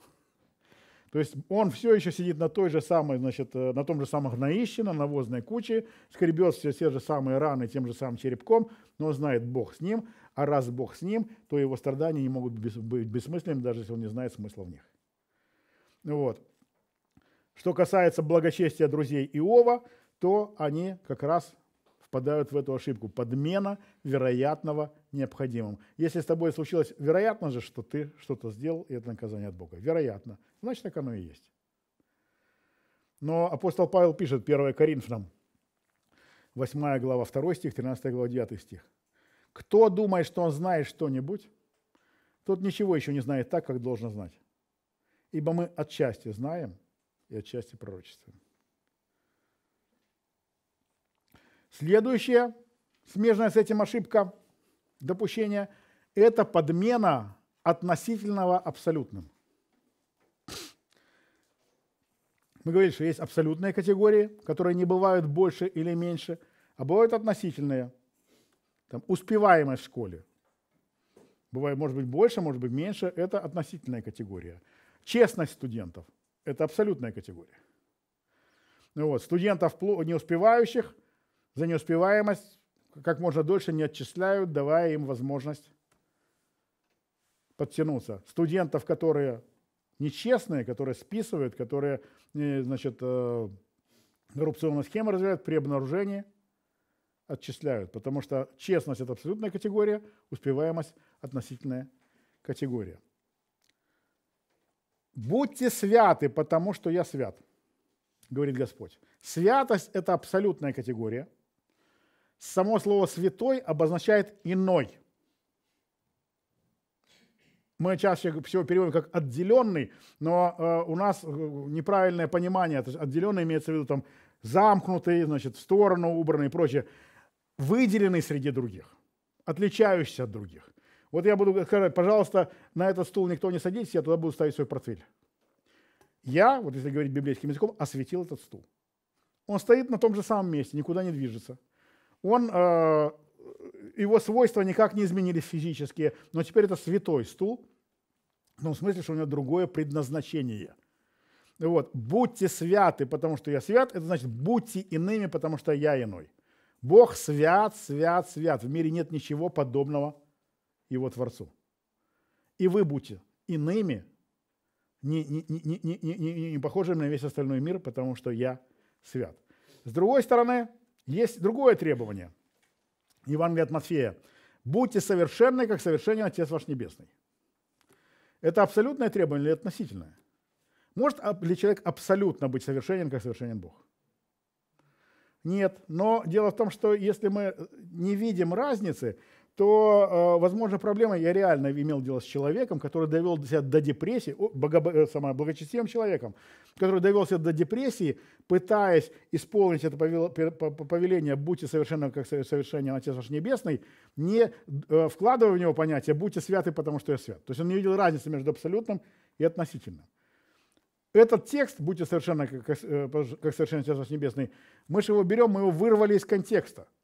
То есть он все еще сидит на той же самой, значит, э, на том же самом гноище, на навозной куче, скребет все те же самые раны тем же самым черепком, но знает Бог с ним, а раз Бог с ним, то его страдания не могут быть бессмысленными, даже если он не знает смысла в них. Вот. Что касается благочестия друзей Иова, то они как раз впадают в эту ошибку. Подмена вероятного необходимым. Если с тобой случилось, вероятно же, что ты что-то сделал, и это наказание от Бога. Вероятно. Значит, так оно и есть. Но апостол Павел пишет 1 Коринфянам, 8 глава 2 стих, 13 глава 9 стих. «Кто думает, что он знает что-нибудь, тот ничего еще не знает так, как должен знать. Ибо мы отчасти знаем и отчасти пророчествуем». Следующая смежная с этим ошибка допущение, это подмена относительного абсолютным. Мы говорили, что есть абсолютные категории, которые не бывают больше или меньше, а бывают относительные. Там, успеваемость в школе. Бывает, может быть, больше, может быть, меньше. Это относительная категория. Честность студентов – это абсолютная категория. Ну вот, студентов не успевающих – за неуспеваемость как можно дольше не отчисляют, давая им возможность подтянуться. Студентов, которые нечестные, которые списывают, которые э, значит, э, коррупционную схему развивают при обнаружении, отчисляют. Потому что честность – это абсолютная категория, успеваемость – относительная категория. «Будьте святы, потому что я свят», говорит Господь. Святость – это абсолютная категория – само слово «святой» обозначает «иной». Мы чаще всего переводим как «отделенный», но э, у нас э, неправильное понимание. То есть «отделенный» имеется в виду там замкнутый, значит, в сторону убранный и прочее. Выделенный среди других, отличающийся от других. Вот я буду сказать, пожалуйста, на этот стул никто не садитесь, я туда буду ставить свой портфель. Я, вот если говорить библейским языком, осветил этот стул. Он стоит на том же самом месте, никуда не движется он э, его свойства никак не изменились физически, но теперь это святой стул, ну, в том смысле, что у него другое предназначение. Вот, будьте святы, потому что я свят, это значит будьте иными, потому что я иной. Бог свят, свят, свят. В мире нет ничего подобного Его Творцу. И вы будьте иными, не, не, не, не, не, не похожими на весь остальной мир, потому что я свят. С другой стороны, есть другое требование. Евангелие от Матфея. «Будьте совершенны, как совершенен Отец ваш Небесный». Это абсолютное требование или относительное? Может ли человек абсолютно быть совершенен, как совершенен Бог? Нет. Но дело в том, что если мы э, не видим разницы, то, э, возможно, проблема, я реально имел дело с человеком, который довел себя до депрессии, богоб... Э, благочестивым человеком, который довел себя до депрессии, пытаясь исполнить это повеление «будьте совершенным, как совершенен Отец ваш Небесный», не э, вкладывая в него понятие «будьте святы, потому что я свят». То есть он не видел разницы между абсолютным и относительным. Этот текст, будьте совершенно как, как совершенно Отец ваш Небесный, мы же его берем, мы его вырвали из контекста –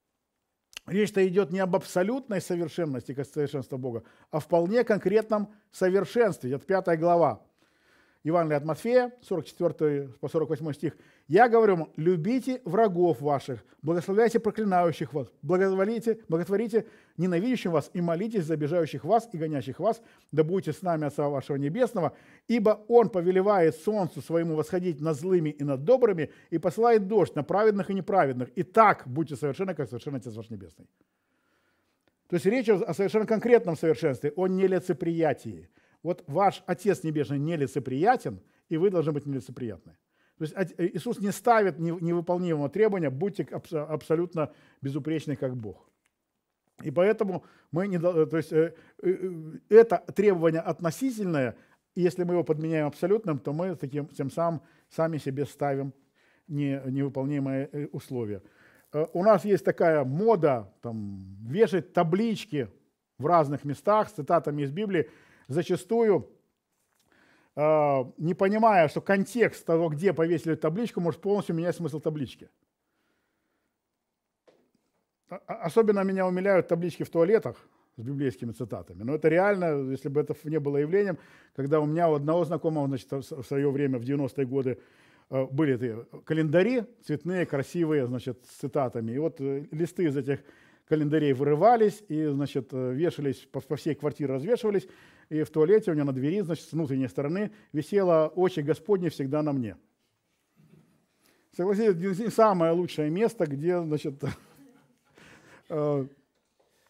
Речь-то идет не об абсолютной совершенности совершенства Бога, а вполне конкретном совершенстве. Это пятая глава. Евангелие от Матфея, 44 по 48 стих. «Я говорю вам, любите врагов ваших, благословляйте проклинающих вас, благотворите, благотворите ненавидящим вас и молитесь за обижающих вас и гонящих вас, да будете с нами Отца вашего Небесного, ибо Он повелевает солнцу своему восходить над злыми и над добрыми и посылает дождь на праведных и неправедных. И так будьте совершенны, как совершенно Отец ваш Небесный». То есть речь о совершенно конкретном совершенстве, о нелицеприятии – вот ваш Отец Небесный нелицеприятен, и вы должны быть нелицеприятны. То есть э, Иисус не ставит невыполнимого требования, будьте абсолютно безупречны, как Бог. И поэтому мы не, то есть, э, э, это требование относительное, и если мы его подменяем абсолютным, то мы таким, тем самым сами себе ставим невыполнимые условия. У нас есть такая мода там, вешать таблички в разных местах с цитатами из Библии, зачастую а, не понимая, что контекст того, где повесили эту табличку, может полностью менять смысл таблички. А, а, особенно меня умиляют таблички в туалетах с библейскими цитатами. Но это реально, если бы это не было явлением, когда у меня у одного знакомого значит, в свое время, в 90-е годы, были эти календари цветные, красивые, значит, с цитатами. И вот э, листы из этих календарей вырывались и, значит, э, вешались по всей квартире, развешивались и в туалете у меня на двери, значит, с внутренней стороны висело «Очи Господни всегда на мне». Согласитесь, самое лучшее место, где, значит, [LAUGHS] э,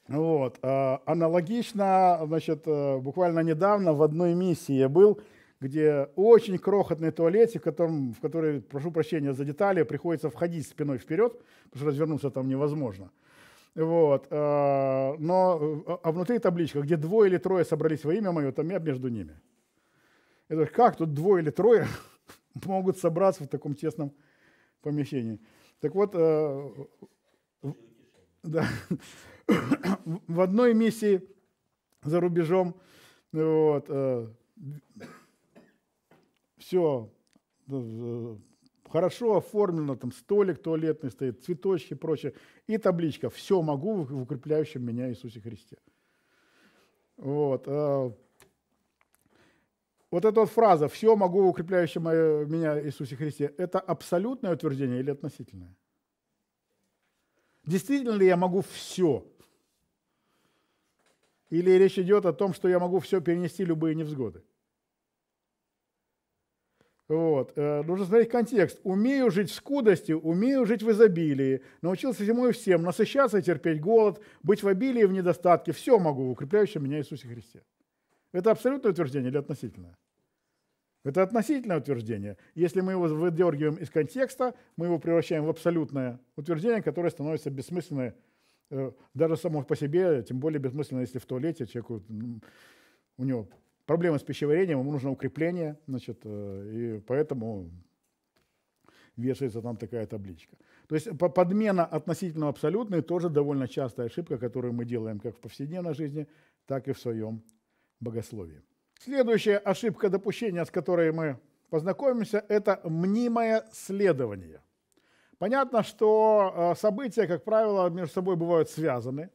вот. Э, аналогично, значит, э, буквально недавно в одной миссии я был, где очень крохотный туалет, в, котором, в который, прошу прощения за детали, приходится входить спиной вперед, потому что развернуться там невозможно – вот. А, но, а, а внутри табличка, где двое или трое собрались во имя мое, там я между ними. Я говорю, как тут двое или трое [LAUGHS] могут собраться в таком тесном помещении? Так вот, а, да, [COUGHS] в одной миссии за рубежом вот, все э, хорошо оформлено, там столик туалетный стоит, цветочки и прочее, и табличка «Все могу в укрепляющем меня Иисусе Христе». Вот. Э, вот эта вот фраза «все могу в укрепляющем меня Иисусе Христе» – это абсолютное утверждение или относительное? Действительно ли я могу все? Или речь идет о том, что я могу все перенести любые невзгоды? Вот. Э, нужно смотреть контекст. Умею жить в скудости, умею жить в изобилии. Научился зимой всем насыщаться и терпеть голод, быть в обилии и в недостатке. Все могу в укрепляющем меня Иисусе Христе. Это абсолютное утверждение или относительное? Это относительное утверждение. Если мы его выдергиваем из контекста, мы его превращаем в абсолютное утверждение, которое становится бессмысленным э, даже само по себе, тем более бессмысленно, если в туалете человеку, у него проблемы с пищеварением, ему нужно укрепление, значит, э, и поэтому вешается там такая табличка. То есть подмена относительно абсолютной тоже довольно частая ошибка, которую мы делаем как в повседневной жизни, так и в своем богословии. Следующая ошибка допущения, с которой мы познакомимся, это мнимое следование. Понятно, что э, события, как правило, между собой бывают связаны,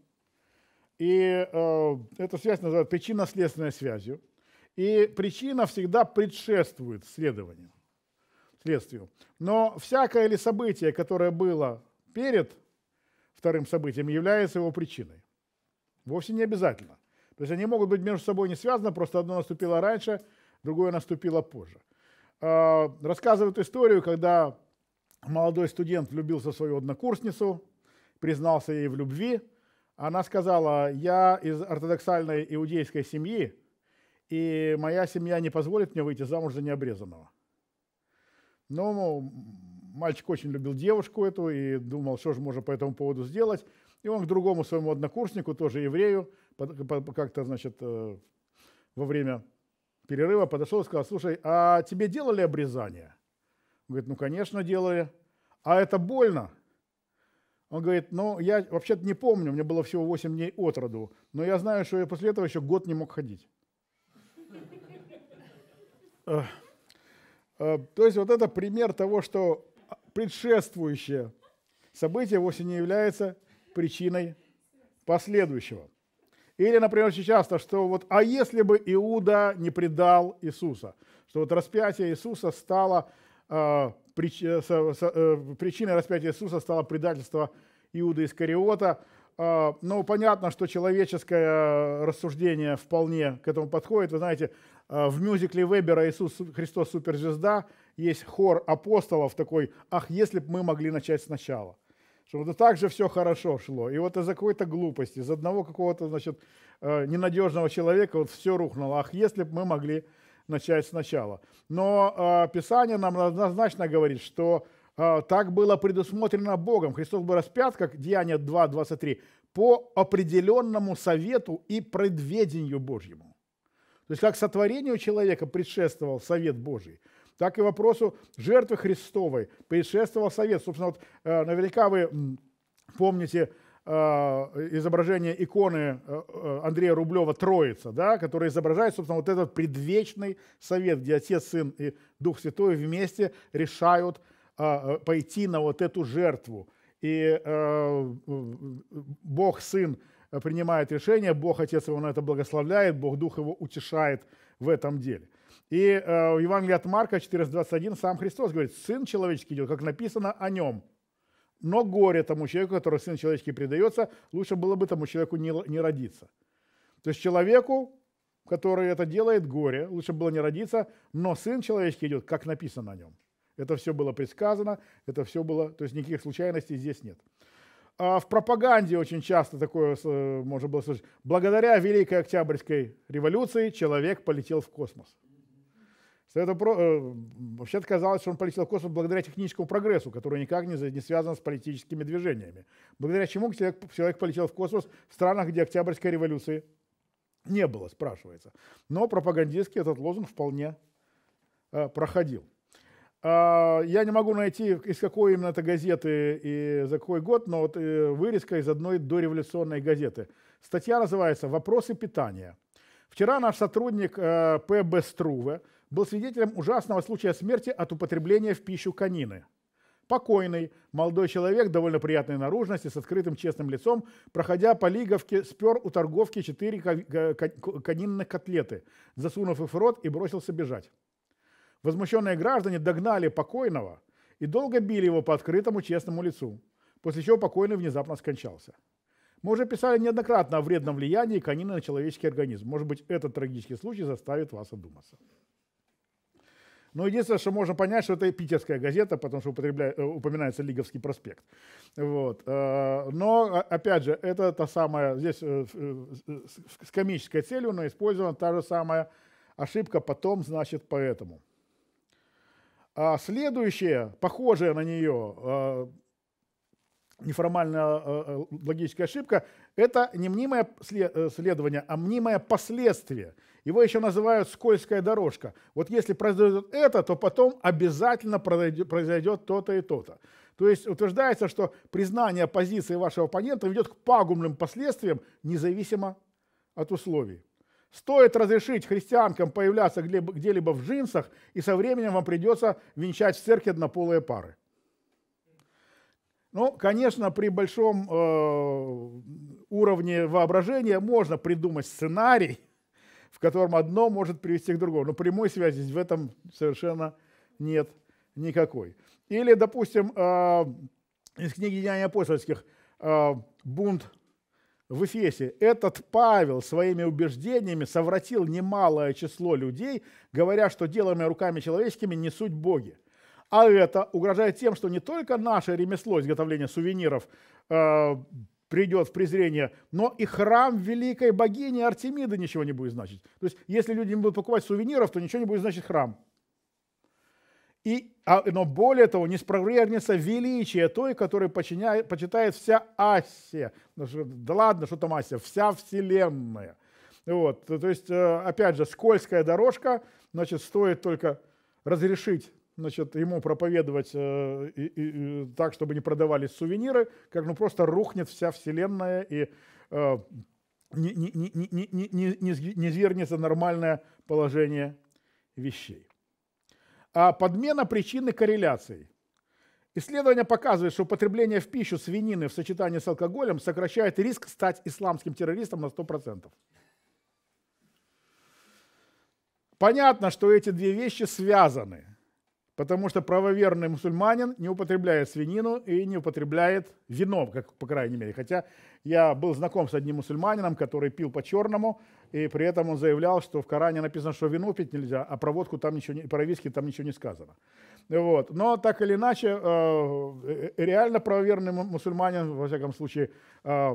и э, эту связь называют причинно-следственной связью. И причина всегда предшествует следованию, следствию. Но всякое ли событие, которое было перед вторым событием, является его причиной? Вовсе не обязательно. То есть они могут быть между собой не связаны, просто одно наступило раньше, другое наступило позже. А, рассказывают историю, когда молодой студент влюбился в свою однокурсницу, признался ей в любви. Она сказала, я из ортодоксальной иудейской семьи, и моя семья не позволит мне выйти замуж за необрезанного. Но ну, мальчик очень любил девушку эту и думал, что же можно по этому поводу сделать. И он к другому своему однокурснику, тоже еврею, как-то, значит, э, во время перерыва подошел и сказал, слушай, а тебе делали обрезание? Он говорит, ну, конечно, делали. А это больно? Он говорит, ну, я вообще-то не помню, мне было всего 8 дней от роду, но я знаю, что я после этого еще год не мог ходить. Э, э, то есть вот это пример того, что предшествующее событие вовсе не является причиной последующего. Или, например, очень часто, что вот, а если бы Иуда не предал Иисуса, что вот распятие Иисуса стало, э, причиной распятия Иисуса стало предательство Иуда Искариота. Э, ну, понятно, что человеческое рассуждение вполне к этому подходит. Вы знаете, а, в мюзикле Вебера «Иисус Христос суперзвезда» есть хор апостолов такой «Ах, если бы мы могли начать сначала». Чтобы ну, так же все хорошо шло. И вот из-за какой-то глупости, из одного какого-то, значит, э, ненадежного человека вот все рухнуло. Ах, если бы мы могли начать сначала. Но э, Писание нам однозначно говорит, что э, так было предусмотрено Богом. Христос был распят, как Деяние 2.23, по определенному совету и предведению Божьему. То есть как сотворению человека предшествовал совет Божий, так и вопросу жертвы Христовой предшествовал совет. Собственно, вот, э, наверняка вы помните э, изображение иконы э, Андрея Рублева «Троица», да, которая изображает, собственно, вот этот предвечный совет, где Отец, Сын и Дух Святой вместе решают пойти на вот эту жертву. И Бог Сын Э, принимает решение, Бог Отец его на это благословляет, Бог Дух его утешает в этом деле. И э, в Евангелии от Марка 4:21 сам Христос говорит, Сын человеческий идет, как написано о нем. Но горе тому человеку, который Сын человеческий предается, лучше было бы тому человеку не родиться. То есть человеку, который это делает, горе, лучше было не родиться, но Сын человеческий идет, как написано о нем. Это все было предсказано, это все было, то есть никаких случайностей здесь нет. А в пропаганде очень часто такое э, можно было слышать. Благодаря Великой Октябрьской революции человек полетел в космос. Это э, вообще казалось, что он полетел в космос благодаря техническому прогрессу, который никак не, не связан с политическими движениями. Благодаря чему человек, человек полетел в космос в странах, где Октябрьской революции не было, спрашивается. Но пропагандистский этот лозунг вполне э, проходил. А, я не могу найти, из какой именно это газеты и за какой год, но вот э, вырезка из одной дореволюционной газеты. Статья называется «Вопросы питания». Вчера наш сотрудник э, П.Б. Струве был свидетелем ужасного случая смерти от употребления в пищу канины. Покойный, молодой человек, довольно приятной наружности, с открытым честным лицом, проходя по лиговке, спер у торговки четыре канинных котлеты, засунув их в рот и бросился бежать. Возмущенные граждане догнали покойного и долго били его по открытому честному лицу, после чего покойный внезапно скончался. Мы уже писали неоднократно о вредном влиянии конины на человеческий организм. Может быть, этот трагический случай заставит вас одуматься. Но единственное, что можно понять, что это питерская газета, потому что э, упоминается Лиговский проспект. Вот. Э, но, опять же, это та самая, здесь э, с комической целью, но использована та же самая ошибка потом, значит, поэтому. А следующее, похожее на нее а, неформальная а, а, логическая ошибка, это не мнимое э, следование, а мнимое последствие. Его еще называют скользкая дорожка. Вот если произойдет это, то потом обязательно произойдет то-то и то-то. То есть утверждается, что признание позиции вашего оппонента ведет к пагубным последствиям, независимо от условий. Стоит разрешить христианкам появляться где-либо в джинсах, и со временем вам придется венчать в церкви однополые пары. Ну, конечно, при большом э, уровне воображения можно придумать сценарий, в котором одно может привести к другому. Но прямой связи в этом совершенно нет никакой. Или, допустим, э, из книги «Деяния апостольских» э, бунт в Эфесе, этот Павел своими убеждениями совратил немалое число людей, говоря, что делаемые руками человеческими не суть боги. А это угрожает тем, что не только наше ремесло изготовления сувениров э, придет в презрение, но и храм великой богини Артемиды ничего не будет значить. То есть, если люди не будут покупать сувениров, то ничего не будет значить храм. И, а, но более того, не спровергнется величие той, которой починяет, почитает вся Асия. Ну, да ладно, что там Асия, вся Вселенная. Вот. То есть, э, опять же, скользкая дорожка, значит, стоит только разрешить значит, ему проповедовать э, и, и, так, чтобы не продавались сувениры, как ну просто рухнет вся вселенная и э, не, не, не, не, не, не, не свернется нормальное положение вещей. А подмена причины корреляций. Исследование показывает, что употребление в пищу свинины в сочетании с алкоголем сокращает риск стать исламским террористом на 100%. Понятно, что эти две вещи связаны, потому что правоверный мусульманин не употребляет свинину и не употребляет вино, как по крайней мере. Хотя я был знаком с одним мусульманином, который пил по-черному, и при этом он заявлял, что в Коране написано, что вино пить нельзя, а про водку там ничего, не, про виски там ничего не сказано. Вот. Но так или иначе, э, э, реально правоверный мусульманин, во всяком случае, э,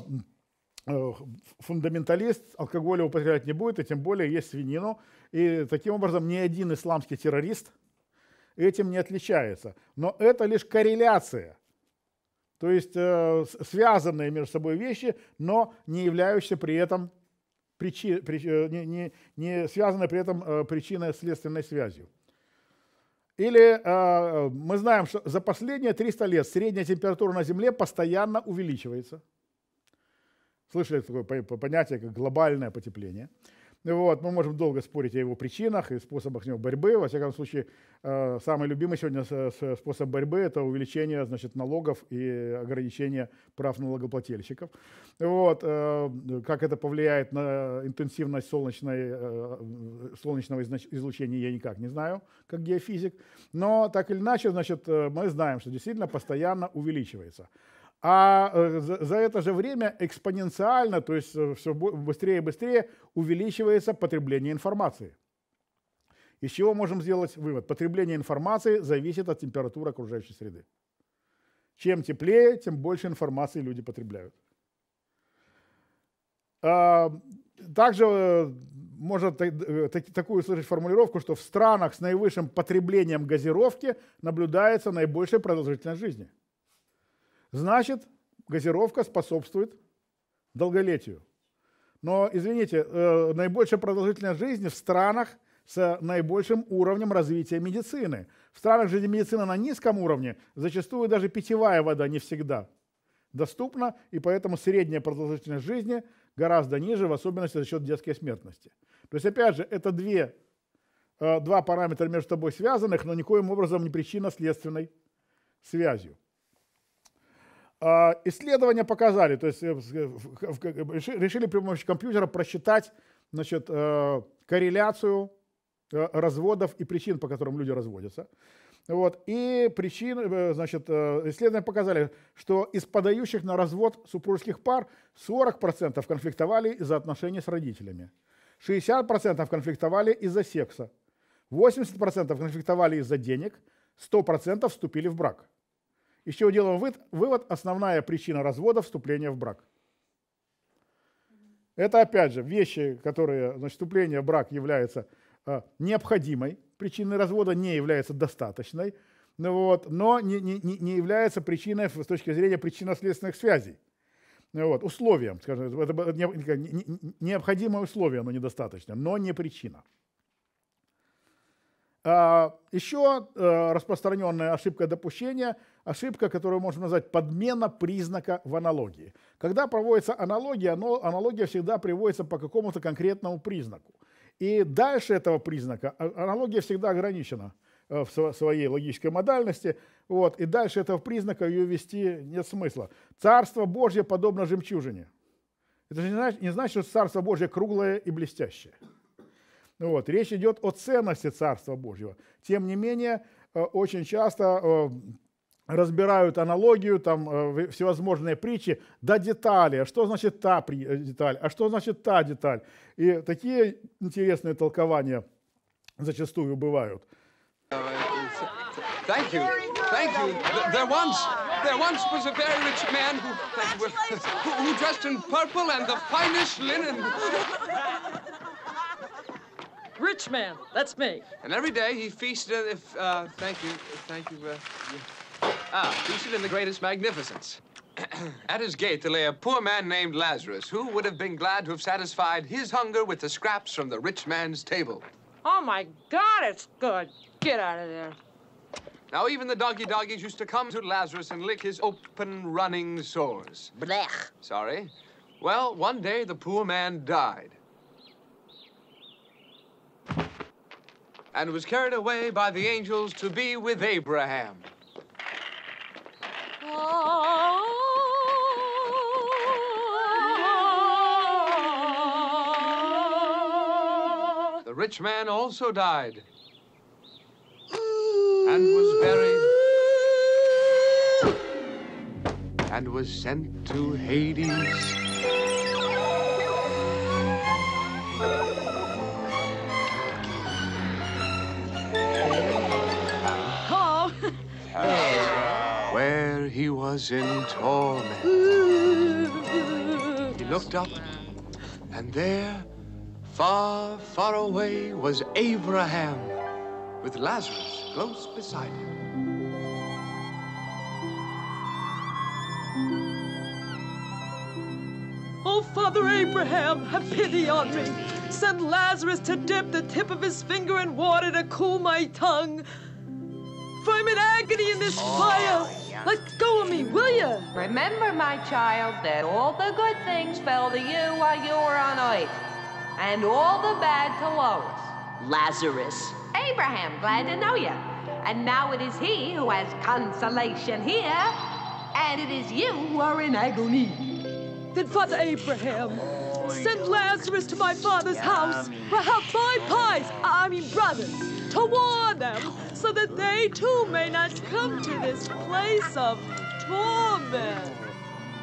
фундаменталист алкоголя употреблять не будет, и тем более есть свинину. И таким образом ни один исламский террорист этим не отличается. Но это лишь корреляция. То есть э, связанные между собой вещи, но не являющиеся при этом причи, при, э, не, не, не связаны при этом э, причина следственной связью. Или э, мы знаем, что за последние 300 лет средняя температура на Земле постоянно увеличивается. Слышали такое понятие, как глобальное потепление. Вот, мы можем долго спорить о его причинах и способах с него борьбы. Во всяком случае, э, самый любимый сегодня способ борьбы – это увеличение значит, налогов и ограничение прав налогоплательщиков. Вот, э, как это повлияет на интенсивность солнечной, э, солнечного излучения, я никак не знаю, как геофизик. Но так или иначе, значит, мы знаем, что действительно постоянно увеличивается а э, за это же время экспоненциально, то есть э, все быстрее и быстрее увеличивается потребление информации. Из чего можем сделать вывод? Потребление информации зависит от температуры окружающей среды. Чем теплее, тем больше информации люди потребляют. А, также э, можно такую услышать формулировку, что в странах с наивысшим потреблением газировки наблюдается наибольшая продолжительность жизни – Значит, газировка способствует долголетию. Но, извините, э, наибольшая продолжительность жизни в странах с наибольшим уровнем развития медицины. В странах, где медицина на низком уровне, зачастую даже питьевая вода не всегда доступна, и поэтому средняя продолжительность жизни гораздо ниже, в особенности за счет детской смертности. То есть, опять же, это две, э, два параметра между собой связанных, но никоим образом не причинно-следственной связью. А, исследования показали, то есть э, э, решили при помощи компьютера просчитать значит, э, корреляцию разводов и причин, по которым люди разводятся. Вот. И причины, значит, исследования показали, что из подающих на развод супружеских пар 40% конфликтовали из-за отношений с родителями, 60% конфликтовали из-за секса, 80% конфликтовали из-за денег, 100% вступили в брак. Из чего делаем вывод, основная причина развода – вступление в брак. Это опять же вещи, которые, значит, вступление в брак является э, необходимой причиной развода, не является достаточной, ну вот, но не, не, не является причиной с точки зрения причинно-следственных связей. Ну вот, условием, скажем, это необходимое условие, но недостаточно, но не причина. А, еще э, распространенная ошибка допущения – ошибка, которую можно назвать подмена признака в аналогии. Когда проводится аналогия, аналогия всегда приводится по какому-то конкретному признаку. И дальше этого признака а, аналогия всегда ограничена э, в своей логической модальности. Вот, и дальше этого признака ее вести нет смысла. Царство Божье подобно жемчужине. Это же не значит, не значит, что Царство Божье круглое и блестящее. Вот. Речь идет о ценности Царства Божьего. Тем не менее, э, очень часто э, разбирают аналогию, там всевозможные притчи до детали. Что значит та деталь? А что значит та деталь? И такие интересные толкования зачастую бывают. Thank you. Thank you. There once, there once was a very rich man who, who dressed in purple and the finest linen. Rich man, that's me. And every day he feasted. If, uh, thank you, thank you. Uh, yeah. Ah, featured in the greatest magnificence. [CLEARS THROAT] At his gate there lay a poor man named Lazarus, who would have been glad to have satisfied his hunger with the scraps from the rich man's table. Oh, my God, it's good. Get out of there. Now, even the doggy doggies used to come to Lazarus and lick his open running sores. Blech. Sorry. Well, one day the poor man died. And was carried away by the angels to be with Abraham. The rich man also died and was buried and was sent to Hades. he was in torment. He looked up, and there, far, far away, was Abraham with Lazarus close beside him. Oh, Father Abraham, have pity on me. Send Lazarus to dip the tip of his finger in water to cool my tongue. For I'm in agony in this oh. fire. Let go of me, will you? Remember, my child, that all the good things fell to you while you were on Earth, and all the bad to Lois. Lazarus. Abraham, glad to know you. And now it is he who has consolation here, and it is you who are in agony. Then, Father Abraham, Send Lazarus to my father's house, perhaps my pies, I mean brothers, to warn them, so that they too may not come to this place of torment.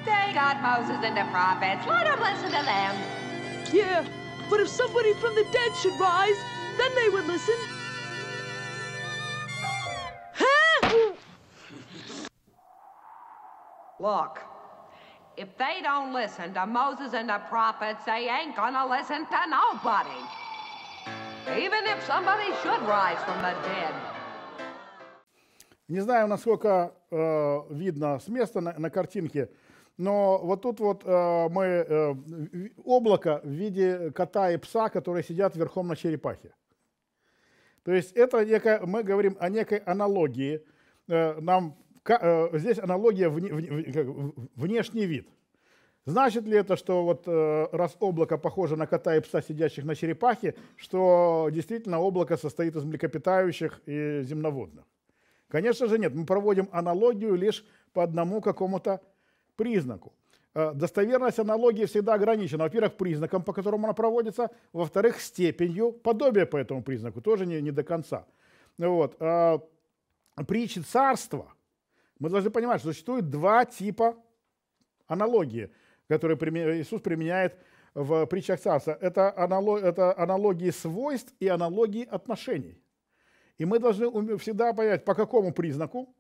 Thank God, Moses and the prophets. Let them listen to them. Yeah, but if somebody from the dead should rise, then they would listen. Huh? Look. If they don't listen to Moses and the prophets, they ain't gonna listen to nobody. Even if somebody should rise from the dead. Не знаю, насколько э, видно с места на, на картинке, но вот тут вот э, мы э, облако в виде кота и пса, которые сидят верхом на черепахе. То есть это некая, мы говорим о некой аналогии. Э, нам Э, здесь аналогия внешний вид. Значит ли это, что вот э, раз облако похоже на кота и пса, сидящих на черепахе, что действительно облако состоит из млекопитающих и земноводных? Конечно же нет, мы проводим аналогию лишь по одному какому-то признаку. Э, достоверность аналогии всегда ограничена, во-первых, признаком, по которому она проводится, во-вторых, степенью подобия по этому признаку, тоже не, не до конца. Вот. Притчи царства – мы должны понимать, что существует два типа аналогии, которые Иисус применяет в притчах царства. Это, аналог, это аналогии свойств и аналогии отношений. И мы должны всегда понять, по какому признаку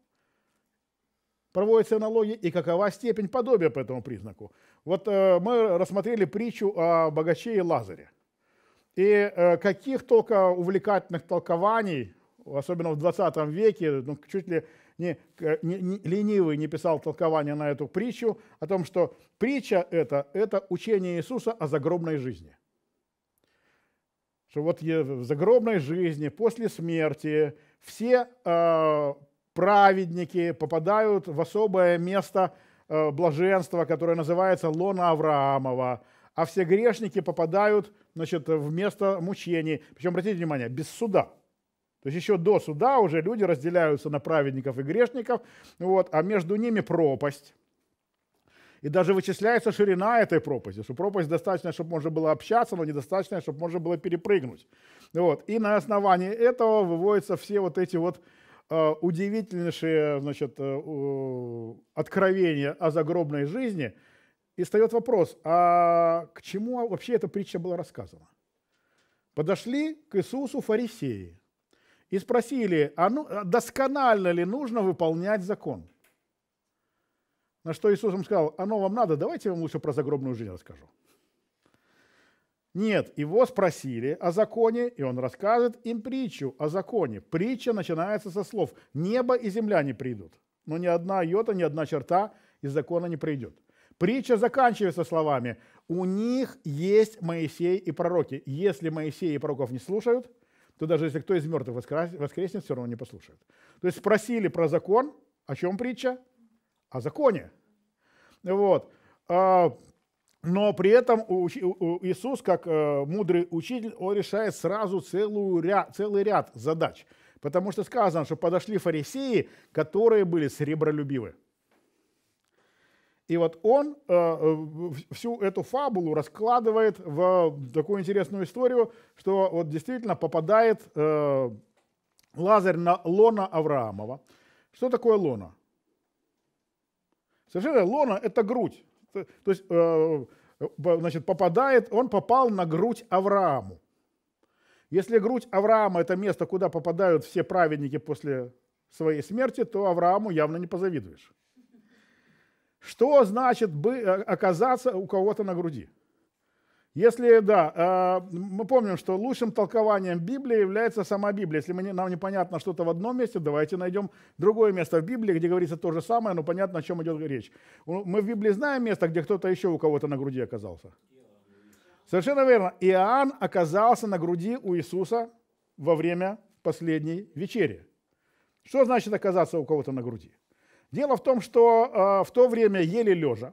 проводится аналогия и какова степень подобия по этому признаку. Вот э, мы рассмотрели притчу о богаче и Лазаре. И э, каких только увлекательных толкований, особенно в 20 веке, ну, чуть ли не, не, не, ленивый не писал толкования на эту притчу о том, что притча это, это учение Иисуса о загробной жизни. Что вот в загробной жизни, после смерти, все э, праведники попадают в особое место э, блаженства, которое называется лона Авраамова, а все грешники попадают значит, в место мучений. Причем, обратите внимание, без суда – то есть еще до суда уже люди разделяются на праведников и грешников, вот, а между ними пропасть. И даже вычисляется ширина этой пропасти, что пропасть достаточно, чтобы можно было общаться, но недостаточно, чтобы можно было перепрыгнуть. Вот. И на основании этого выводятся все вот эти вот э, удивительнейшие значит, э, откровения о загробной жизни. И встает вопрос, а к чему вообще эта притча была рассказана? Подошли к Иисусу фарисеи – и спросили, а ну, а досконально ли нужно выполнять закон? На что Иисус им сказал, оно вам надо, давайте я вам лучше про загробную жизнь расскажу. Нет, его спросили о законе, и он рассказывает им притчу о законе. Притча начинается со слов «небо и земля не придут, но ни одна йота, ни одна черта из закона не придет». Притча заканчивается словами «у них есть Моисей и пророки, если Моисей и пророков не слушают, то даже если кто из мертвых воскреснет, все равно не послушает. То есть спросили про закон, о чем притча? О законе. Вот. А, но при этом Иисус, как э, мудрый учитель, он решает сразу целую ряд, целый ряд задач. Потому что сказано, что подошли фарисеи, которые были сребролюбивы. И вот он э, всю эту фабулу раскладывает в такую интересную историю, что вот действительно попадает э, Лазарь на лона Авраамова. Что такое лона? Совершенно лона – это грудь. То есть, э, значит, попадает, он попал на грудь Аврааму. Если грудь Авраама – это место, куда попадают все праведники после своей смерти, то Аврааму явно не позавидуешь. Что значит бы, э, оказаться у кого-то на груди? Если, да, э, мы помним, что лучшим толкованием Библии является сама Библия. Если мы, нам непонятно что-то в одном месте, давайте найдем другое место в Библии, где говорится то же самое, но понятно, о чем идет речь. Мы в Библии знаем место, где кто-то еще у кого-то на груди оказался. Совершенно верно. Иоанн оказался на груди у Иисуса во время последней вечери. Что значит оказаться у кого-то на груди? Дело в том, что э, в то время ели лежа,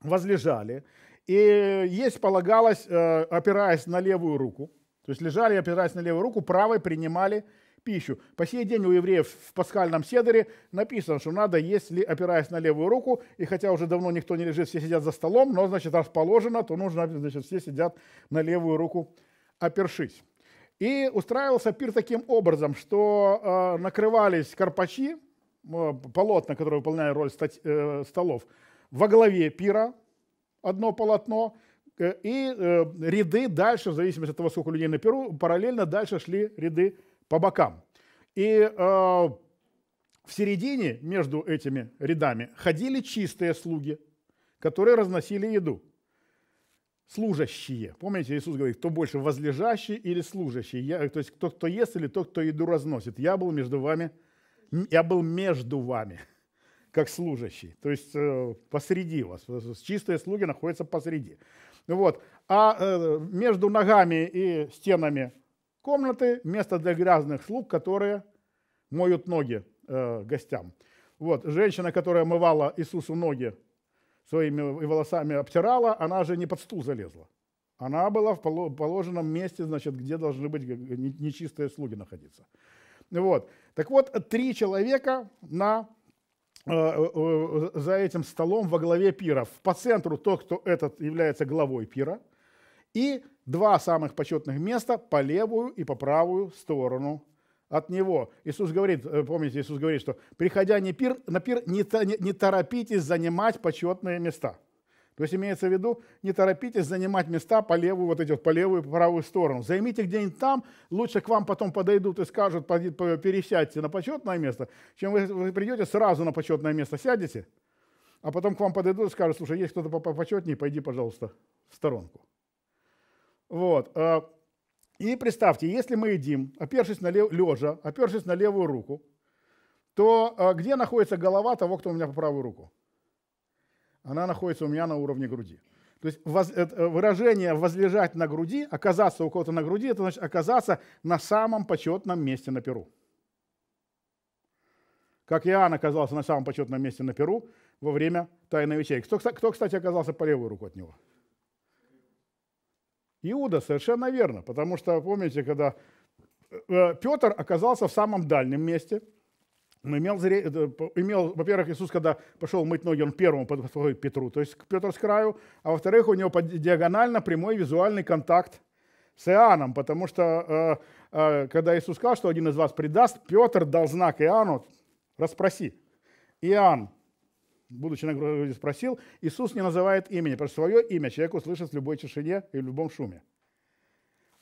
возлежали, и есть полагалось, э, опираясь на левую руку, то есть лежали, опираясь на левую руку, правой принимали пищу. По сей день у евреев в пасхальном седере написано, что надо есть, опираясь на левую руку, и хотя уже давно никто не лежит, все сидят за столом, но, значит, расположено, то нужно, значит, все сидят на левую руку опершись. И устраивался пир таким образом, что э, накрывались карпачи, Э, полотна, которые выполняют роль стать, э, столов. Во главе пира одно полотно, э, и э, ряды дальше, в зависимости от того, сколько людей на перу, параллельно дальше шли ряды по бокам. И э, в середине между этими рядами ходили чистые слуги, которые разносили еду. Служащие. Помните, Иисус говорит, кто больше, возлежащий или служащий? Я, то есть, кто, кто ест или тот, кто еду разносит. Я был между вами служащий я был между вами, [LAUGHS] как служащий, то есть э, посреди вас. Чистые слуги находятся посреди. Вот. А э, между ногами и стенами комнаты место для грязных слуг, которые моют ноги э, гостям. Вот. Женщина, которая мывала Иисусу ноги своими волосами обтирала, она же не под стул залезла. Она была в положенном месте, значит, где должны быть нечистые слуги находиться. Вот. Так вот, три человека на э, э, э, за этим столом во главе пира, По центру тот, кто этот является главой пира. И два самых почетных места по левую и по правую сторону от него. Иисус говорит, помните, Иисус говорит, что приходя не пир, на пир, не, не, не торопитесь занимать почетные места – то есть имеется в виду, не торопитесь занимать места по левую, вот эти вот, по левую и по правую сторону. Займите где-нибудь там, лучше к вам потом подойдут и скажут, пересядьте на почетное место, чем вы, вы придете сразу на почетное место, сядете, а потом к вам подойдут и скажут, слушай, есть кто-то почетнее, пойди, пожалуйста, в сторонку. Вот. Э, и представьте, если мы едим, опершись на лев... лежа, опершись на левую руку, то э, где находится голова того, кто у меня по правую руку? она находится у меня на уровне груди. То есть воз, э, э, выражение «возлежать на груди», «оказаться у кого-то на груди» – это значит оказаться на самом почетном месте на Перу. Как Иоанн оказался на самом почетном месте на Перу во время тайной вечери. Кто, кто кстати, оказался по левую руку от него? Иуда, совершенно верно. Потому что, помните, когда э, Петр оказался в самом дальнем месте – ну, имел, э, имел во-первых, Иисус, когда пошел мыть ноги, он первым подходит к Петру, то есть к Петр с краю, а во-вторых, у него диагонально прямой визуальный контакт с Иоанном, потому что э, э, когда Иисус сказал, что один из вас предаст, Петр дал знак Иоанну, расспроси. Иоанн, будучи на городе, спросил, Иисус не называет имени, потому что свое имя человек услышит в любой тишине и в любом шуме.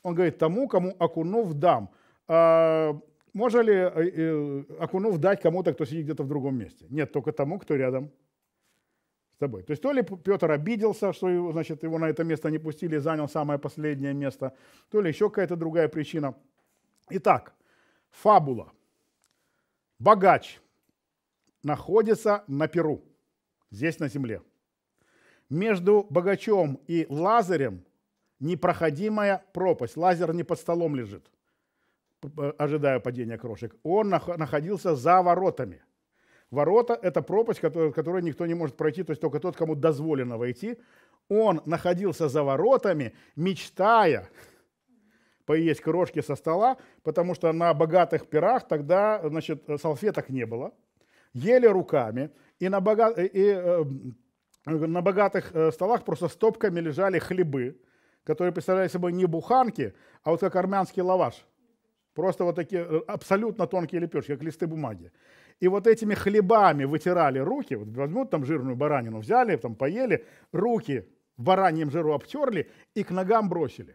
Он говорит, тому, кому окунув дам. Э, можно ли э, э, Акунов дать кому-то, кто сидит где-то в другом месте? Нет, только тому, кто рядом с тобой. То есть то ли Петр обиделся, что его, значит, его на это место не пустили, занял самое последнее место, то ли еще какая-то другая причина. Итак, фабула. Богач находится на Перу, здесь на земле. Между богачом и Лазарем непроходимая пропасть. Лазер не под столом лежит – Э, ожидая падения крошек, он находился за воротами. Ворота – это пропасть, которую, которую никто не может пройти, то есть только тот, кому дозволено войти. Он находился за воротами, мечтая поесть крошки со стола, потому что на богатых пирах тогда значит, салфеток не было, ели руками, и на, бога... и, э, на богатых э, столах просто стопками лежали хлебы, которые представляли собой не буханки, а вот как армянский лаваш – Просто вот такие э, абсолютно тонкие лепешки, как листы бумаги. И вот этими хлебами вытирали руки, вот возьмут там жирную баранину, взяли, там поели, руки бараньем жиру обтерли и к ногам бросили.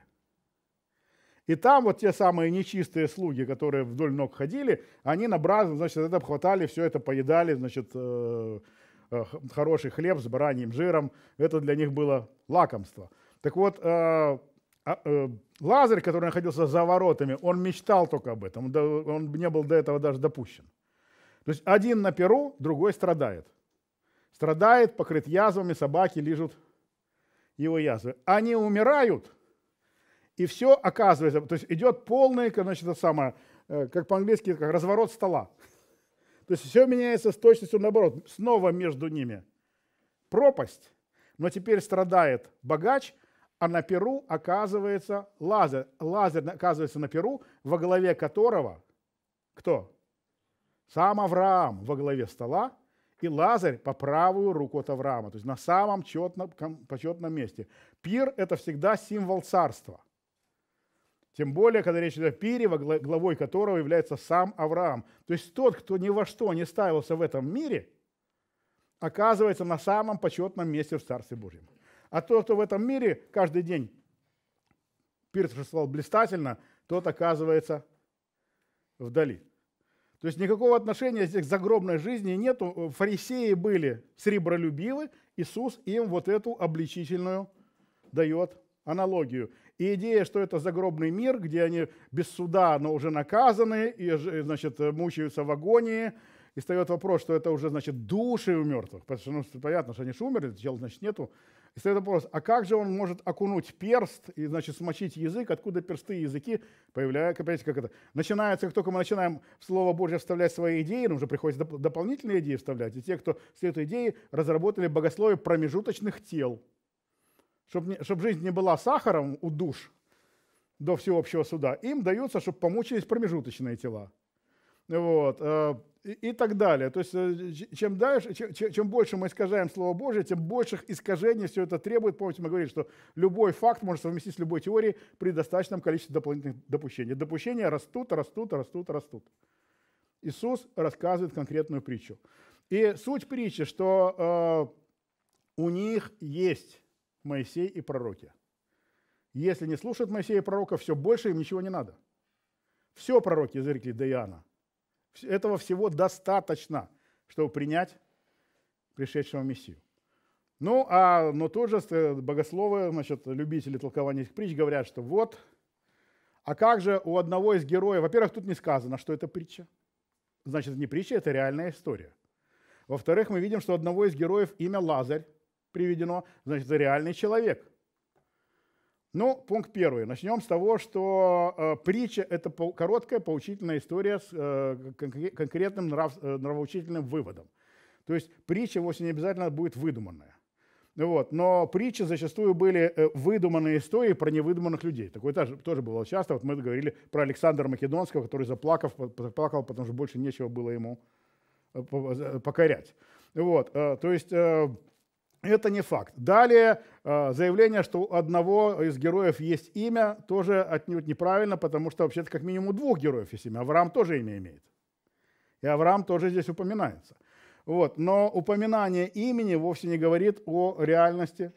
И там вот те самые нечистые слуги, которые вдоль ног ходили, они набрасывали, значит, это обхватали, все это поедали, значит, э, э, хороший хлеб с бараньим жиром. Это для них было лакомство. Так вот, э, а, э, Лазарь, который находился за воротами, он мечтал только об этом, он не был до этого даже допущен. То есть один на перу, другой страдает. Страдает, покрыт язвами, собаки лижут его язвы. Они умирают, и все оказывается, то есть идет полный, значит, это самое, э, как по-английски, как разворот стола. То есть все меняется с точностью наоборот. Снова между ними пропасть, но теперь страдает богач, а на перу оказывается Лазарь. Лазарь оказывается на перу, во главе которого кто? Сам Авраам во главе стола, и Лазарь по правую руку от Авраама, то есть на самом четном, почетном месте. Пир – это всегда символ царства. Тем более, когда речь идет о пире, главой которого является сам Авраам. То есть тот, кто ни во что не ставился в этом мире, оказывается на самом почетном месте в Царстве Божьем. А тот, кто в этом мире каждый день пиршествовал блистательно, тот оказывается вдали. То есть никакого отношения здесь к загробной жизни нету. Фарисеи были сребролюбивы, Иисус им вот эту обличительную дает аналогию. И идея, что это загробный мир, где они без суда, но уже наказаны, и, значит, мучаются в агонии, и встает вопрос, что это уже, значит, души у мертвых, потому что, ну, понятно, что они же умерли, тел, значит, нету, и стоит вопрос, а как же он может окунуть перст и, значит, смочить язык, откуда персты и языки появляются? Понимаете, как это? Начинается, как только мы начинаем в Слово Божье вставлять свои идеи, нам уже приходится доп- дополнительные идеи вставлять. И те, кто с этой идеи, разработали богословие промежуточных тел. Чтобы чтоб жизнь не была сахаром у душ до всеобщего суда, им даются, чтобы помучились промежуточные тела. Вот, э, и, и так далее. То есть э, чем дальше, чем, чем больше мы искажаем Слово Божие, тем больших искажений все это требует. Помните, мы говорили, что любой факт можно совместить с любой теорией при достаточном количестве дополнительных допущений. Допущения растут, растут, растут, растут. Иисус рассказывает конкретную притчу. И суть притчи, что э, у них есть Моисей и пророки. Если не слушают Моисея и пророка, все больше им ничего не надо. Все пророки изрекли до Иоанна. Этого всего достаточно, чтобы принять пришедшего Мессию. Ну, а, но тут же э, богословы, значит, любители толкования этих притч говорят, что вот, а как же у одного из героев, во-первых, тут не сказано, что это притча. Значит, не притча, это реальная история. Во-вторых, мы видим, что одного из героев имя Лазарь приведено, значит, это реальный человек. Ну, пункт первый. Начнем с того, что э, притча – это по- короткая поучительная история с э, кон- конкретным нрав- э, нравоучительным выводом. То есть притча вовсе не обязательно будет выдуманная. Вот. Но притчи зачастую были э, выдуманные истории про невыдуманных людей. Такое тоже, тоже было часто. Вот мы говорили про Александра Македонского, который заплакал, заплакал, потому что больше нечего было ему э, покорять. Вот. Э, то есть э, это не факт. Далее э, заявление, что у одного из героев есть имя, тоже отнюдь неправильно, потому что вообще-то как минимум у двух героев есть имя. Авраам тоже имя имеет. И Авраам тоже здесь упоминается. Вот. Но упоминание имени вовсе не говорит о реальности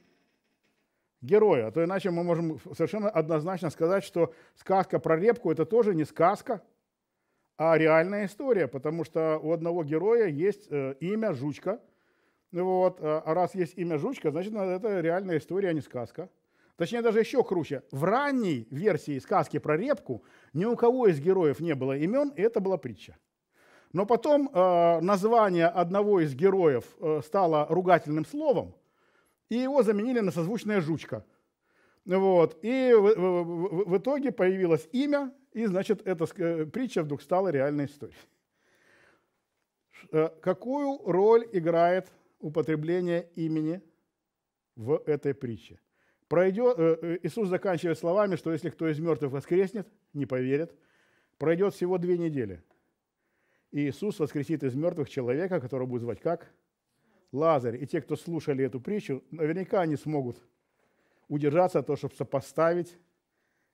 героя. А то иначе мы можем совершенно однозначно сказать, что сказка про репку – это тоже не сказка, а реальная история, потому что у одного героя есть э, имя «Жучка», ну вот. А, а раз есть имя жучка, значит, это реальная история, а не сказка. Точнее, даже еще круче. В ранней версии сказки про репку ни у кого из героев не было имен, и это была притча. Но потом э, название одного из героев э, стало ругательным словом, и его заменили на созвучное «жучка». Вот. И в, в, в итоге появилось имя, и, значит, эта э, притча вдруг стала реальной историей. Э, какую роль играет употребление имени в этой притче. Пройдет, э, э, Иисус заканчивает словами, что если кто из мертвых воскреснет, не поверит, пройдет всего две недели. И Иисус воскресит из мертвых человека, которого будет звать как? Лазарь. И те, кто слушали эту притчу, наверняка они смогут удержаться от того, чтобы сопоставить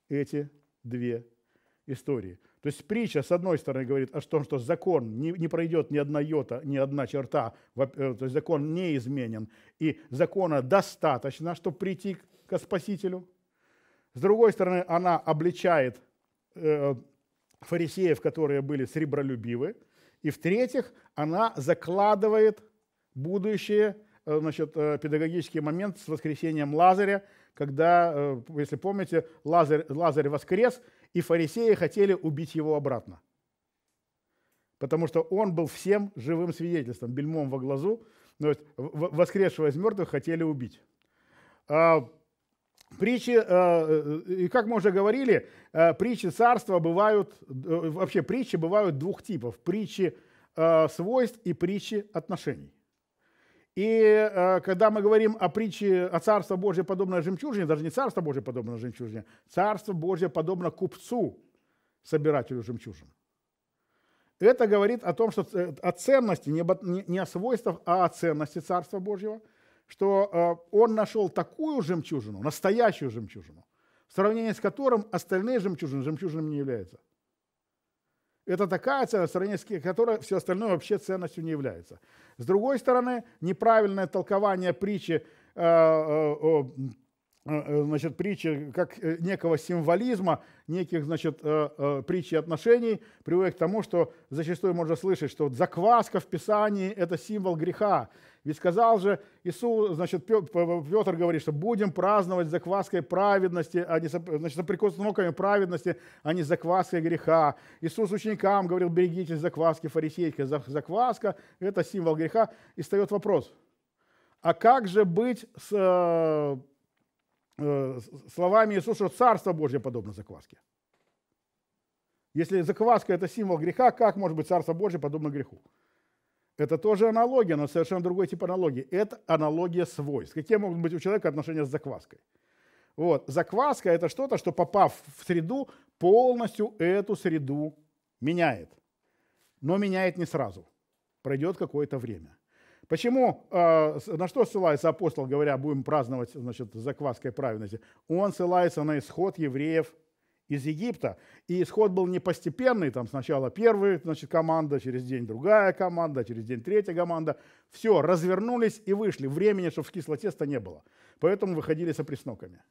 эти две истории. То есть притча, с одной стороны, говорит о том, что закон не, не пройдет ни одна йота, ни одна черта, э, то есть закон не изменен, и закона достаточно, чтобы прийти к Спасителю. С другой стороны, она обличает э, фарисеев, которые были сребролюбивы. И в-третьих, она закладывает будущее э, значит, э, педагогический момент с воскресением Лазаря, когда, если помните, Лазарь, Лазарь воскрес – и фарисеи хотели убить его обратно. Потому что он был всем живым свидетельством, бельмом во глазу, то есть воскресшего из мертвых хотели убить. А, притчи, а, э, и как мы уже говорили, а, притчи царства бывают, э, вообще притчи бывают двух типов. Притчи свойств и притчи отношений. И э, когда мы говорим о притче о Царстве Божьем подобно жемчужине, даже не Царство Божье подобно жемчужине, Царство Божье подобно купцу, собирателю жемчужин. Это говорит о том, что э, о ценности, не о свойствах, а о ценности Царства Божьего, что э, он нашел такую жемчужину, настоящую жемчужину, в сравнении с которым остальные жемчужины жемчужинами не являются. Это такая ценность, в сравнении с которой все остальное вообще ценностью не является. С другой стороны, неправильное толкование притчи э, э, э, значит, притчи как некого символизма, неких, значит, притчи отношений приводит к тому, что зачастую можно слышать, что закваска в Писании – это символ греха, ведь сказал же Иисус, значит, Петр говорит, что будем праздновать закваской праведности, а не значит, соприкосноками праведности, а не закваской греха. Иисус ученикам говорил, берегитесь закваски фарисейской. Закваска – это символ греха. И встает вопрос, а как же быть с э, э словами Иисуса, что Царство Божье подобно закваске? Если закваска – это символ греха, как может быть Царство Божье подобно греху? Это тоже аналогия, но совершенно другой тип аналогии. Это аналогия свойств. Какие могут быть у человека отношения с закваской? Вот. Закваска – это что-то, что, попав в среду, полностью эту среду меняет. Но меняет не сразу. Пройдет какое-то время. Почему, а, на что ссылается апостол, говоря, будем праздновать значит, закваской праведности? Он ссылается на исход евреев из Египта. И исход был не постепенный, там сначала первая значит, команда, через день другая команда, через день третья команда. Все, развернулись и вышли. Времени, чтобы скисло тесто, не было. Поэтому выходили со опресноками.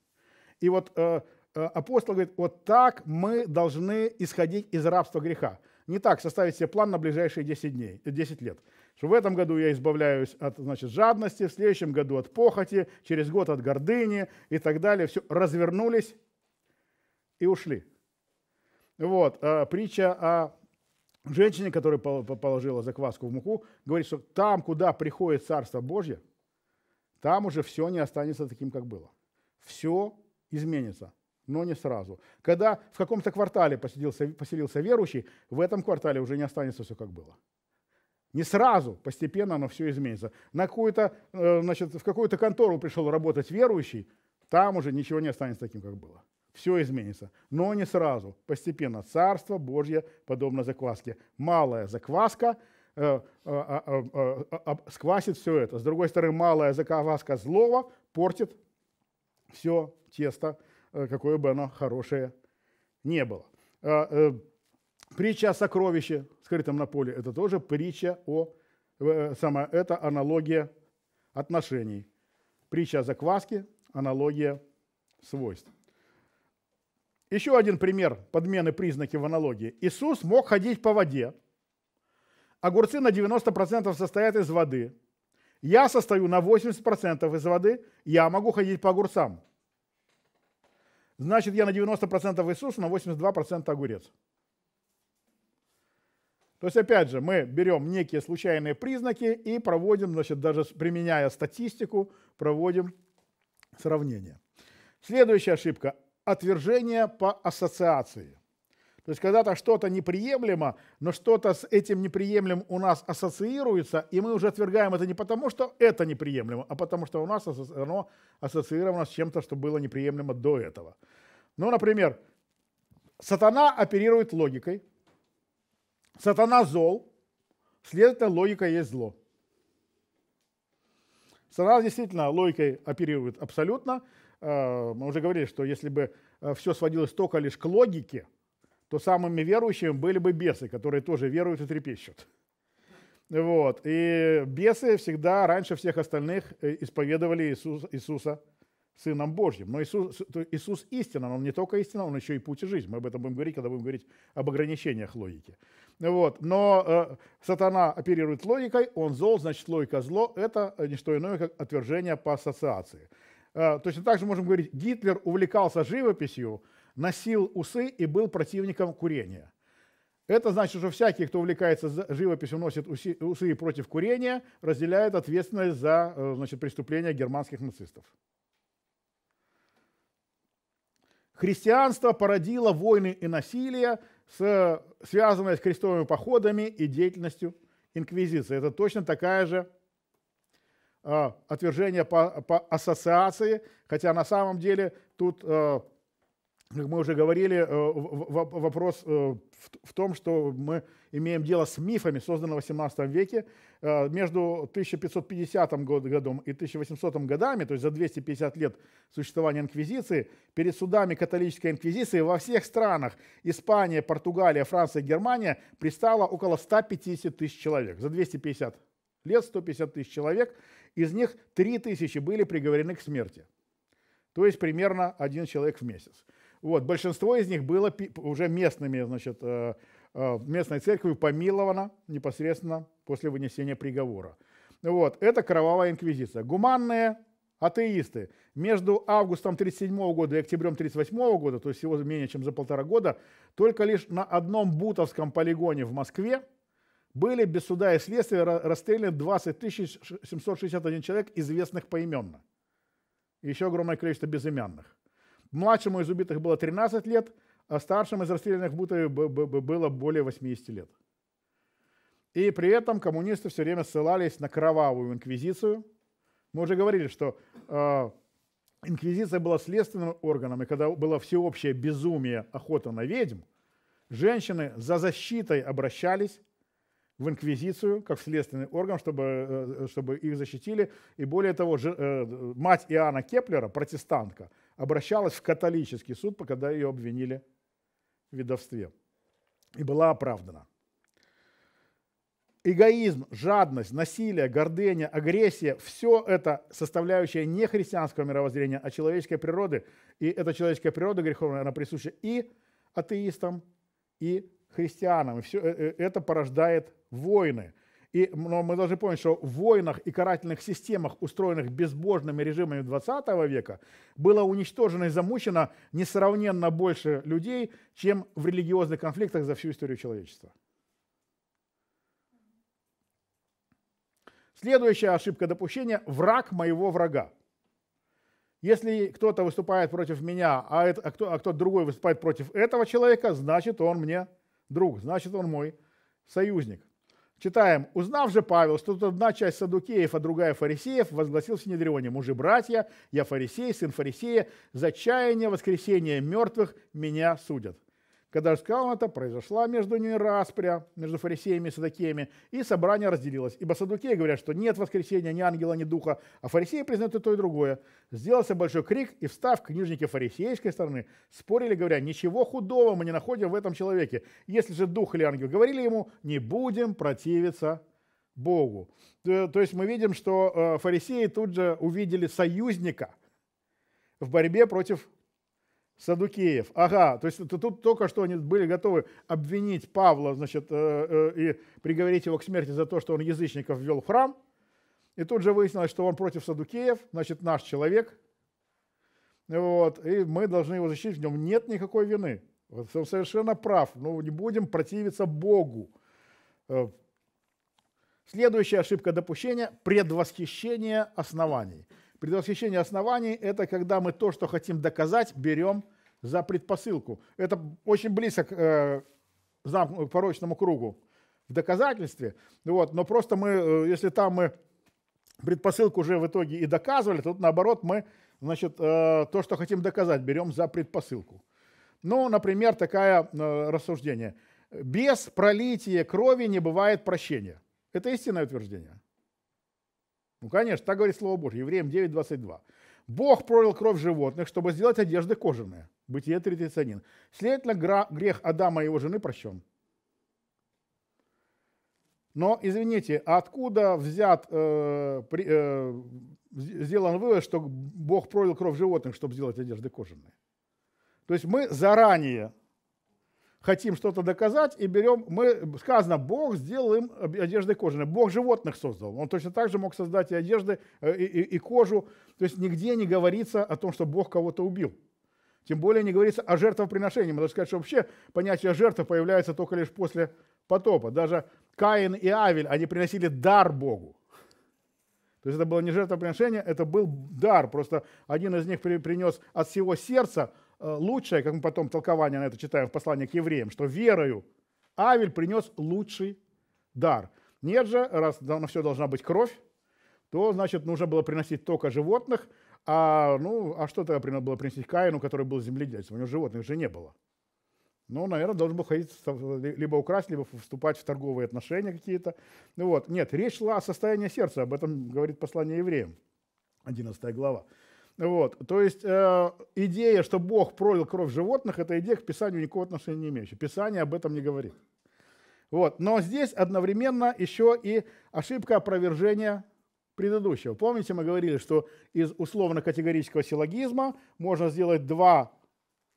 И вот э, э, апостол говорит, вот так мы должны исходить из рабства греха. Не так, составить себе план на ближайшие 10, дней, 10 лет. Что в этом году я избавляюсь от значит, жадности, в следующем году от похоти, через год от гордыни и так далее. Все, развернулись и ушли. Вот, а, притча о женщине, которая положила закваску в муку, говорит, что там, куда приходит Царство Божье, там уже все не останется таким, как было. Все изменится, но не сразу. Когда в каком-то квартале поселился, поселился верующий, в этом квартале уже не останется все, как было. Не сразу, постепенно оно все изменится. На какую-то, э, значит, в какую-то контору пришел работать верующий, там уже ничего не останется таким, как было все изменится. Но не сразу, постепенно. Царство Божье подобно закваске. Малая закваска э, э, э, сквасит все это. С другой стороны, малая закваска злого портит все тесто, какое бы оно хорошее не было. Притча о сокровище, скрытом на поле, это тоже притча о... Сама, это аналогия отношений. Притча о закваске, аналогия свойств. Еще один пример подмены признаки в аналогии. Иисус мог ходить по воде. Огурцы на 90% состоят из воды. Я состою на 80% из воды, я могу ходить по огурцам. Значит, я на 90% Иисус, на 82% огурец. То есть, опять же, мы берем некие случайные признаки и проводим, значит, даже применяя статистику, проводим сравнение. Следующая ошибка отвержение по ассоциации. То есть когда-то что-то неприемлемо, но что-то с этим неприемлемым у нас ассоциируется, и мы уже отвергаем это не потому, что это неприемлемо, а потому что у нас оно ассоциировано с чем-то, что было неприемлемо до этого. Ну, например, сатана оперирует логикой, сатана зол, следовательно, логика есть зло. Сатана действительно логикой оперирует абсолютно – Э, мы уже говорили, что если бы э, все сводилось только лишь к логике, то самыми верующими были бы бесы, которые тоже веруют и трепещут. Вот. И бесы всегда раньше всех остальных э, исповедовали Иисус, Иисуса Сыном Божьим. Но Иисус, Иисус истина, он не только истина, он еще и путь и жизнь. Мы об этом будем говорить, когда будем говорить об ограничениях логики. Вот. Но э, сатана оперирует логикой, он зол, значит логика зло. Это не что иное, как отвержение по ассоциации. Э, точно так же можем говорить, Гитлер увлекался живописью, носил усы и был противником курения. Это значит, что всякий, кто увлекается живописью, носит усы и против курения, разделяет ответственность за э, значит, преступления германских нацистов. Христианство породило войны и насилие, связанное с крестовыми походами и деятельностью инквизиции. Это точно такая же Э, отвержение по, по ассоциации, хотя на самом деле тут, э, как мы уже говорили, э, вопрос в том, что мы имеем дело с мифами, созданными в XVIII веке. Между 1550 годом и 1800 годами, то есть за 250 лет существования инквизиции, перед судами католической инквизиции во всех странах Испания, Португалия, Франция, Германия пристало около 150 тысяч человек. За 250 лет 150 тысяч человек – из них 3000 были приговорены к смерти. То есть примерно один человек в месяц. Вот, большинство из них было уже местными, значит, э, э, местной церковью помиловано непосредственно после вынесения приговора. Вот, это кровавая инквизиция. Гуманные атеисты между августом 37 года и октябрем 38 года, то есть всего менее чем за полтора года, только лишь на одном бутовском полигоне в Москве – были без суда и следствия расстреляны 20 761 человек, известных поименно. И еще огромное количество безымянных. Младшему из убитых было 13 лет, а старшему из расстрелянных в Бутове было более 80 лет. И при этом коммунисты все время ссылались на кровавую инквизицию. Мы уже говорили, что э, инквизиция была следственным органом, и когда было всеобщее безумие охота на ведьм, женщины за защитой обращались в инквизицию, как следственный орган, чтобы, э, чтобы их защитили. И более того, же э, мать Иоанна Кеплера, протестантка, обращалась в католический суд, когда ее обвинили в ведовстве. И была оправдана. Эгоизм, жадность, насилие, гордыня, агрессия – все это составляющая не христианского мировоззрения, а человеческой природы. И эта человеческая природа греховная, она присуща и атеистам, и христианам. И все э, это порождает войны. И, но мы должны помнить, что в войнах и карательных системах, устроенных безбожными режимами 20 века, было уничтожено и замучено несравненно больше людей, чем в религиозных конфликтах за всю историю человечества. Следующая ошибка допущения – враг моего врага. Если кто-то выступает против меня, а, это, а, кто, а кто-то другой выступает против этого человека, значит он мне друг, значит он мой союзник. Читаем. «Узнав же Павел, что тут одна часть садукеев, а другая фарисеев, возгласил в Синедрионе, мужи братья, я фарисей, сын фарисея, за чаяние воскресения мертвых меня судят». Когда же сказал это, произошла между ними распря, между фарисеями и садукеями, и собрание разделилось. Ибо садукеи говорят, что нет воскресения ни ангела, ни духа, а фарисеи признают и то, и другое. Сделался большой крик, и встав книжники фарисейской стороны, спорили, говоря, ничего худого мы не находим в этом человеке. Если же дух или ангел, говорили ему, не будем противиться Богу. Э, то есть мы видим, что э, фарисеи тут же увидели союзника в борьбе против Садукеев. Ага, то есть тут только что они были готовы обвинить Павла значит, э, э, и приговорить его к смерти за то, что он язычников ввел в храм. И тут же выяснилось, что он против Садукеев, значит, наш человек. Вот, и мы должны его защитить, в нем нет никакой вины. он совершенно прав, но ну, не будем противиться Богу. Э, следующая ошибка допущения – предвосхищение оснований. Предвосхищение оснований – это когда мы то, что хотим доказать, берем за предпосылку. Это очень близко к, э, э, порочному кругу в доказательстве. Вот, но просто мы, э, если там мы предпосылку уже в итоге и доказывали, тут наоборот мы, значит, э, то, что хотим доказать, берем за предпосылку. Ну, например, такое э, рассуждение. Без пролития крови не бывает прощения. Это истинное утверждение. Ну, конечно, так говорит Слово Божье, Евреям 9, 22. Бог пролил кровь животных, чтобы сделать одежды кожаные. Бытие 31. Следовательно, грех Адама и его жены прощен. Но, извините, а откуда взят, э, при, э, сделан вывод, что Бог пролил кровь животных, чтобы сделать одежды кожаные? То есть мы заранее хотим что-то доказать и берем, мы, сказано, Бог сделал им одежды кожаные. Бог животных создал. Он точно так же мог создать и одежды, э, и, и, и кожу. То есть нигде не говорится о том, что Бог кого-то убил. Тем более не говорится о жертвоприношении. мы должны сказать, что вообще понятие жертвы появляется только лишь после потопа. Даже Каин и Авель, они приносили дар Богу. То есть это было не жертвоприношение, это был дар. Просто один из них принес от всего сердца, Э, лучшее, как мы потом толкование на это читаем в послании к евреям, что верою Авель принес лучший дар. Нет же, раз на все должна быть кровь, то, значит, нужно было приносить только животных, а, ну, а что тогда было принести Каину, который был земледельцем? У него животных же не было. Ну, наверное, должен был ходить, либо украсть, либо вступать в торговые отношения какие-то. Ну вот, нет, речь шла о состоянии сердца, об этом говорит послание евреям, 11 глава. Вот. То есть э, идея, что Бог пролил кровь животных, это идея к Писанию никакого отношения не имеющая. Писание об этом не говорит. Вот. Но здесь одновременно еще и ошибка опровержения предыдущего. Помните, мы говорили, что из условно-категорического силлогизма можно сделать два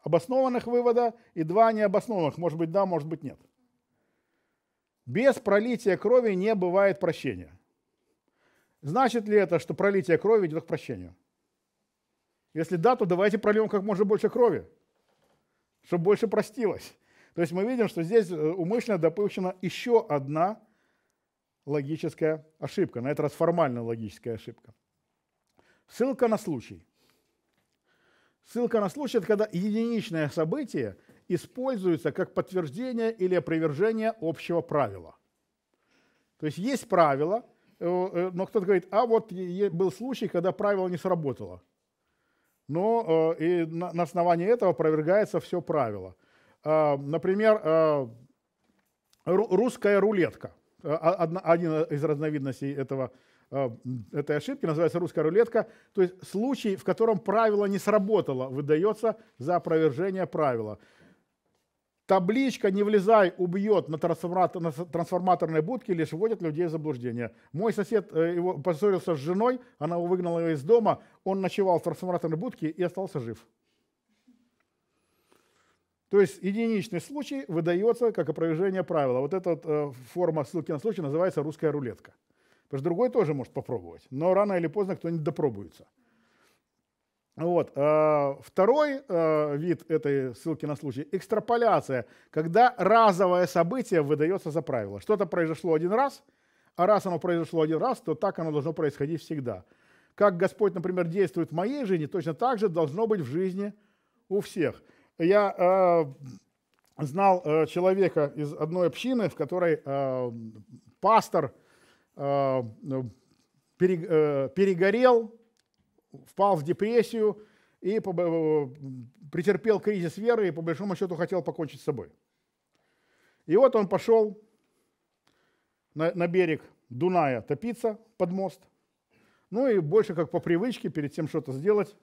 обоснованных вывода и два необоснованных. Может быть, да, может быть, нет. Без пролития крови не бывает прощения. Значит ли это, что пролитие крови ведет к прощению? Если да, то давайте прольем как можно больше крови, чтобы больше простилось. То есть мы видим, что здесь э, умышленно допущена еще одна логическая ошибка, на этот раз формальная логическая ошибка. Ссылка на случай. Ссылка на случай – это когда единичное событие используется как подтверждение или опровержение общего правила. То есть есть правило, э, э, но кто-то говорит, а вот был случай, когда правило не сработало – но э, и на основании этого опровергается все правило. Э, например, э, русская рулетка. Одна, один из разновидностей этого, этой ошибки называется русская рулетка. То есть случай, в котором правило не сработало, выдается за опровержение правила. Табличка «Не влезай, убьет» на, трансформаторной будке лишь вводит людей в заблуждение. Мой сосед э, его поссорился с женой, она его выгнала из дома, он ночевал в трансформаторной будке и остался жив. То есть единичный случай выдается как опровержение правила. Вот эта вот э, форма ссылки на случай называется русская рулетка. Потому что другой тоже может попробовать, но рано или поздно кто-нибудь допробуется. Вот. А, второй а, вид этой ссылки на случай – экстраполяция, когда разовое событие выдается за правило. Что-то произошло один раз, а раз оно произошло один раз, то так оно должно происходить всегда. Как Господь, например, действует в моей жизни, точно так же должно быть в жизни у всех. Я э, знал э, человека из одной общины, в которой э, пастор э, перегорел впал в депрессию и э, претерпел кризис веры и по большому счету хотел покончить с собой. И вот он пошел на, на берег Дуная топиться под мост. Ну и больше как по привычке, перед тем что-то сделать,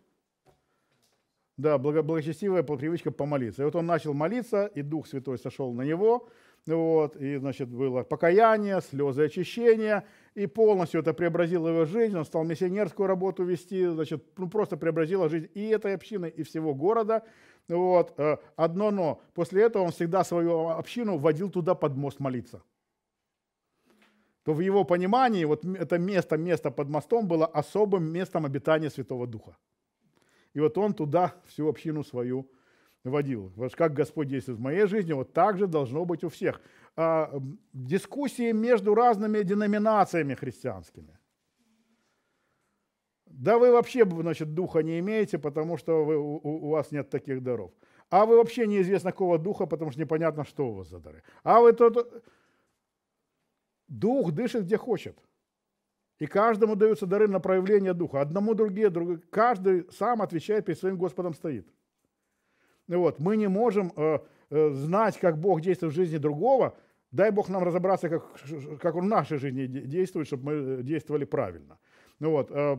да, благочестивая по привычке помолиться. И вот он начал молиться, и Дух Святой сошел на него – вот, и, значит, было покаяние, слезы очищения, и полностью это преобразило его жизнь, он стал миссионерскую работу вести, значит, ну, просто преобразило жизнь и этой общины, и всего города. Вот, э, одно но, после этого он всегда свою общину водил туда под мост молиться то в его понимании вот это место, место под мостом было особым местом обитания Святого Духа. И вот он туда всю общину свою наводил. Вот как Господь действует в моей жизни, вот так же должно быть у всех. А, дискуссии между разными деноминациями христианскими. Да вы вообще, значит, духа не имеете, потому что вы, у, у вас нет таких даров. А вы вообще неизвестно какого духа, потому что непонятно, что у вас за дары. А вы тот... Дух дышит где хочет. И каждому даются дары на проявление духа. Одному другие, другие. Каждый сам отвечает перед своим Господом стоит. Ну вот. Мы не можем э, э, знать, как Бог действует в жизни другого. Дай Бог нам разобраться, как, как Он в нашей жизни действует, чтобы мы э, действовали правильно. Ну Вот. Э,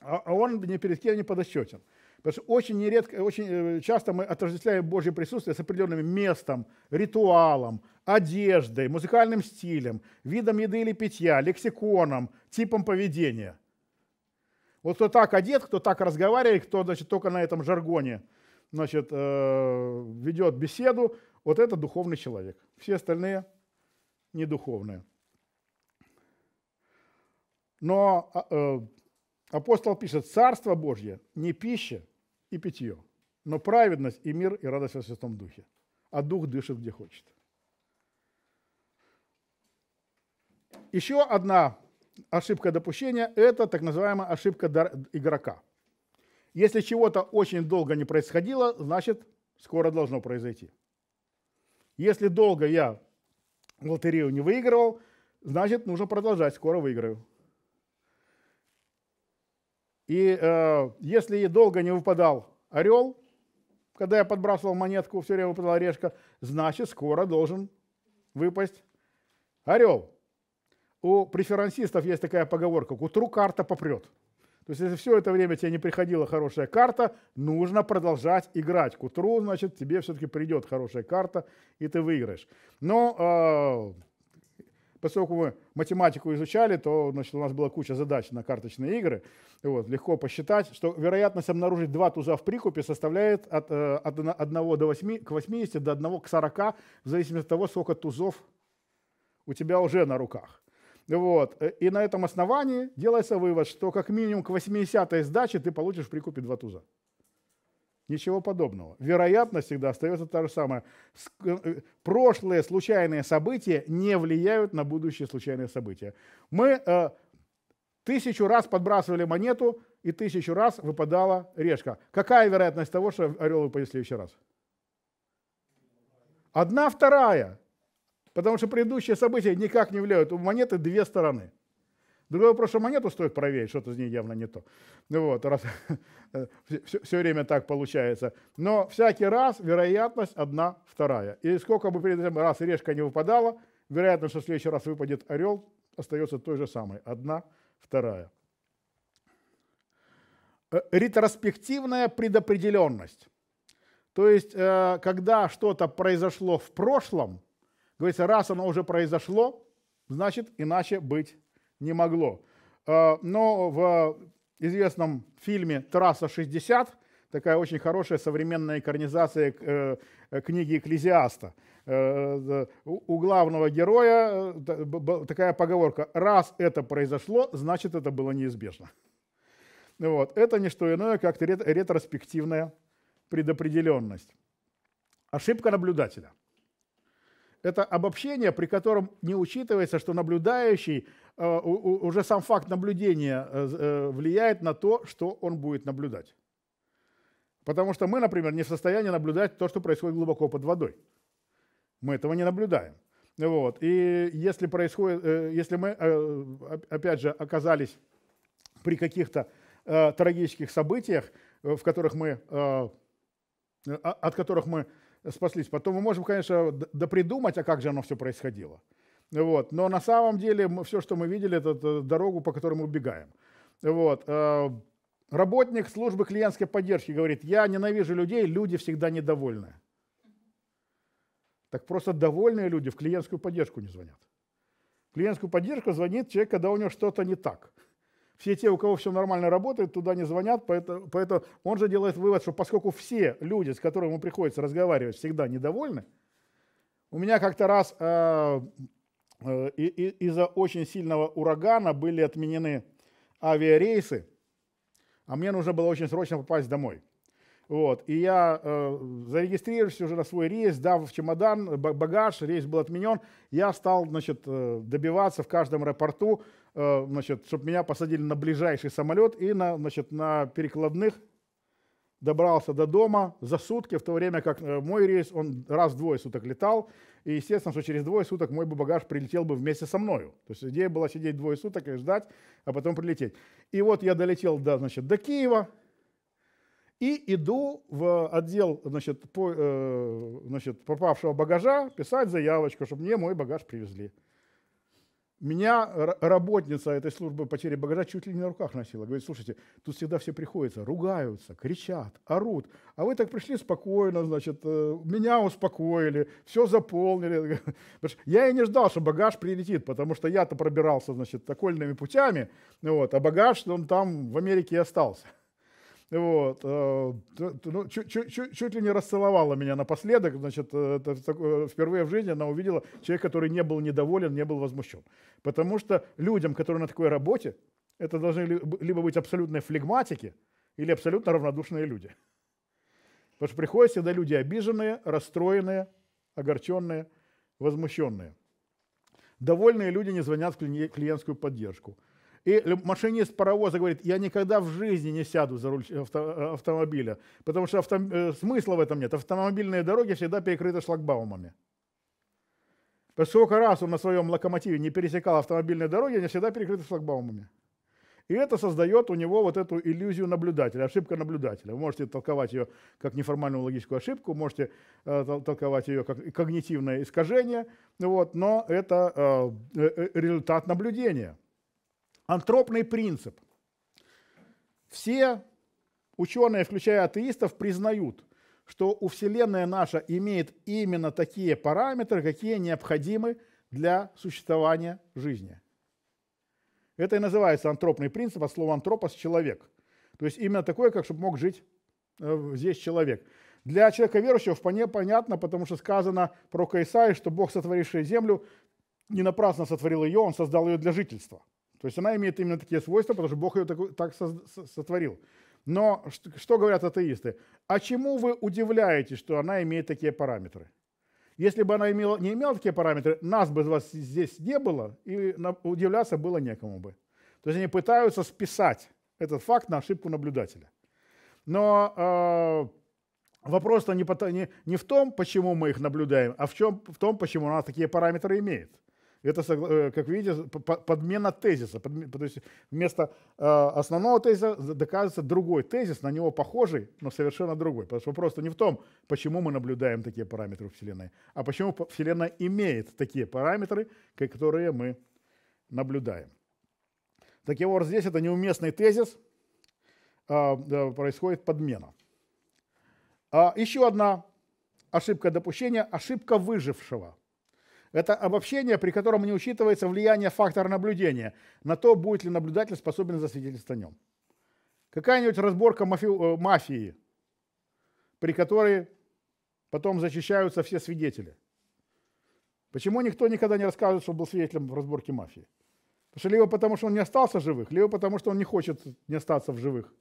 а, а он ни перед кем не подотчетен. Потому что очень нередко, очень э, часто мы отождествляем Божье присутствие с определенным местом, ритуалом, одеждой, музыкальным стилем, видом еды или питья, лексиконом, типом поведения. Вот кто так одет, кто так разговаривает, кто значит, только на этом жаргоне – значит, э, ведет беседу, вот это духовный человек. Все остальные не духовные. Но а, э, апостол пишет, Царство Божье не пища и питье, но праведность и мир и радость во Святом Духе. А Дух дышит где хочет. Еще одна ошибка допущения – это так называемая ошибка игрока – если чего-то очень долго не происходило, значит, скоро должно произойти. Если долго я лотерею не выигрывал, значит, нужно продолжать, скоро выиграю. И э, если долго не выпадал орел, когда я подбрасывал монетку, все время выпадала решка, значит, скоро должен выпасть орел. У преферансистов есть такая поговорка, к утру карта попрет. То есть, если все это время тебе не приходила хорошая карта, нужно продолжать играть. К утру, значит, тебе все-таки придет хорошая карта, и ты выиграешь. Но э, поскольку мы математику изучали, то значит, у нас была куча задач на карточные игры. Вот, легко посчитать, что вероятность обнаружить два туза в прикупе составляет от, э, от 1 до 8, к 80 до 1 к 40, в зависимости от того, сколько тузов у тебя уже на руках. Вот. Э, и на этом основании делается вывод, что как минимум к 80-й сдаче ты получишь в прикупе два туза. Ничего подобного. Вероятность всегда остается та же самая. Э, э, прошлые случайные события не влияют на будущие случайные события. Мы э, тысячу раз подбрасывали монету, и тысячу раз выпадала решка. Какая вероятность того, что орел выпадет в следующий раз? Одна вторая. Потому что предыдущие события никак не влияют. У монеты две стороны. Другой вопрос, что монету стоит проверить, что-то с ней явно не то. Ну вот, раз, все, [LAUGHS] все время так получается. Но всякий раз вероятность одна вторая. И сколько бы перед этим раз решка не выпадала, вероятность, что в следующий раз выпадет орел, остается той же самой. Одна вторая. Э, ретроспективная предопределенность. То есть, э, когда что-то произошло в прошлом – Говорится, раз оно уже произошло, значит, иначе быть не могло. Э, но в известном фильме «Трасса 60» такая очень хорошая современная экранизация э, э, книги Экклезиаста. У главного героя такая поговорка «Раз это произошло, значит, это было неизбежно». Вот. Это не что иное, как ретроспективная предопределенность. Ошибка наблюдателя – это обобщение, при котором не учитывается, что наблюдающий, э, уже сам факт наблюдения э, э, влияет на то, что он будет наблюдать. Потому что мы, например, не в состоянии наблюдать то, что происходит глубоко под водой. Мы этого не наблюдаем. Вот. И если, происходит, если мы, опять же, оказались при каких-то трагических событиях, в которых мы, от которых мы спаслись. Потом мы можем, конечно, допридумать, а как же оно все происходило. Вот. Но на самом деле мы, все, что мы видели, это дорогу, по которой мы убегаем. Вот. А, работник службы клиентской поддержки говорит, я ненавижу людей, люди всегда недовольны. Так просто довольные люди в клиентскую поддержку не звонят. В клиентскую поддержку звонит человек, когда у него что-то не так все те, у кого все нормально работает, туда не звонят, поэтому, поэтому он же делает вывод, что поскольку все люди, с которыми ему приходится разговаривать, всегда недовольны, у меня как-то раз э, э, из-за очень сильного урагана были отменены авиарейсы, а мне нужно было очень срочно попасть домой. Вот. И я э, зарегистрировался уже на свой рейс, дав в чемодан багаж, рейс был отменен. Я стал значит, э, добиваться в каждом аэропорту Э, значит, чтобы меня посадили на ближайший самолет и на, значит, на перекладных добрался до дома за сутки, в то время как э, мой рейс, он раз в двое суток летал, и естественно, что через двое суток мой бы багаж прилетел бы вместе со мною. То есть идея была сидеть двое суток и ждать, а потом прилететь. И вот я долетел до, значит, до Киева, и иду в отдел значит, по, э, значит, попавшего багажа писать заявочку, чтобы мне мой багаж привезли. Меня работница этой службы потери багажа чуть ли не на руках носила. Говорит, слушайте, тут всегда все приходятся, ругаются, кричат, орут. А вы так пришли спокойно, значит, э, меня успокоили, все заполнили. [LAUGHS] Я и не ждал, что багаж прилетит, потому что я-то пробирался, значит, окольными путями, вот, а багаж, он там в Америке и остался. Вот. Э, ну, чуть, чуть, чуть, ли не расцеловала меня напоследок. Значит, э, это впервые в жизни она увидела человека, который не был недоволен, не был возмущен. Потому что людям, которые на такой работе, это должны либо быть абсолютные флегматики или абсолютно равнодушные люди. Потому что приходят всегда люди обиженные, расстроенные, огорченные, возмущенные. Довольные люди не звонят в клиентскую поддержку. И машинист паровоза говорит, я никогда в жизни не сяду за руль э, авто, э, автомобиля, потому что авто, э, смысла в этом нет. Автомобильные дороги всегда перекрыты шлагбаумами. Сколько раз он на своем локомотиве не пересекал автомобильные дороги, они всегда перекрыты шлагбаумами. И это создает у него вот эту иллюзию наблюдателя, ошибка наблюдателя. Вы можете толковать ее как неформальную логическую ошибку, можете э, толковать ее как когнитивное искажение, вот, но это э, результат наблюдения. Антропный принцип. Все ученые, включая атеистов, признают, что у Вселенная наша имеет именно такие параметры, какие необходимы для существования жизни. Это и называется антропный принцип, от слова антропос – человек. То есть именно такое, как чтобы мог жить э, здесь человек. Для человека верующего вполне понятно, потому что сказано про Каисаи, что Бог, сотворивший землю, не напрасно сотворил ее, Он создал ее для жительства – то есть она имеет именно такие свойства, потому что Бог ее так, так сотворил. Но что говорят атеисты? А чему вы удивляетесь, что она имеет такие параметры? Если бы она имела, не имела такие параметры, нас бы вас здесь не было, и удивляться было некому бы. То есть они пытаются списать этот факт на ошибку наблюдателя. Но э, вопрос-то не, не, не в том, почему мы их наблюдаем, а в, чем, в том, почему она такие параметры имеет. Это, э, как видите, подмена тезиса. То есть вместо э, основного тезиса доказывается другой тезис, на него похожий, но совершенно другой. Потому что вопрос не в том, почему мы наблюдаем такие параметры Вселенной, а почему Вселенная имеет такие параметры, которые мы наблюдаем. Таким вот здесь это неуместный тезис, э, происходит подмена. А еще одна ошибка допущения – ошибка выжившего – это обобщение, при котором не учитывается влияние фактора наблюдения на то, будет ли наблюдатель способен засвидетельствовать о нем. Какая-нибудь разборка мафи... Э, мафии, при которой потом защищаются все свидетели. Почему никто никогда не рассказывает, что был свидетелем в разборке мафии? Потому что либо потому, что он не остался в живых, либо потому, что он не хочет не остаться в живых.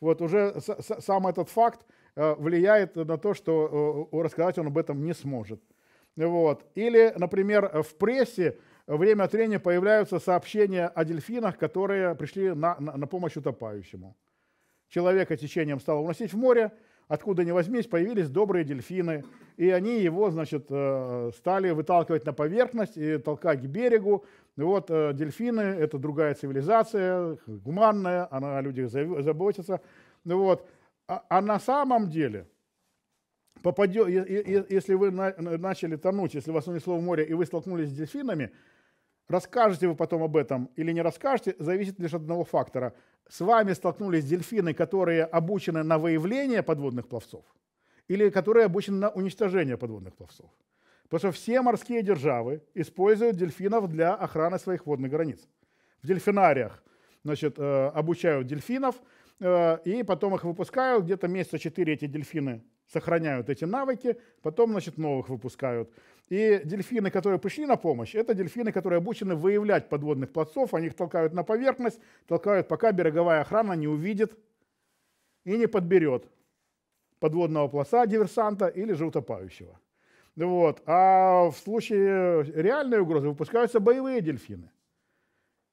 Вот уже сам этот факт э, влияет на то, что э, рассказать он об этом не сможет. Вот. Или, например, в прессе время от времени появляются сообщения о дельфинах, которые пришли на, на, на помощь утопающему. Человека течением стало уносить в море, откуда ни возьмись, появились добрые дельфины, и они его, значит, э, стали выталкивать на поверхность и толкать к берегу. вот э, дельфины – это другая цивилизация, гуманная, она о людях заботится. Вот. А, а на самом деле – попадет, если вы начали тонуть, если вас унесло в море и вы столкнулись с дельфинами, Расскажете вы потом об этом или не расскажете, зависит лишь от одного фактора. С вами столкнулись дельфины, которые обучены на выявление подводных пловцов или которые обучены на уничтожение подводных пловцов. Потому что все морские державы используют дельфинов для охраны своих водных границ. В дельфинариях значит, э, обучают дельфинов, э, и потом их выпускают. Где-то месяца четыре эти дельфины сохраняют эти навыки, потом, значит, новых выпускают. И дельфины, которые пришли на помощь, это дельфины, которые обучены выявлять подводных плотцов, они их толкают на поверхность, толкают, пока береговая охрана не увидит и не подберет подводного плоса, диверсанта или же утопающего. Вот. А в случае реальной угрозы выпускаются боевые дельфины,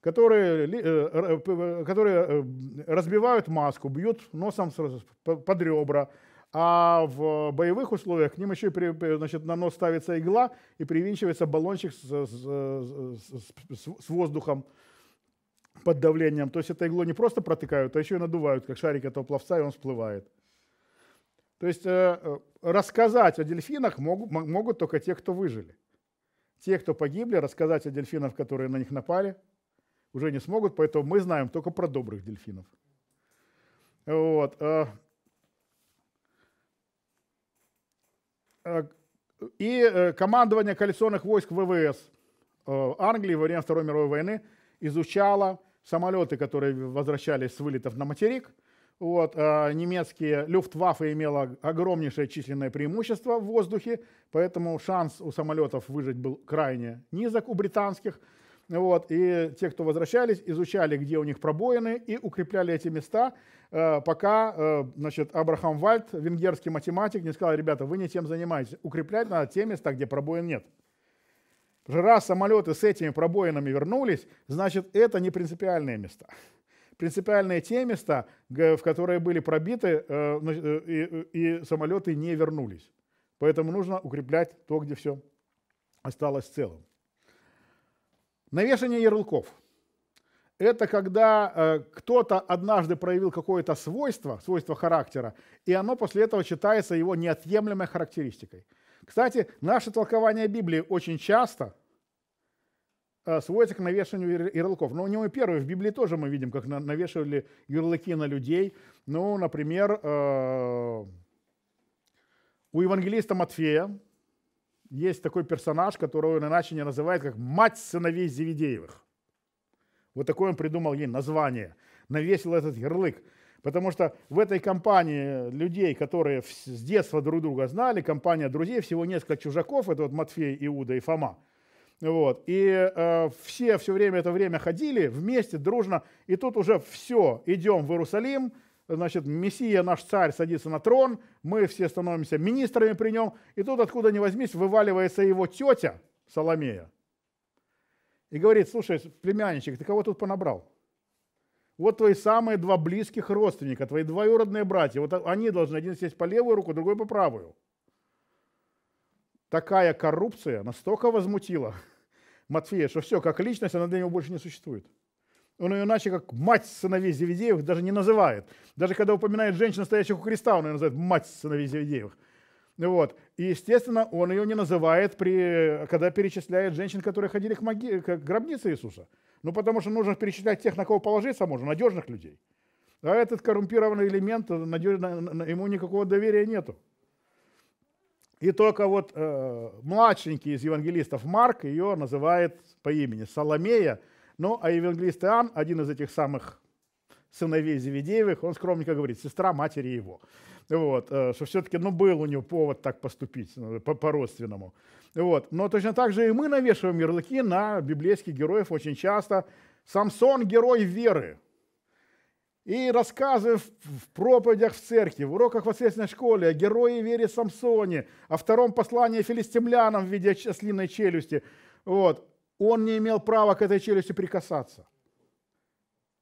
которые, э, э, которые э, разбивают маску, бьют носом под ребра, а в боевых условиях к ним еще при, значит, на нос ставится игла и привинчивается баллончик с, с, с, с воздухом под давлением. То есть это иглу не просто протыкают, а еще и надувают, как шарик этого пловца, и он всплывает. То есть э, э рассказать о дельфинах могут, могут только те, кто выжили. Те, кто погибли, рассказать о дельфинах, которые на них напали, уже не смогут, поэтому мы знаем только про добрых дельфинов. Вот. Э, Э, и э, командование коалиционных войск ВВС э, Англии во время Второй мировой войны изучало самолеты, которые возвращались с вылетов на материк. Вот, немецкие Люфтваффе имела огромнейшее численное преимущество в воздухе, поэтому шанс у самолетов выжить был крайне низок у британских. Вот, и те, кто возвращались, изучали, где у них пробоины, и укрепляли эти места, э, пока э, значит, Абрахам Вальд, венгерский математик, не сказал, ребята, вы не тем занимаетесь. Укреплять надо те места, где пробоин нет. Раз самолеты с этими пробоинами вернулись, значит, это не принципиальные места принципиальные те места, в которые были пробиты, э, и, и самолеты не вернулись. Поэтому нужно укреплять то, где все осталось целым. Навешивание ярлыков. Это когда э, кто-то однажды проявил какое-то свойство, свойство характера, и оно после этого считается его неотъемлемой характеристикой. Кстати, наше толкование Библии очень часто э, сводится к навешиванию ярлыков. Но ну, у него первое, в Библии тоже мы видим, как на, навешивали ярлыки на людей. Ну, например, э, у евангелиста Матфея есть такой персонаж, которого он иначе не называет, как мать сыновей Зеведеевых. Вот такое он придумал ей название, навесил этот ярлык. Потому что в этой компании людей, которые с детства друг друга знали, компания друзей, всего несколько чужаков, это вот Матфей, Иуда и Фома. Вот. И э, все все время это время ходили вместе, дружно. И тут уже все, идем в Иерусалим, значит, Мессия, наш царь, садится на трон, мы все становимся министрами при нем, и тут откуда ни возьмись вываливается его тетя Соломея и говорит, слушай, племянничек, ты кого тут понабрал? Вот твои самые два близких родственника, твои двоюродные братья, вот они должны один сесть по левую руку, другой по правую. Такая коррупция настолько возмутила Матфея, что все, как личность, она для него больше не существует он ее иначе как мать сыновей Зеведеевых даже не называет. Даже когда упоминает женщин, стоящих у креста, он ее называет мать сыновей Зеведеевых. Вот. И, естественно, он ее не называет, при, когда перечисляет женщин, которые ходили к, моги, к гробнице Иисуса. Ну, потому что нужно перечислять тех, на кого положиться можно, надежных людей. А этот коррумпированный элемент, ему никакого доверия нету. И только вот э, младшенький из евангелистов Марк ее называет по имени Соломея – ну, а евангелист Иоанн, один из этих самых сыновей Зеведеевых, он скромненько говорит, сестра матери его. Вот, э, что все-таки, ну, был у него повод так поступить э, по-родственному. Вот. Но точно так же и мы навешиваем ярлыки на библейских героев очень часто. Самсон – герой веры. И рассказываем в проповедях в церкви, в уроках в воскресной школе о герое вере Самсоне, о втором послании филистимлянам в виде ослиной челюсти. Вот. Он не имел права к этой челюсти прикасаться.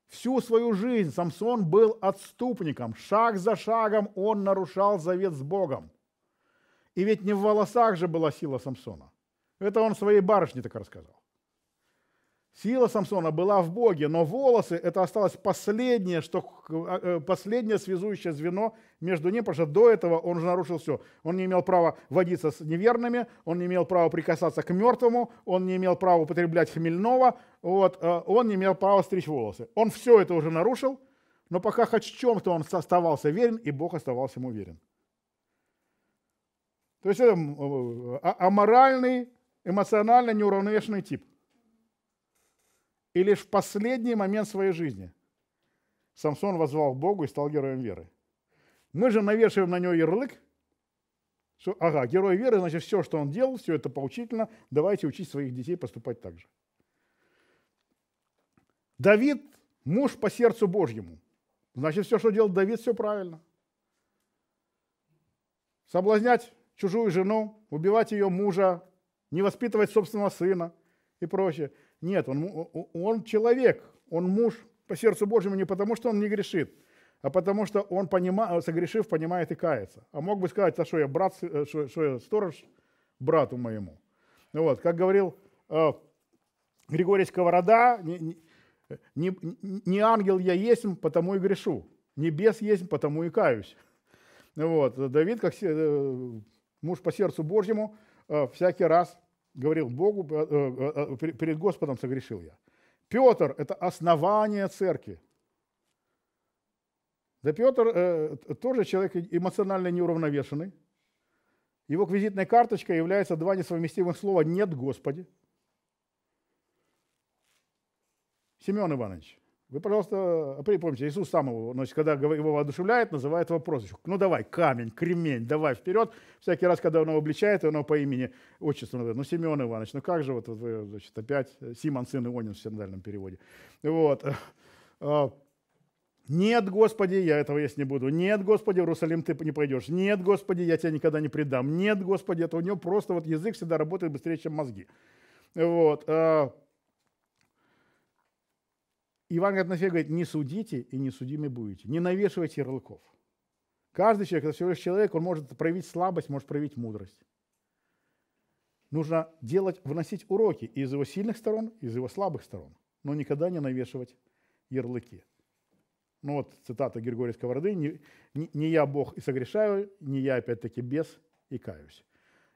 Всю свою жизнь Самсон был отступником. Шаг за шагом он нарушал завет с Богом. И ведь не в волосах же была сила Самсона. Это он своей барышне так рассказал. Сила Самсона была в Боге, но волосы – это осталось последнее, что, э, э, последнее связующее звено между ним, потому что до этого он уже нарушил все. Он не имел права водиться с неверными, он не имел права прикасаться к мертвому, он не имел права употреблять хмельного, вот, э, он не имел права стричь волосы. Он все это уже нарушил, но пока хоть в чем-то он оставался верен, и Бог оставался ему верен. То есть это а, аморальный, эмоционально неуравновешенный тип – и лишь в последний момент своей жизни Самсон возвал к Богу и стал героем веры. Мы же навешиваем на него ярлык, что, ага, герой веры, значит, все, что он делал, все это поучительно, давайте учить своих детей поступать так же. Давид – муж по сердцу Божьему. Значит, все, что делал Давид, все правильно. Соблазнять чужую жену, убивать ее мужа, не воспитывать собственного сына и прочее – нет, он, он человек, он муж по сердцу Божьему не потому, что он не грешит, а потому что он, понима, согрешив, понимает и кается. А мог бы сказать, а что я брат, э, что, что я сторож брату моему. Вот, как говорил э, Григорий Сковорода, не, не, не ангел я есть, потому и грешу. Не бес есть, потому и каюсь. Вот, Давид, как э, муж по сердцу Божьему, э, всякий раз говорил Богу, э, э, э, перед Господом согрешил я. Петр – это основание церкви. Да Петр э, тоже человек эмоционально неуравновешенный. Его квизитной карточкой является два несовместимых слова «нет Господи». Семен Иванович, вы, пожалуйста, а, припомните, Иисус сам его, значит, когда его воодушевляет, называет вопрос. Ну давай, камень, кремень, давай вперед. Всякий раз, когда он его обличает, он его по имени, отчеству называет. Ну, Семен Иванович, ну как же вот, вот вы, значит, опять э, Симон, сын Ионин в синодальном переводе. Вот. А, Нет, Господи, я этого есть не буду. Нет, Господи, в Иерусалим ты не пойдешь. Нет, Господи, я тебя никогда не предам. Нет, Господи, это у него просто вот язык всегда работает быстрее, чем мозги. Вот. А, Иван Гатнофей говорит, не судите и не судимы будете. Не навешивайте ярлыков. Каждый человек, это всего лишь человек, он может проявить слабость, может проявить мудрость. Нужно делать, вносить уроки из его сильных сторон, из его слабых сторон, но никогда не навешивать ярлыки. Ну вот цитата Григория Сковороды, «Не, не, не я Бог и согрешаю, не я опять-таки без и каюсь».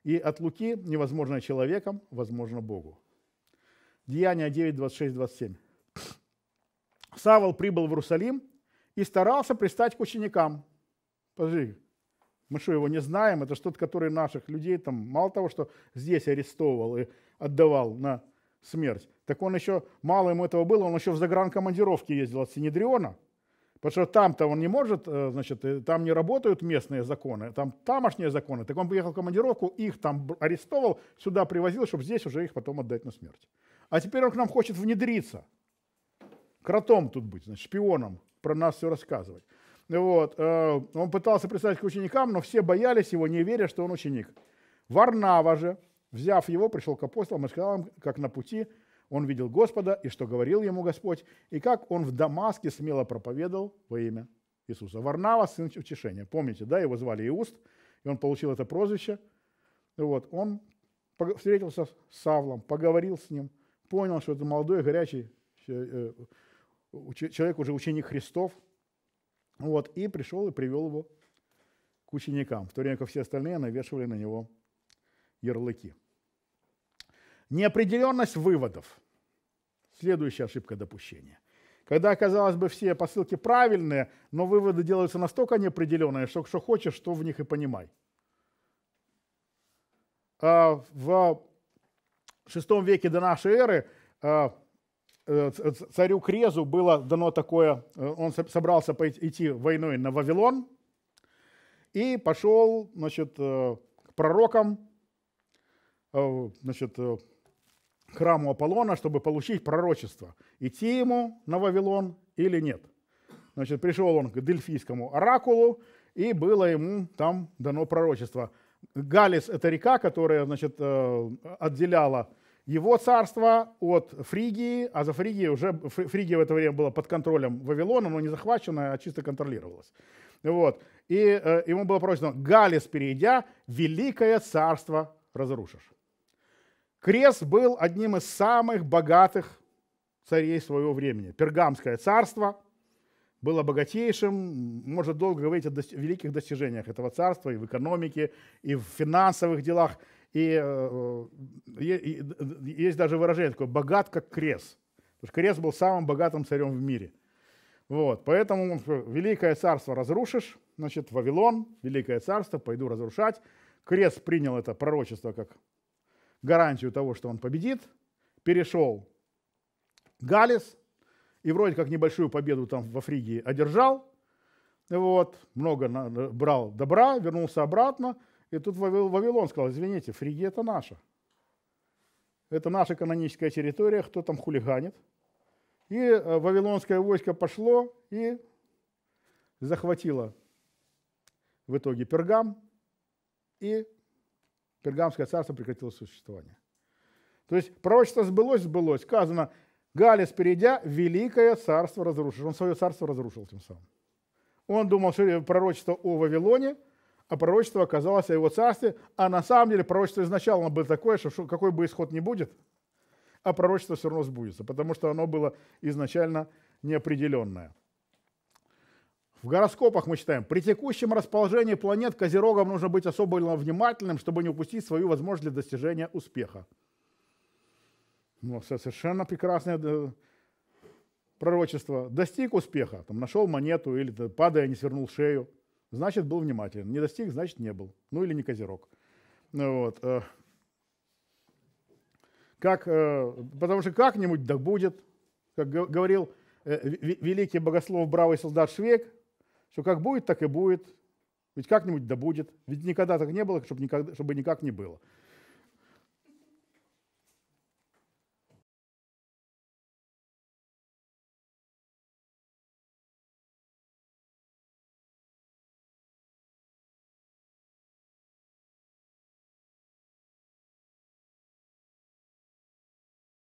И от Луки невозможно человеком, возможно Богу. Деяние 9, 26, 27. Савол прибыл в Иерусалим и старался пристать к ученикам. Подожди, мы что, его не знаем? Это что-то, который наших людей там, мало того, что здесь арестовывал и отдавал на смерть, так он еще, мало ему этого было, он еще в загранкомандировке ездил от Синедриона, потому что там-то он не может, э, значит, э, там не работают местные законы, там тамошние законы, так он поехал в командировку, их там арестовал, сюда привозил, чтобы здесь уже их потом отдать на смерть. А теперь он к нам хочет внедриться – кротом тут быть, значит, шпионом, про нас все рассказывать. Вот. Э, он пытался представить к ученикам, но все боялись его, не веря, что он ученик. Варнава же, взяв его, пришел к апостолам и сказал им, как на пути он видел Господа и что говорил ему Господь, и как он в Дамаске смело проповедовал во имя Иисуса. Варнава – сын утешения. Помните, да, его звали Иуст, и он получил это прозвище. Вот. Он встретился с Савлом, поговорил с ним, понял, что это молодой, горячий э, э, человек уже ученик Христов, вот, и пришел и привел его к ученикам, в то время как все остальные навешивали на него ярлыки. Неопределенность выводов. Следующая ошибка допущения. Когда, казалось бы, все посылки правильные, но выводы делаются настолько неопределенные, что что хочешь, что в них и понимай. А, в VI веке до нашей эры а, Э, царю Крезу было дано такое, э, он собрался идти войной на Вавилон и пошел значит, э, к пророкам значит, к храму Аполлона, чтобы получить пророчество, идти ему на Вавилон или нет. Значит, пришел он к Дельфийскому оракулу, и было ему там дано пророчество. Галис – это река, которая значит, отделяла его царство от Фригии, а за Фригией уже Фригия в это время была под контролем Вавилона, но не захвачена, а чисто контролировалась. Вот. И э, ему было прочно, Галис перейдя, великое царство разрушишь. Крес был одним из самых богатых царей своего времени. Пергамское царство было богатейшим, может долго говорить о великих достижениях этого царства и в экономике, и в финансовых делах – и, э, есть даже выражение такое «богат как крест. Потому что Крес был самым богатым царем в мире. Вот, поэтому великое царство разрушишь, значит, Вавилон, великое царство, пойду разрушать. Крест принял это пророчество как гарантию того, что он победит. Перешел Галис и вроде как небольшую победу там в Фригии одержал. Вот, много брал добра, вернулся обратно – и тут Вавилон сказал, извините, Фриги это наша. Это наша каноническая территория, кто там хулиганит. И э, вавилонское войско пошло и захватило в итоге Пергам, и Пергамское царство прекратило существование. То есть пророчество сбылось, сбылось. Сказано, Галис, перейдя, великое царство разрушил. Он свое царство разрушил тем самым. Он думал, что пророчество о Вавилоне – а пророчество оказалось о его царстве, а на самом деле пророчество изначально было такое, что какой бы исход ни будет, а пророчество все равно сбудется, потому что оно было изначально неопределенное. В гороскопах мы читаем, при текущем расположении планет козерогам нужно быть особо внимательным, чтобы не упустить свою возможность для достижения успеха. Ну, совершенно прекрасное пророчество. Достиг успеха, там, нашел монету или падая не свернул шею – значит был внимателен. Не достиг, значит не был. Ну или не козерог. Ну, вот. Э. Как, э, потому что как-нибудь да будет, как говорил э, великий богослов бравый солдат Швейк, что как будет, так и будет. Ведь как-нибудь да будет. Ведь никогда так не было, чтобы, никогда, чтобы никак не было.